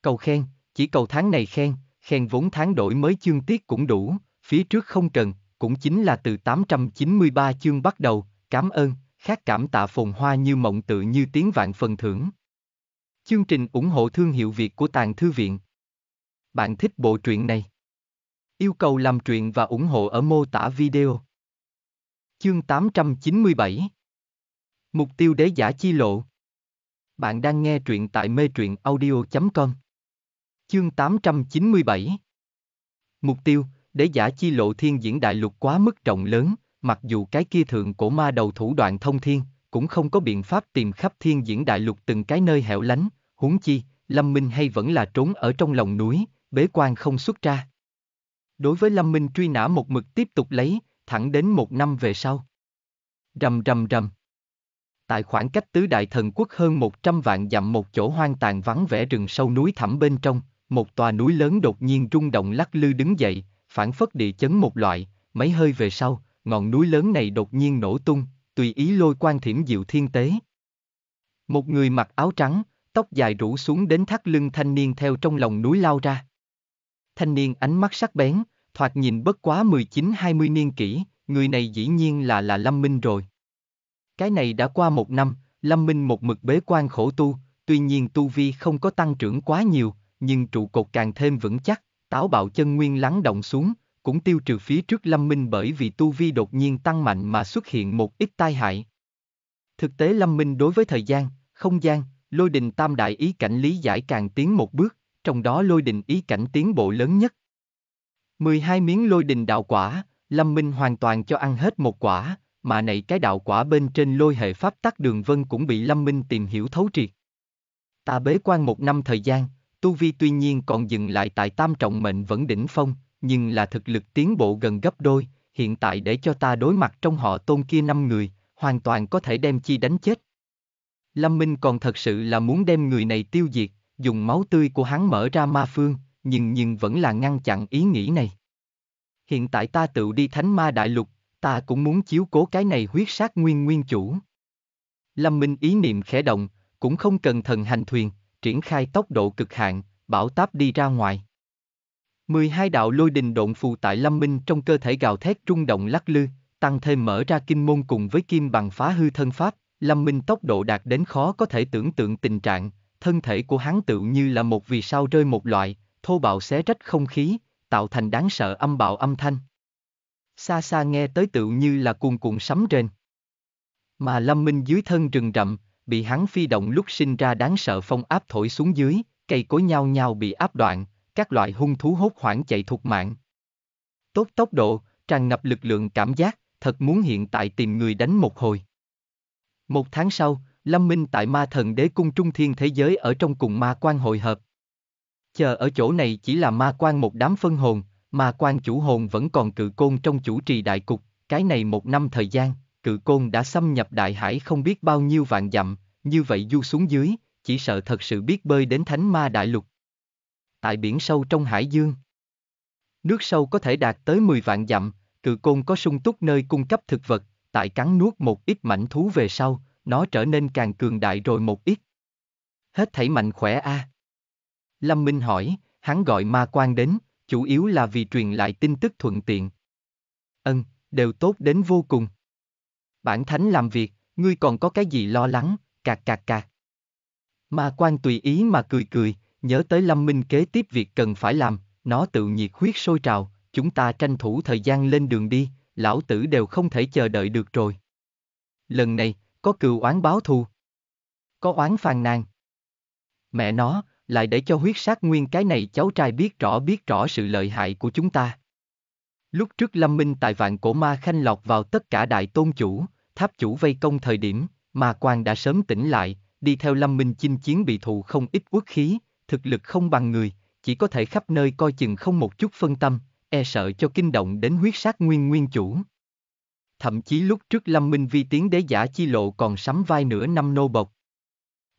Cầu khen, chỉ cầu tháng này khen, khen vốn tháng đổi mới chương tiết cũng đủ, phía trước không cần, cũng chính là từ 893 chương bắt đầu, cảm ơn, khác cảm tạ phồn hoa như mộng tự như tiếng vạn phần thưởng. Chương trình ủng hộ thương hiệu Việt của Tàng Thư Viện. Bạn thích bộ truyện này? Yêu cầu làm truyện và ủng hộ ở mô tả video. Chương 897 Mục tiêu đế giả chi lộ Bạn đang nghe truyện tại mê truyện audio.com Chương 897 Mục tiêu, đế giả chi lộ thiên diễn đại lục quá mức rộng lớn, mặc dù cái kia thượng cổ ma đầu thủ đoạn thông thiên, cũng không có biện pháp tìm khắp thiên diễn đại lục từng cái nơi hẻo lánh, huống chi, Lâm Minh hay vẫn là trốn ở trong lòng núi, bế quan không xuất ra. Đối với Lâm Minh truy nã một mực tiếp tục lấy, thẳng đến một năm về sau. Rầm rầm rầm. Tại khoảng cách tứ đại thần quốc hơn 100 vạn dặm một chỗ hoang tàn vắng vẻ rừng sâu núi thẳm bên trong, một tòa núi lớn đột nhiên rung động lắc lư đứng dậy, phản phất địa chấn một loại, mấy hơi về sau, ngọn núi lớn này đột nhiên nổ tung, tùy ý lôi quan thiểm diệu thiên tế. Một người mặc áo trắng, tóc dài rủ xuống đến thắt lưng thanh niên theo trong lòng núi lao ra. Thanh niên ánh mắt sắc bén, thoạt nhìn bất quá 19-20 niên kỷ, người này dĩ nhiên là là Lâm Minh rồi. Cái này đã qua một năm, Lâm Minh một mực bế quan khổ tu, tuy nhiên tu vi không có tăng trưởng quá nhiều, nhưng trụ cột càng thêm vững chắc táo bạo chân nguyên lắng động xuống, cũng tiêu trừ phía trước Lâm Minh bởi vì tu vi đột nhiên tăng mạnh mà xuất hiện một ít tai hại. Thực tế Lâm Minh đối với thời gian, không gian, lôi đình tam đại ý cảnh lý giải càng tiến một bước, trong đó lôi đình ý cảnh tiến bộ lớn nhất. 12 miếng lôi đình đạo quả, Lâm Minh hoàn toàn cho ăn hết một quả, mà này cái đạo quả bên trên lôi hệ pháp tắc đường vân cũng bị Lâm Minh tìm hiểu thấu triệt. Ta bế quan một năm thời gian, tu vi tuy nhiên còn dừng lại tại tam trọng mệnh vẫn đỉnh phong, nhưng là thực lực tiến bộ gần gấp đôi, hiện tại để cho ta đối mặt trong họ tôn kia năm người, hoàn toàn có thể đem chi đánh chết. Lâm Minh còn thật sự là muốn đem người này tiêu diệt, dùng máu tươi của hắn mở ra ma phương, nhưng nhưng vẫn là ngăn chặn ý nghĩ này. Hiện tại ta tự đi thánh ma đại lục, ta cũng muốn chiếu cố cái này huyết sát nguyên nguyên chủ. Lâm Minh ý niệm khẽ động, cũng không cần thần hành thuyền, triển khai tốc độ cực hạn, bão táp đi ra ngoài. 12 đạo lôi đình độn phù tại Lâm Minh trong cơ thể gào thét trung động lắc lư, tăng thêm mở ra kinh môn cùng với kim bằng phá hư thân pháp, Lâm Minh tốc độ đạt đến khó có thể tưởng tượng tình trạng, thân thể của hắn tự như là một vì sao rơi một loại, thô bạo xé rách không khí, tạo thành đáng sợ âm bạo âm thanh. Xa xa nghe tới tự như là cuồn cuộn sấm trên, Mà Lâm Minh dưới thân rừng rậm, bị hắn phi động lúc sinh ra đáng sợ phong áp thổi xuống dưới, cây cối nhau nhau bị áp đoạn, các loại hung thú hốt hoảng chạy thục mạng. Tốt tốc độ, tràn ngập lực lượng cảm giác, thật muốn hiện tại tìm người đánh một hồi. Một tháng sau, Lâm Minh tại ma thần đế cung trung thiên thế giới ở trong cùng ma quan hội hợp. Chờ ở chỗ này chỉ là ma quan một đám phân hồn, ma quan chủ hồn vẫn còn cự côn trong chủ trì đại cục, cái này một năm thời gian, cự côn đã xâm nhập đại hải không biết bao nhiêu vạn dặm, như vậy du xuống dưới, chỉ sợ thật sự biết bơi đến thánh ma đại lục. Tại biển sâu trong hải dương, nước sâu có thể đạt tới 10 vạn dặm, cự côn có sung túc nơi cung cấp thực vật, tại cắn nuốt một ít mảnh thú về sau, nó trở nên càng cường đại rồi một ít. Hết thảy mạnh khỏe a. À? Lâm Minh hỏi, hắn gọi ma quan đến, chủ yếu là vì truyền lại tin tức thuận tiện. Ân, đều tốt đến vô cùng bản thánh làm việc, ngươi còn có cái gì lo lắng, cạc cạc cạc. Ma quan tùy ý mà cười cười, nhớ tới Lâm Minh kế tiếp việc cần phải làm, nó tự nhiệt huyết sôi trào, chúng ta tranh thủ thời gian lên đường đi, lão tử đều không thể chờ đợi được rồi. Lần này, có cựu oán báo thù. Có oán phàn nàn. Mẹ nó, lại để cho huyết sát nguyên cái này cháu trai biết rõ biết rõ sự lợi hại của chúng ta. Lúc trước Lâm Minh tại vạn cổ ma khanh lọt vào tất cả đại tôn chủ, tháp chủ vây công thời điểm, mà quan đã sớm tỉnh lại, đi theo Lâm Minh chinh chiến bị thù không ít quốc khí, thực lực không bằng người, chỉ có thể khắp nơi coi chừng không một chút phân tâm, e sợ cho kinh động đến huyết sát nguyên nguyên chủ. Thậm chí lúc trước Lâm Minh vi tiến đế giả chi lộ còn sắm vai nửa năm nô bộc.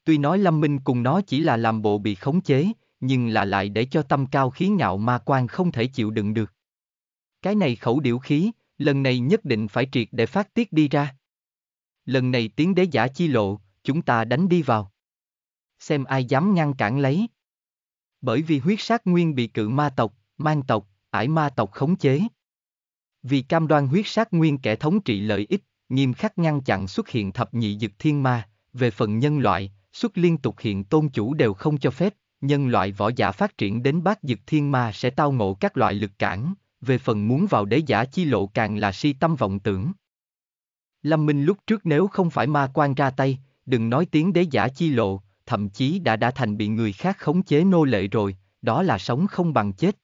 Tuy nói Lâm Minh cùng nó chỉ là làm bộ bị khống chế, nhưng là lại để cho tâm cao khí ngạo ma quan không thể chịu đựng được. Cái này khẩu điểu khí, lần này nhất định phải triệt để phát tiết đi ra. Lần này tiếng đế giả chi lộ, chúng ta đánh đi vào. Xem ai dám ngăn cản lấy. Bởi vì huyết sát nguyên bị cự ma tộc, mang tộc, ải ma tộc khống chế. Vì cam đoan huyết sát nguyên kẻ thống trị lợi ích, nghiêm khắc ngăn chặn xuất hiện thập nhị dực thiên ma, về phần nhân loại, xuất liên tục hiện tôn chủ đều không cho phép, nhân loại võ giả phát triển đến bát dực thiên ma sẽ tao ngộ các loại lực cản về phần muốn vào đế giả chi lộ càng là si tâm vọng tưởng. Lâm Minh lúc trước nếu không phải ma quan ra tay, đừng nói tiếng đế giả chi lộ, thậm chí đã đã thành bị người khác khống chế nô lệ rồi, đó là sống không bằng chết.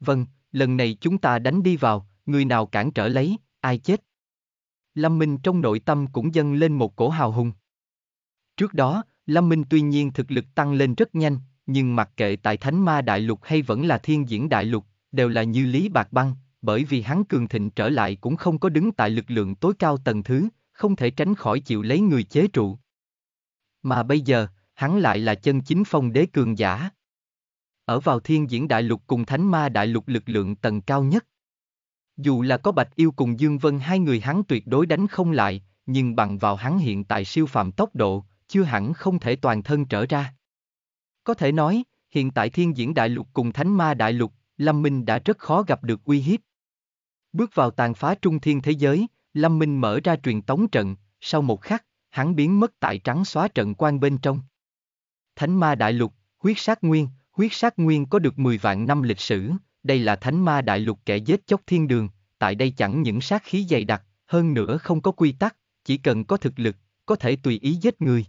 Vâng, lần này chúng ta đánh đi vào, người nào cản trở lấy, ai chết. Lâm Minh trong nội tâm cũng dâng lên một cổ hào hùng. Trước đó, Lâm Minh tuy nhiên thực lực tăng lên rất nhanh, nhưng mặc kệ tại Thánh Ma Đại Lục hay vẫn là Thiên Diễn Đại Lục, đều là như Lý Bạc Băng, bởi vì hắn cường thịnh trở lại cũng không có đứng tại lực lượng tối cao tầng thứ, không thể tránh khỏi chịu lấy người chế trụ. Mà bây giờ, hắn lại là chân chính phong đế cường giả. Ở vào thiên diễn đại lục cùng thánh ma đại lục lực lượng tầng cao nhất. Dù là có Bạch Yêu cùng Dương Vân hai người hắn tuyệt đối đánh không lại, nhưng bằng vào hắn hiện tại siêu phạm tốc độ, chưa hẳn không thể toàn thân trở ra. Có thể nói, hiện tại thiên diễn đại lục cùng thánh ma đại lục, Lâm Minh đã rất khó gặp được uy hiếp. Bước vào tàn phá trung thiên thế giới, Lâm Minh mở ra truyền tống trận, sau một khắc, hắn biến mất tại trắng xóa trận quan bên trong. Thánh ma đại lục, huyết sát nguyên, huyết sát nguyên có được 10 vạn năm lịch sử, đây là thánh ma đại lục kẻ giết chóc thiên đường, tại đây chẳng những sát khí dày đặc, hơn nữa không có quy tắc, chỉ cần có thực lực, có thể tùy ý giết người.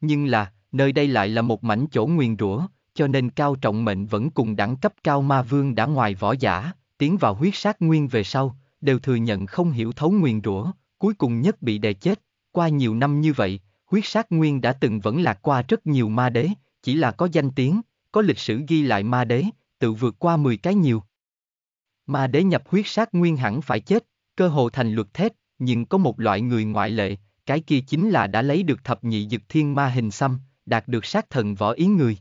Nhưng là, nơi đây lại là một mảnh chỗ nguyền rủa, cho nên cao trọng mệnh vẫn cùng đẳng cấp cao ma vương đã ngoài võ giả, tiến vào huyết sát nguyên về sau, đều thừa nhận không hiểu thấu nguyền rủa, cuối cùng nhất bị đè chết. Qua nhiều năm như vậy, huyết sát nguyên đã từng vẫn lạc qua rất nhiều ma đế, chỉ là có danh tiếng, có lịch sử ghi lại ma đế, tự vượt qua 10 cái nhiều. Ma đế nhập huyết sát nguyên hẳn phải chết, cơ hồ thành luật thép, nhưng có một loại người ngoại lệ, cái kia chính là đã lấy được thập nhị dực thiên ma hình xăm, đạt được sát thần võ ý người.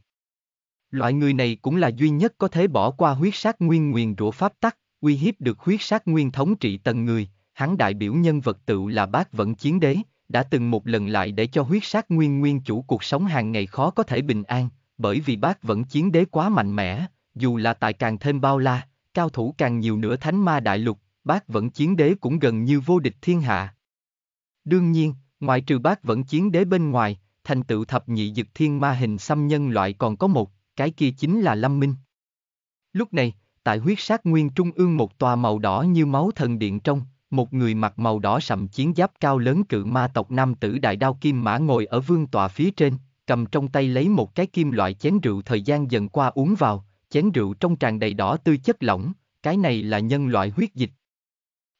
Loại người này cũng là duy nhất có thể bỏ qua huyết sát nguyên nguyền rủa pháp tắc, uy hiếp được huyết sát nguyên thống trị tầng người, hắn đại biểu nhân vật tự là bác vận chiến đế, đã từng một lần lại để cho huyết sát nguyên nguyên chủ cuộc sống hàng ngày khó có thể bình an, bởi vì bác vận chiến đế quá mạnh mẽ, dù là tài càng thêm bao la, cao thủ càng nhiều nữa thánh ma đại lục, bác vận chiến đế cũng gần như vô địch thiên hạ. Đương nhiên, ngoại trừ bác vận chiến đế bên ngoài, thành tựu thập nhị dực thiên ma hình xâm nhân loại còn có một, cái kia chính là Lâm Minh. Lúc này, tại huyết sát nguyên trung ương một tòa màu đỏ như máu thần điện trong, một người mặc màu đỏ sậm chiến giáp cao lớn cự ma tộc nam tử đại đao kim mã ngồi ở vương tòa phía trên, cầm trong tay lấy một cái kim loại chén rượu thời gian dần qua uống vào, chén rượu trong tràn đầy đỏ tươi chất lỏng, cái này là nhân loại huyết dịch.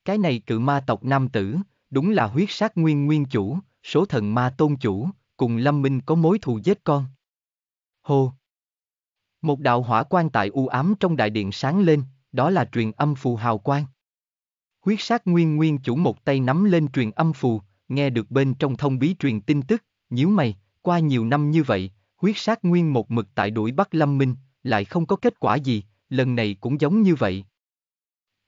Cái này cự ma tộc nam tử, đúng là huyết sát nguyên nguyên chủ, số thần ma tôn chủ, cùng Lâm Minh có mối thù giết con. Hô! Một đạo hỏa quan tại u ám trong đại điện sáng lên, đó là truyền âm phù hào quang. Huyết sát nguyên nguyên chủ một tay nắm lên truyền âm phù, nghe được bên trong thông bí truyền tin tức, nhíu mày, qua nhiều năm như vậy, huyết sát nguyên một mực tại đuổi bắt Lâm Minh, lại không có kết quả gì, lần này cũng giống như vậy.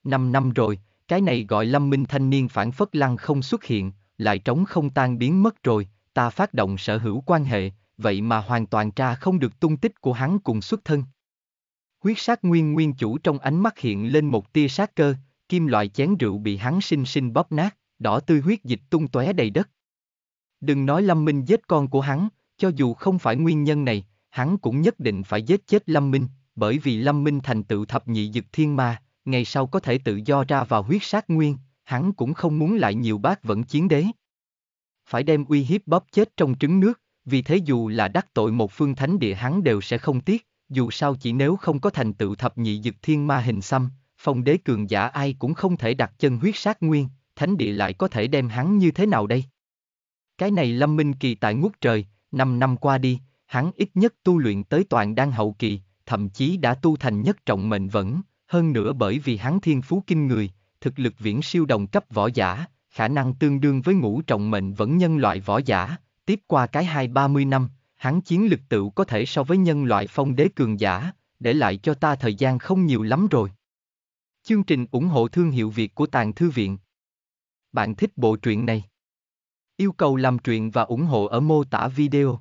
Năm năm rồi, cái này gọi Lâm Minh thanh niên phản phất lăng không xuất hiện, lại trống không tan biến mất rồi, ta phát động sở hữu quan hệ, vậy mà hoàn toàn tra không được tung tích của hắn cùng xuất thân. Huyết sát nguyên nguyên chủ trong ánh mắt hiện lên một tia sát cơ, kim loại chén rượu bị hắn sinh sinh bóp nát, đỏ tươi huyết dịch tung tóe đầy đất. Đừng nói Lâm Minh giết con của hắn, cho dù không phải nguyên nhân này, hắn cũng nhất định phải giết chết Lâm Minh, bởi vì Lâm Minh thành tựu thập nhị dực thiên ma, ngày sau có thể tự do ra vào huyết sát nguyên, hắn cũng không muốn lại nhiều bác vẫn chiến đế. Phải đem uy hiếp bóp chết trong trứng nước, vì thế dù là đắc tội một phương thánh địa hắn đều sẽ không tiếc, dù sao chỉ nếu không có thành tựu thập nhị dực thiên ma hình xăm, phong đế cường giả ai cũng không thể đặt chân huyết sát nguyên, thánh địa lại có thể đem hắn như thế nào đây? Cái này lâm minh kỳ tại ngút trời, năm năm qua đi, hắn ít nhất tu luyện tới toàn đan hậu kỳ, thậm chí đã tu thành nhất trọng mệnh vẫn, hơn nữa bởi vì hắn thiên phú kinh người, thực lực viễn siêu đồng cấp võ giả, khả năng tương đương với ngũ trọng mệnh vẫn nhân loại võ giả, Tiếp qua cái hai ba mươi năm, hắn chiến lực tựu có thể so với nhân loại phong đế cường giả, để lại cho ta thời gian không nhiều lắm rồi. Chương trình ủng hộ thương hiệu Việt của Tàng Thư Viện Bạn thích bộ truyện này? Yêu cầu làm truyện và ủng hộ ở mô tả video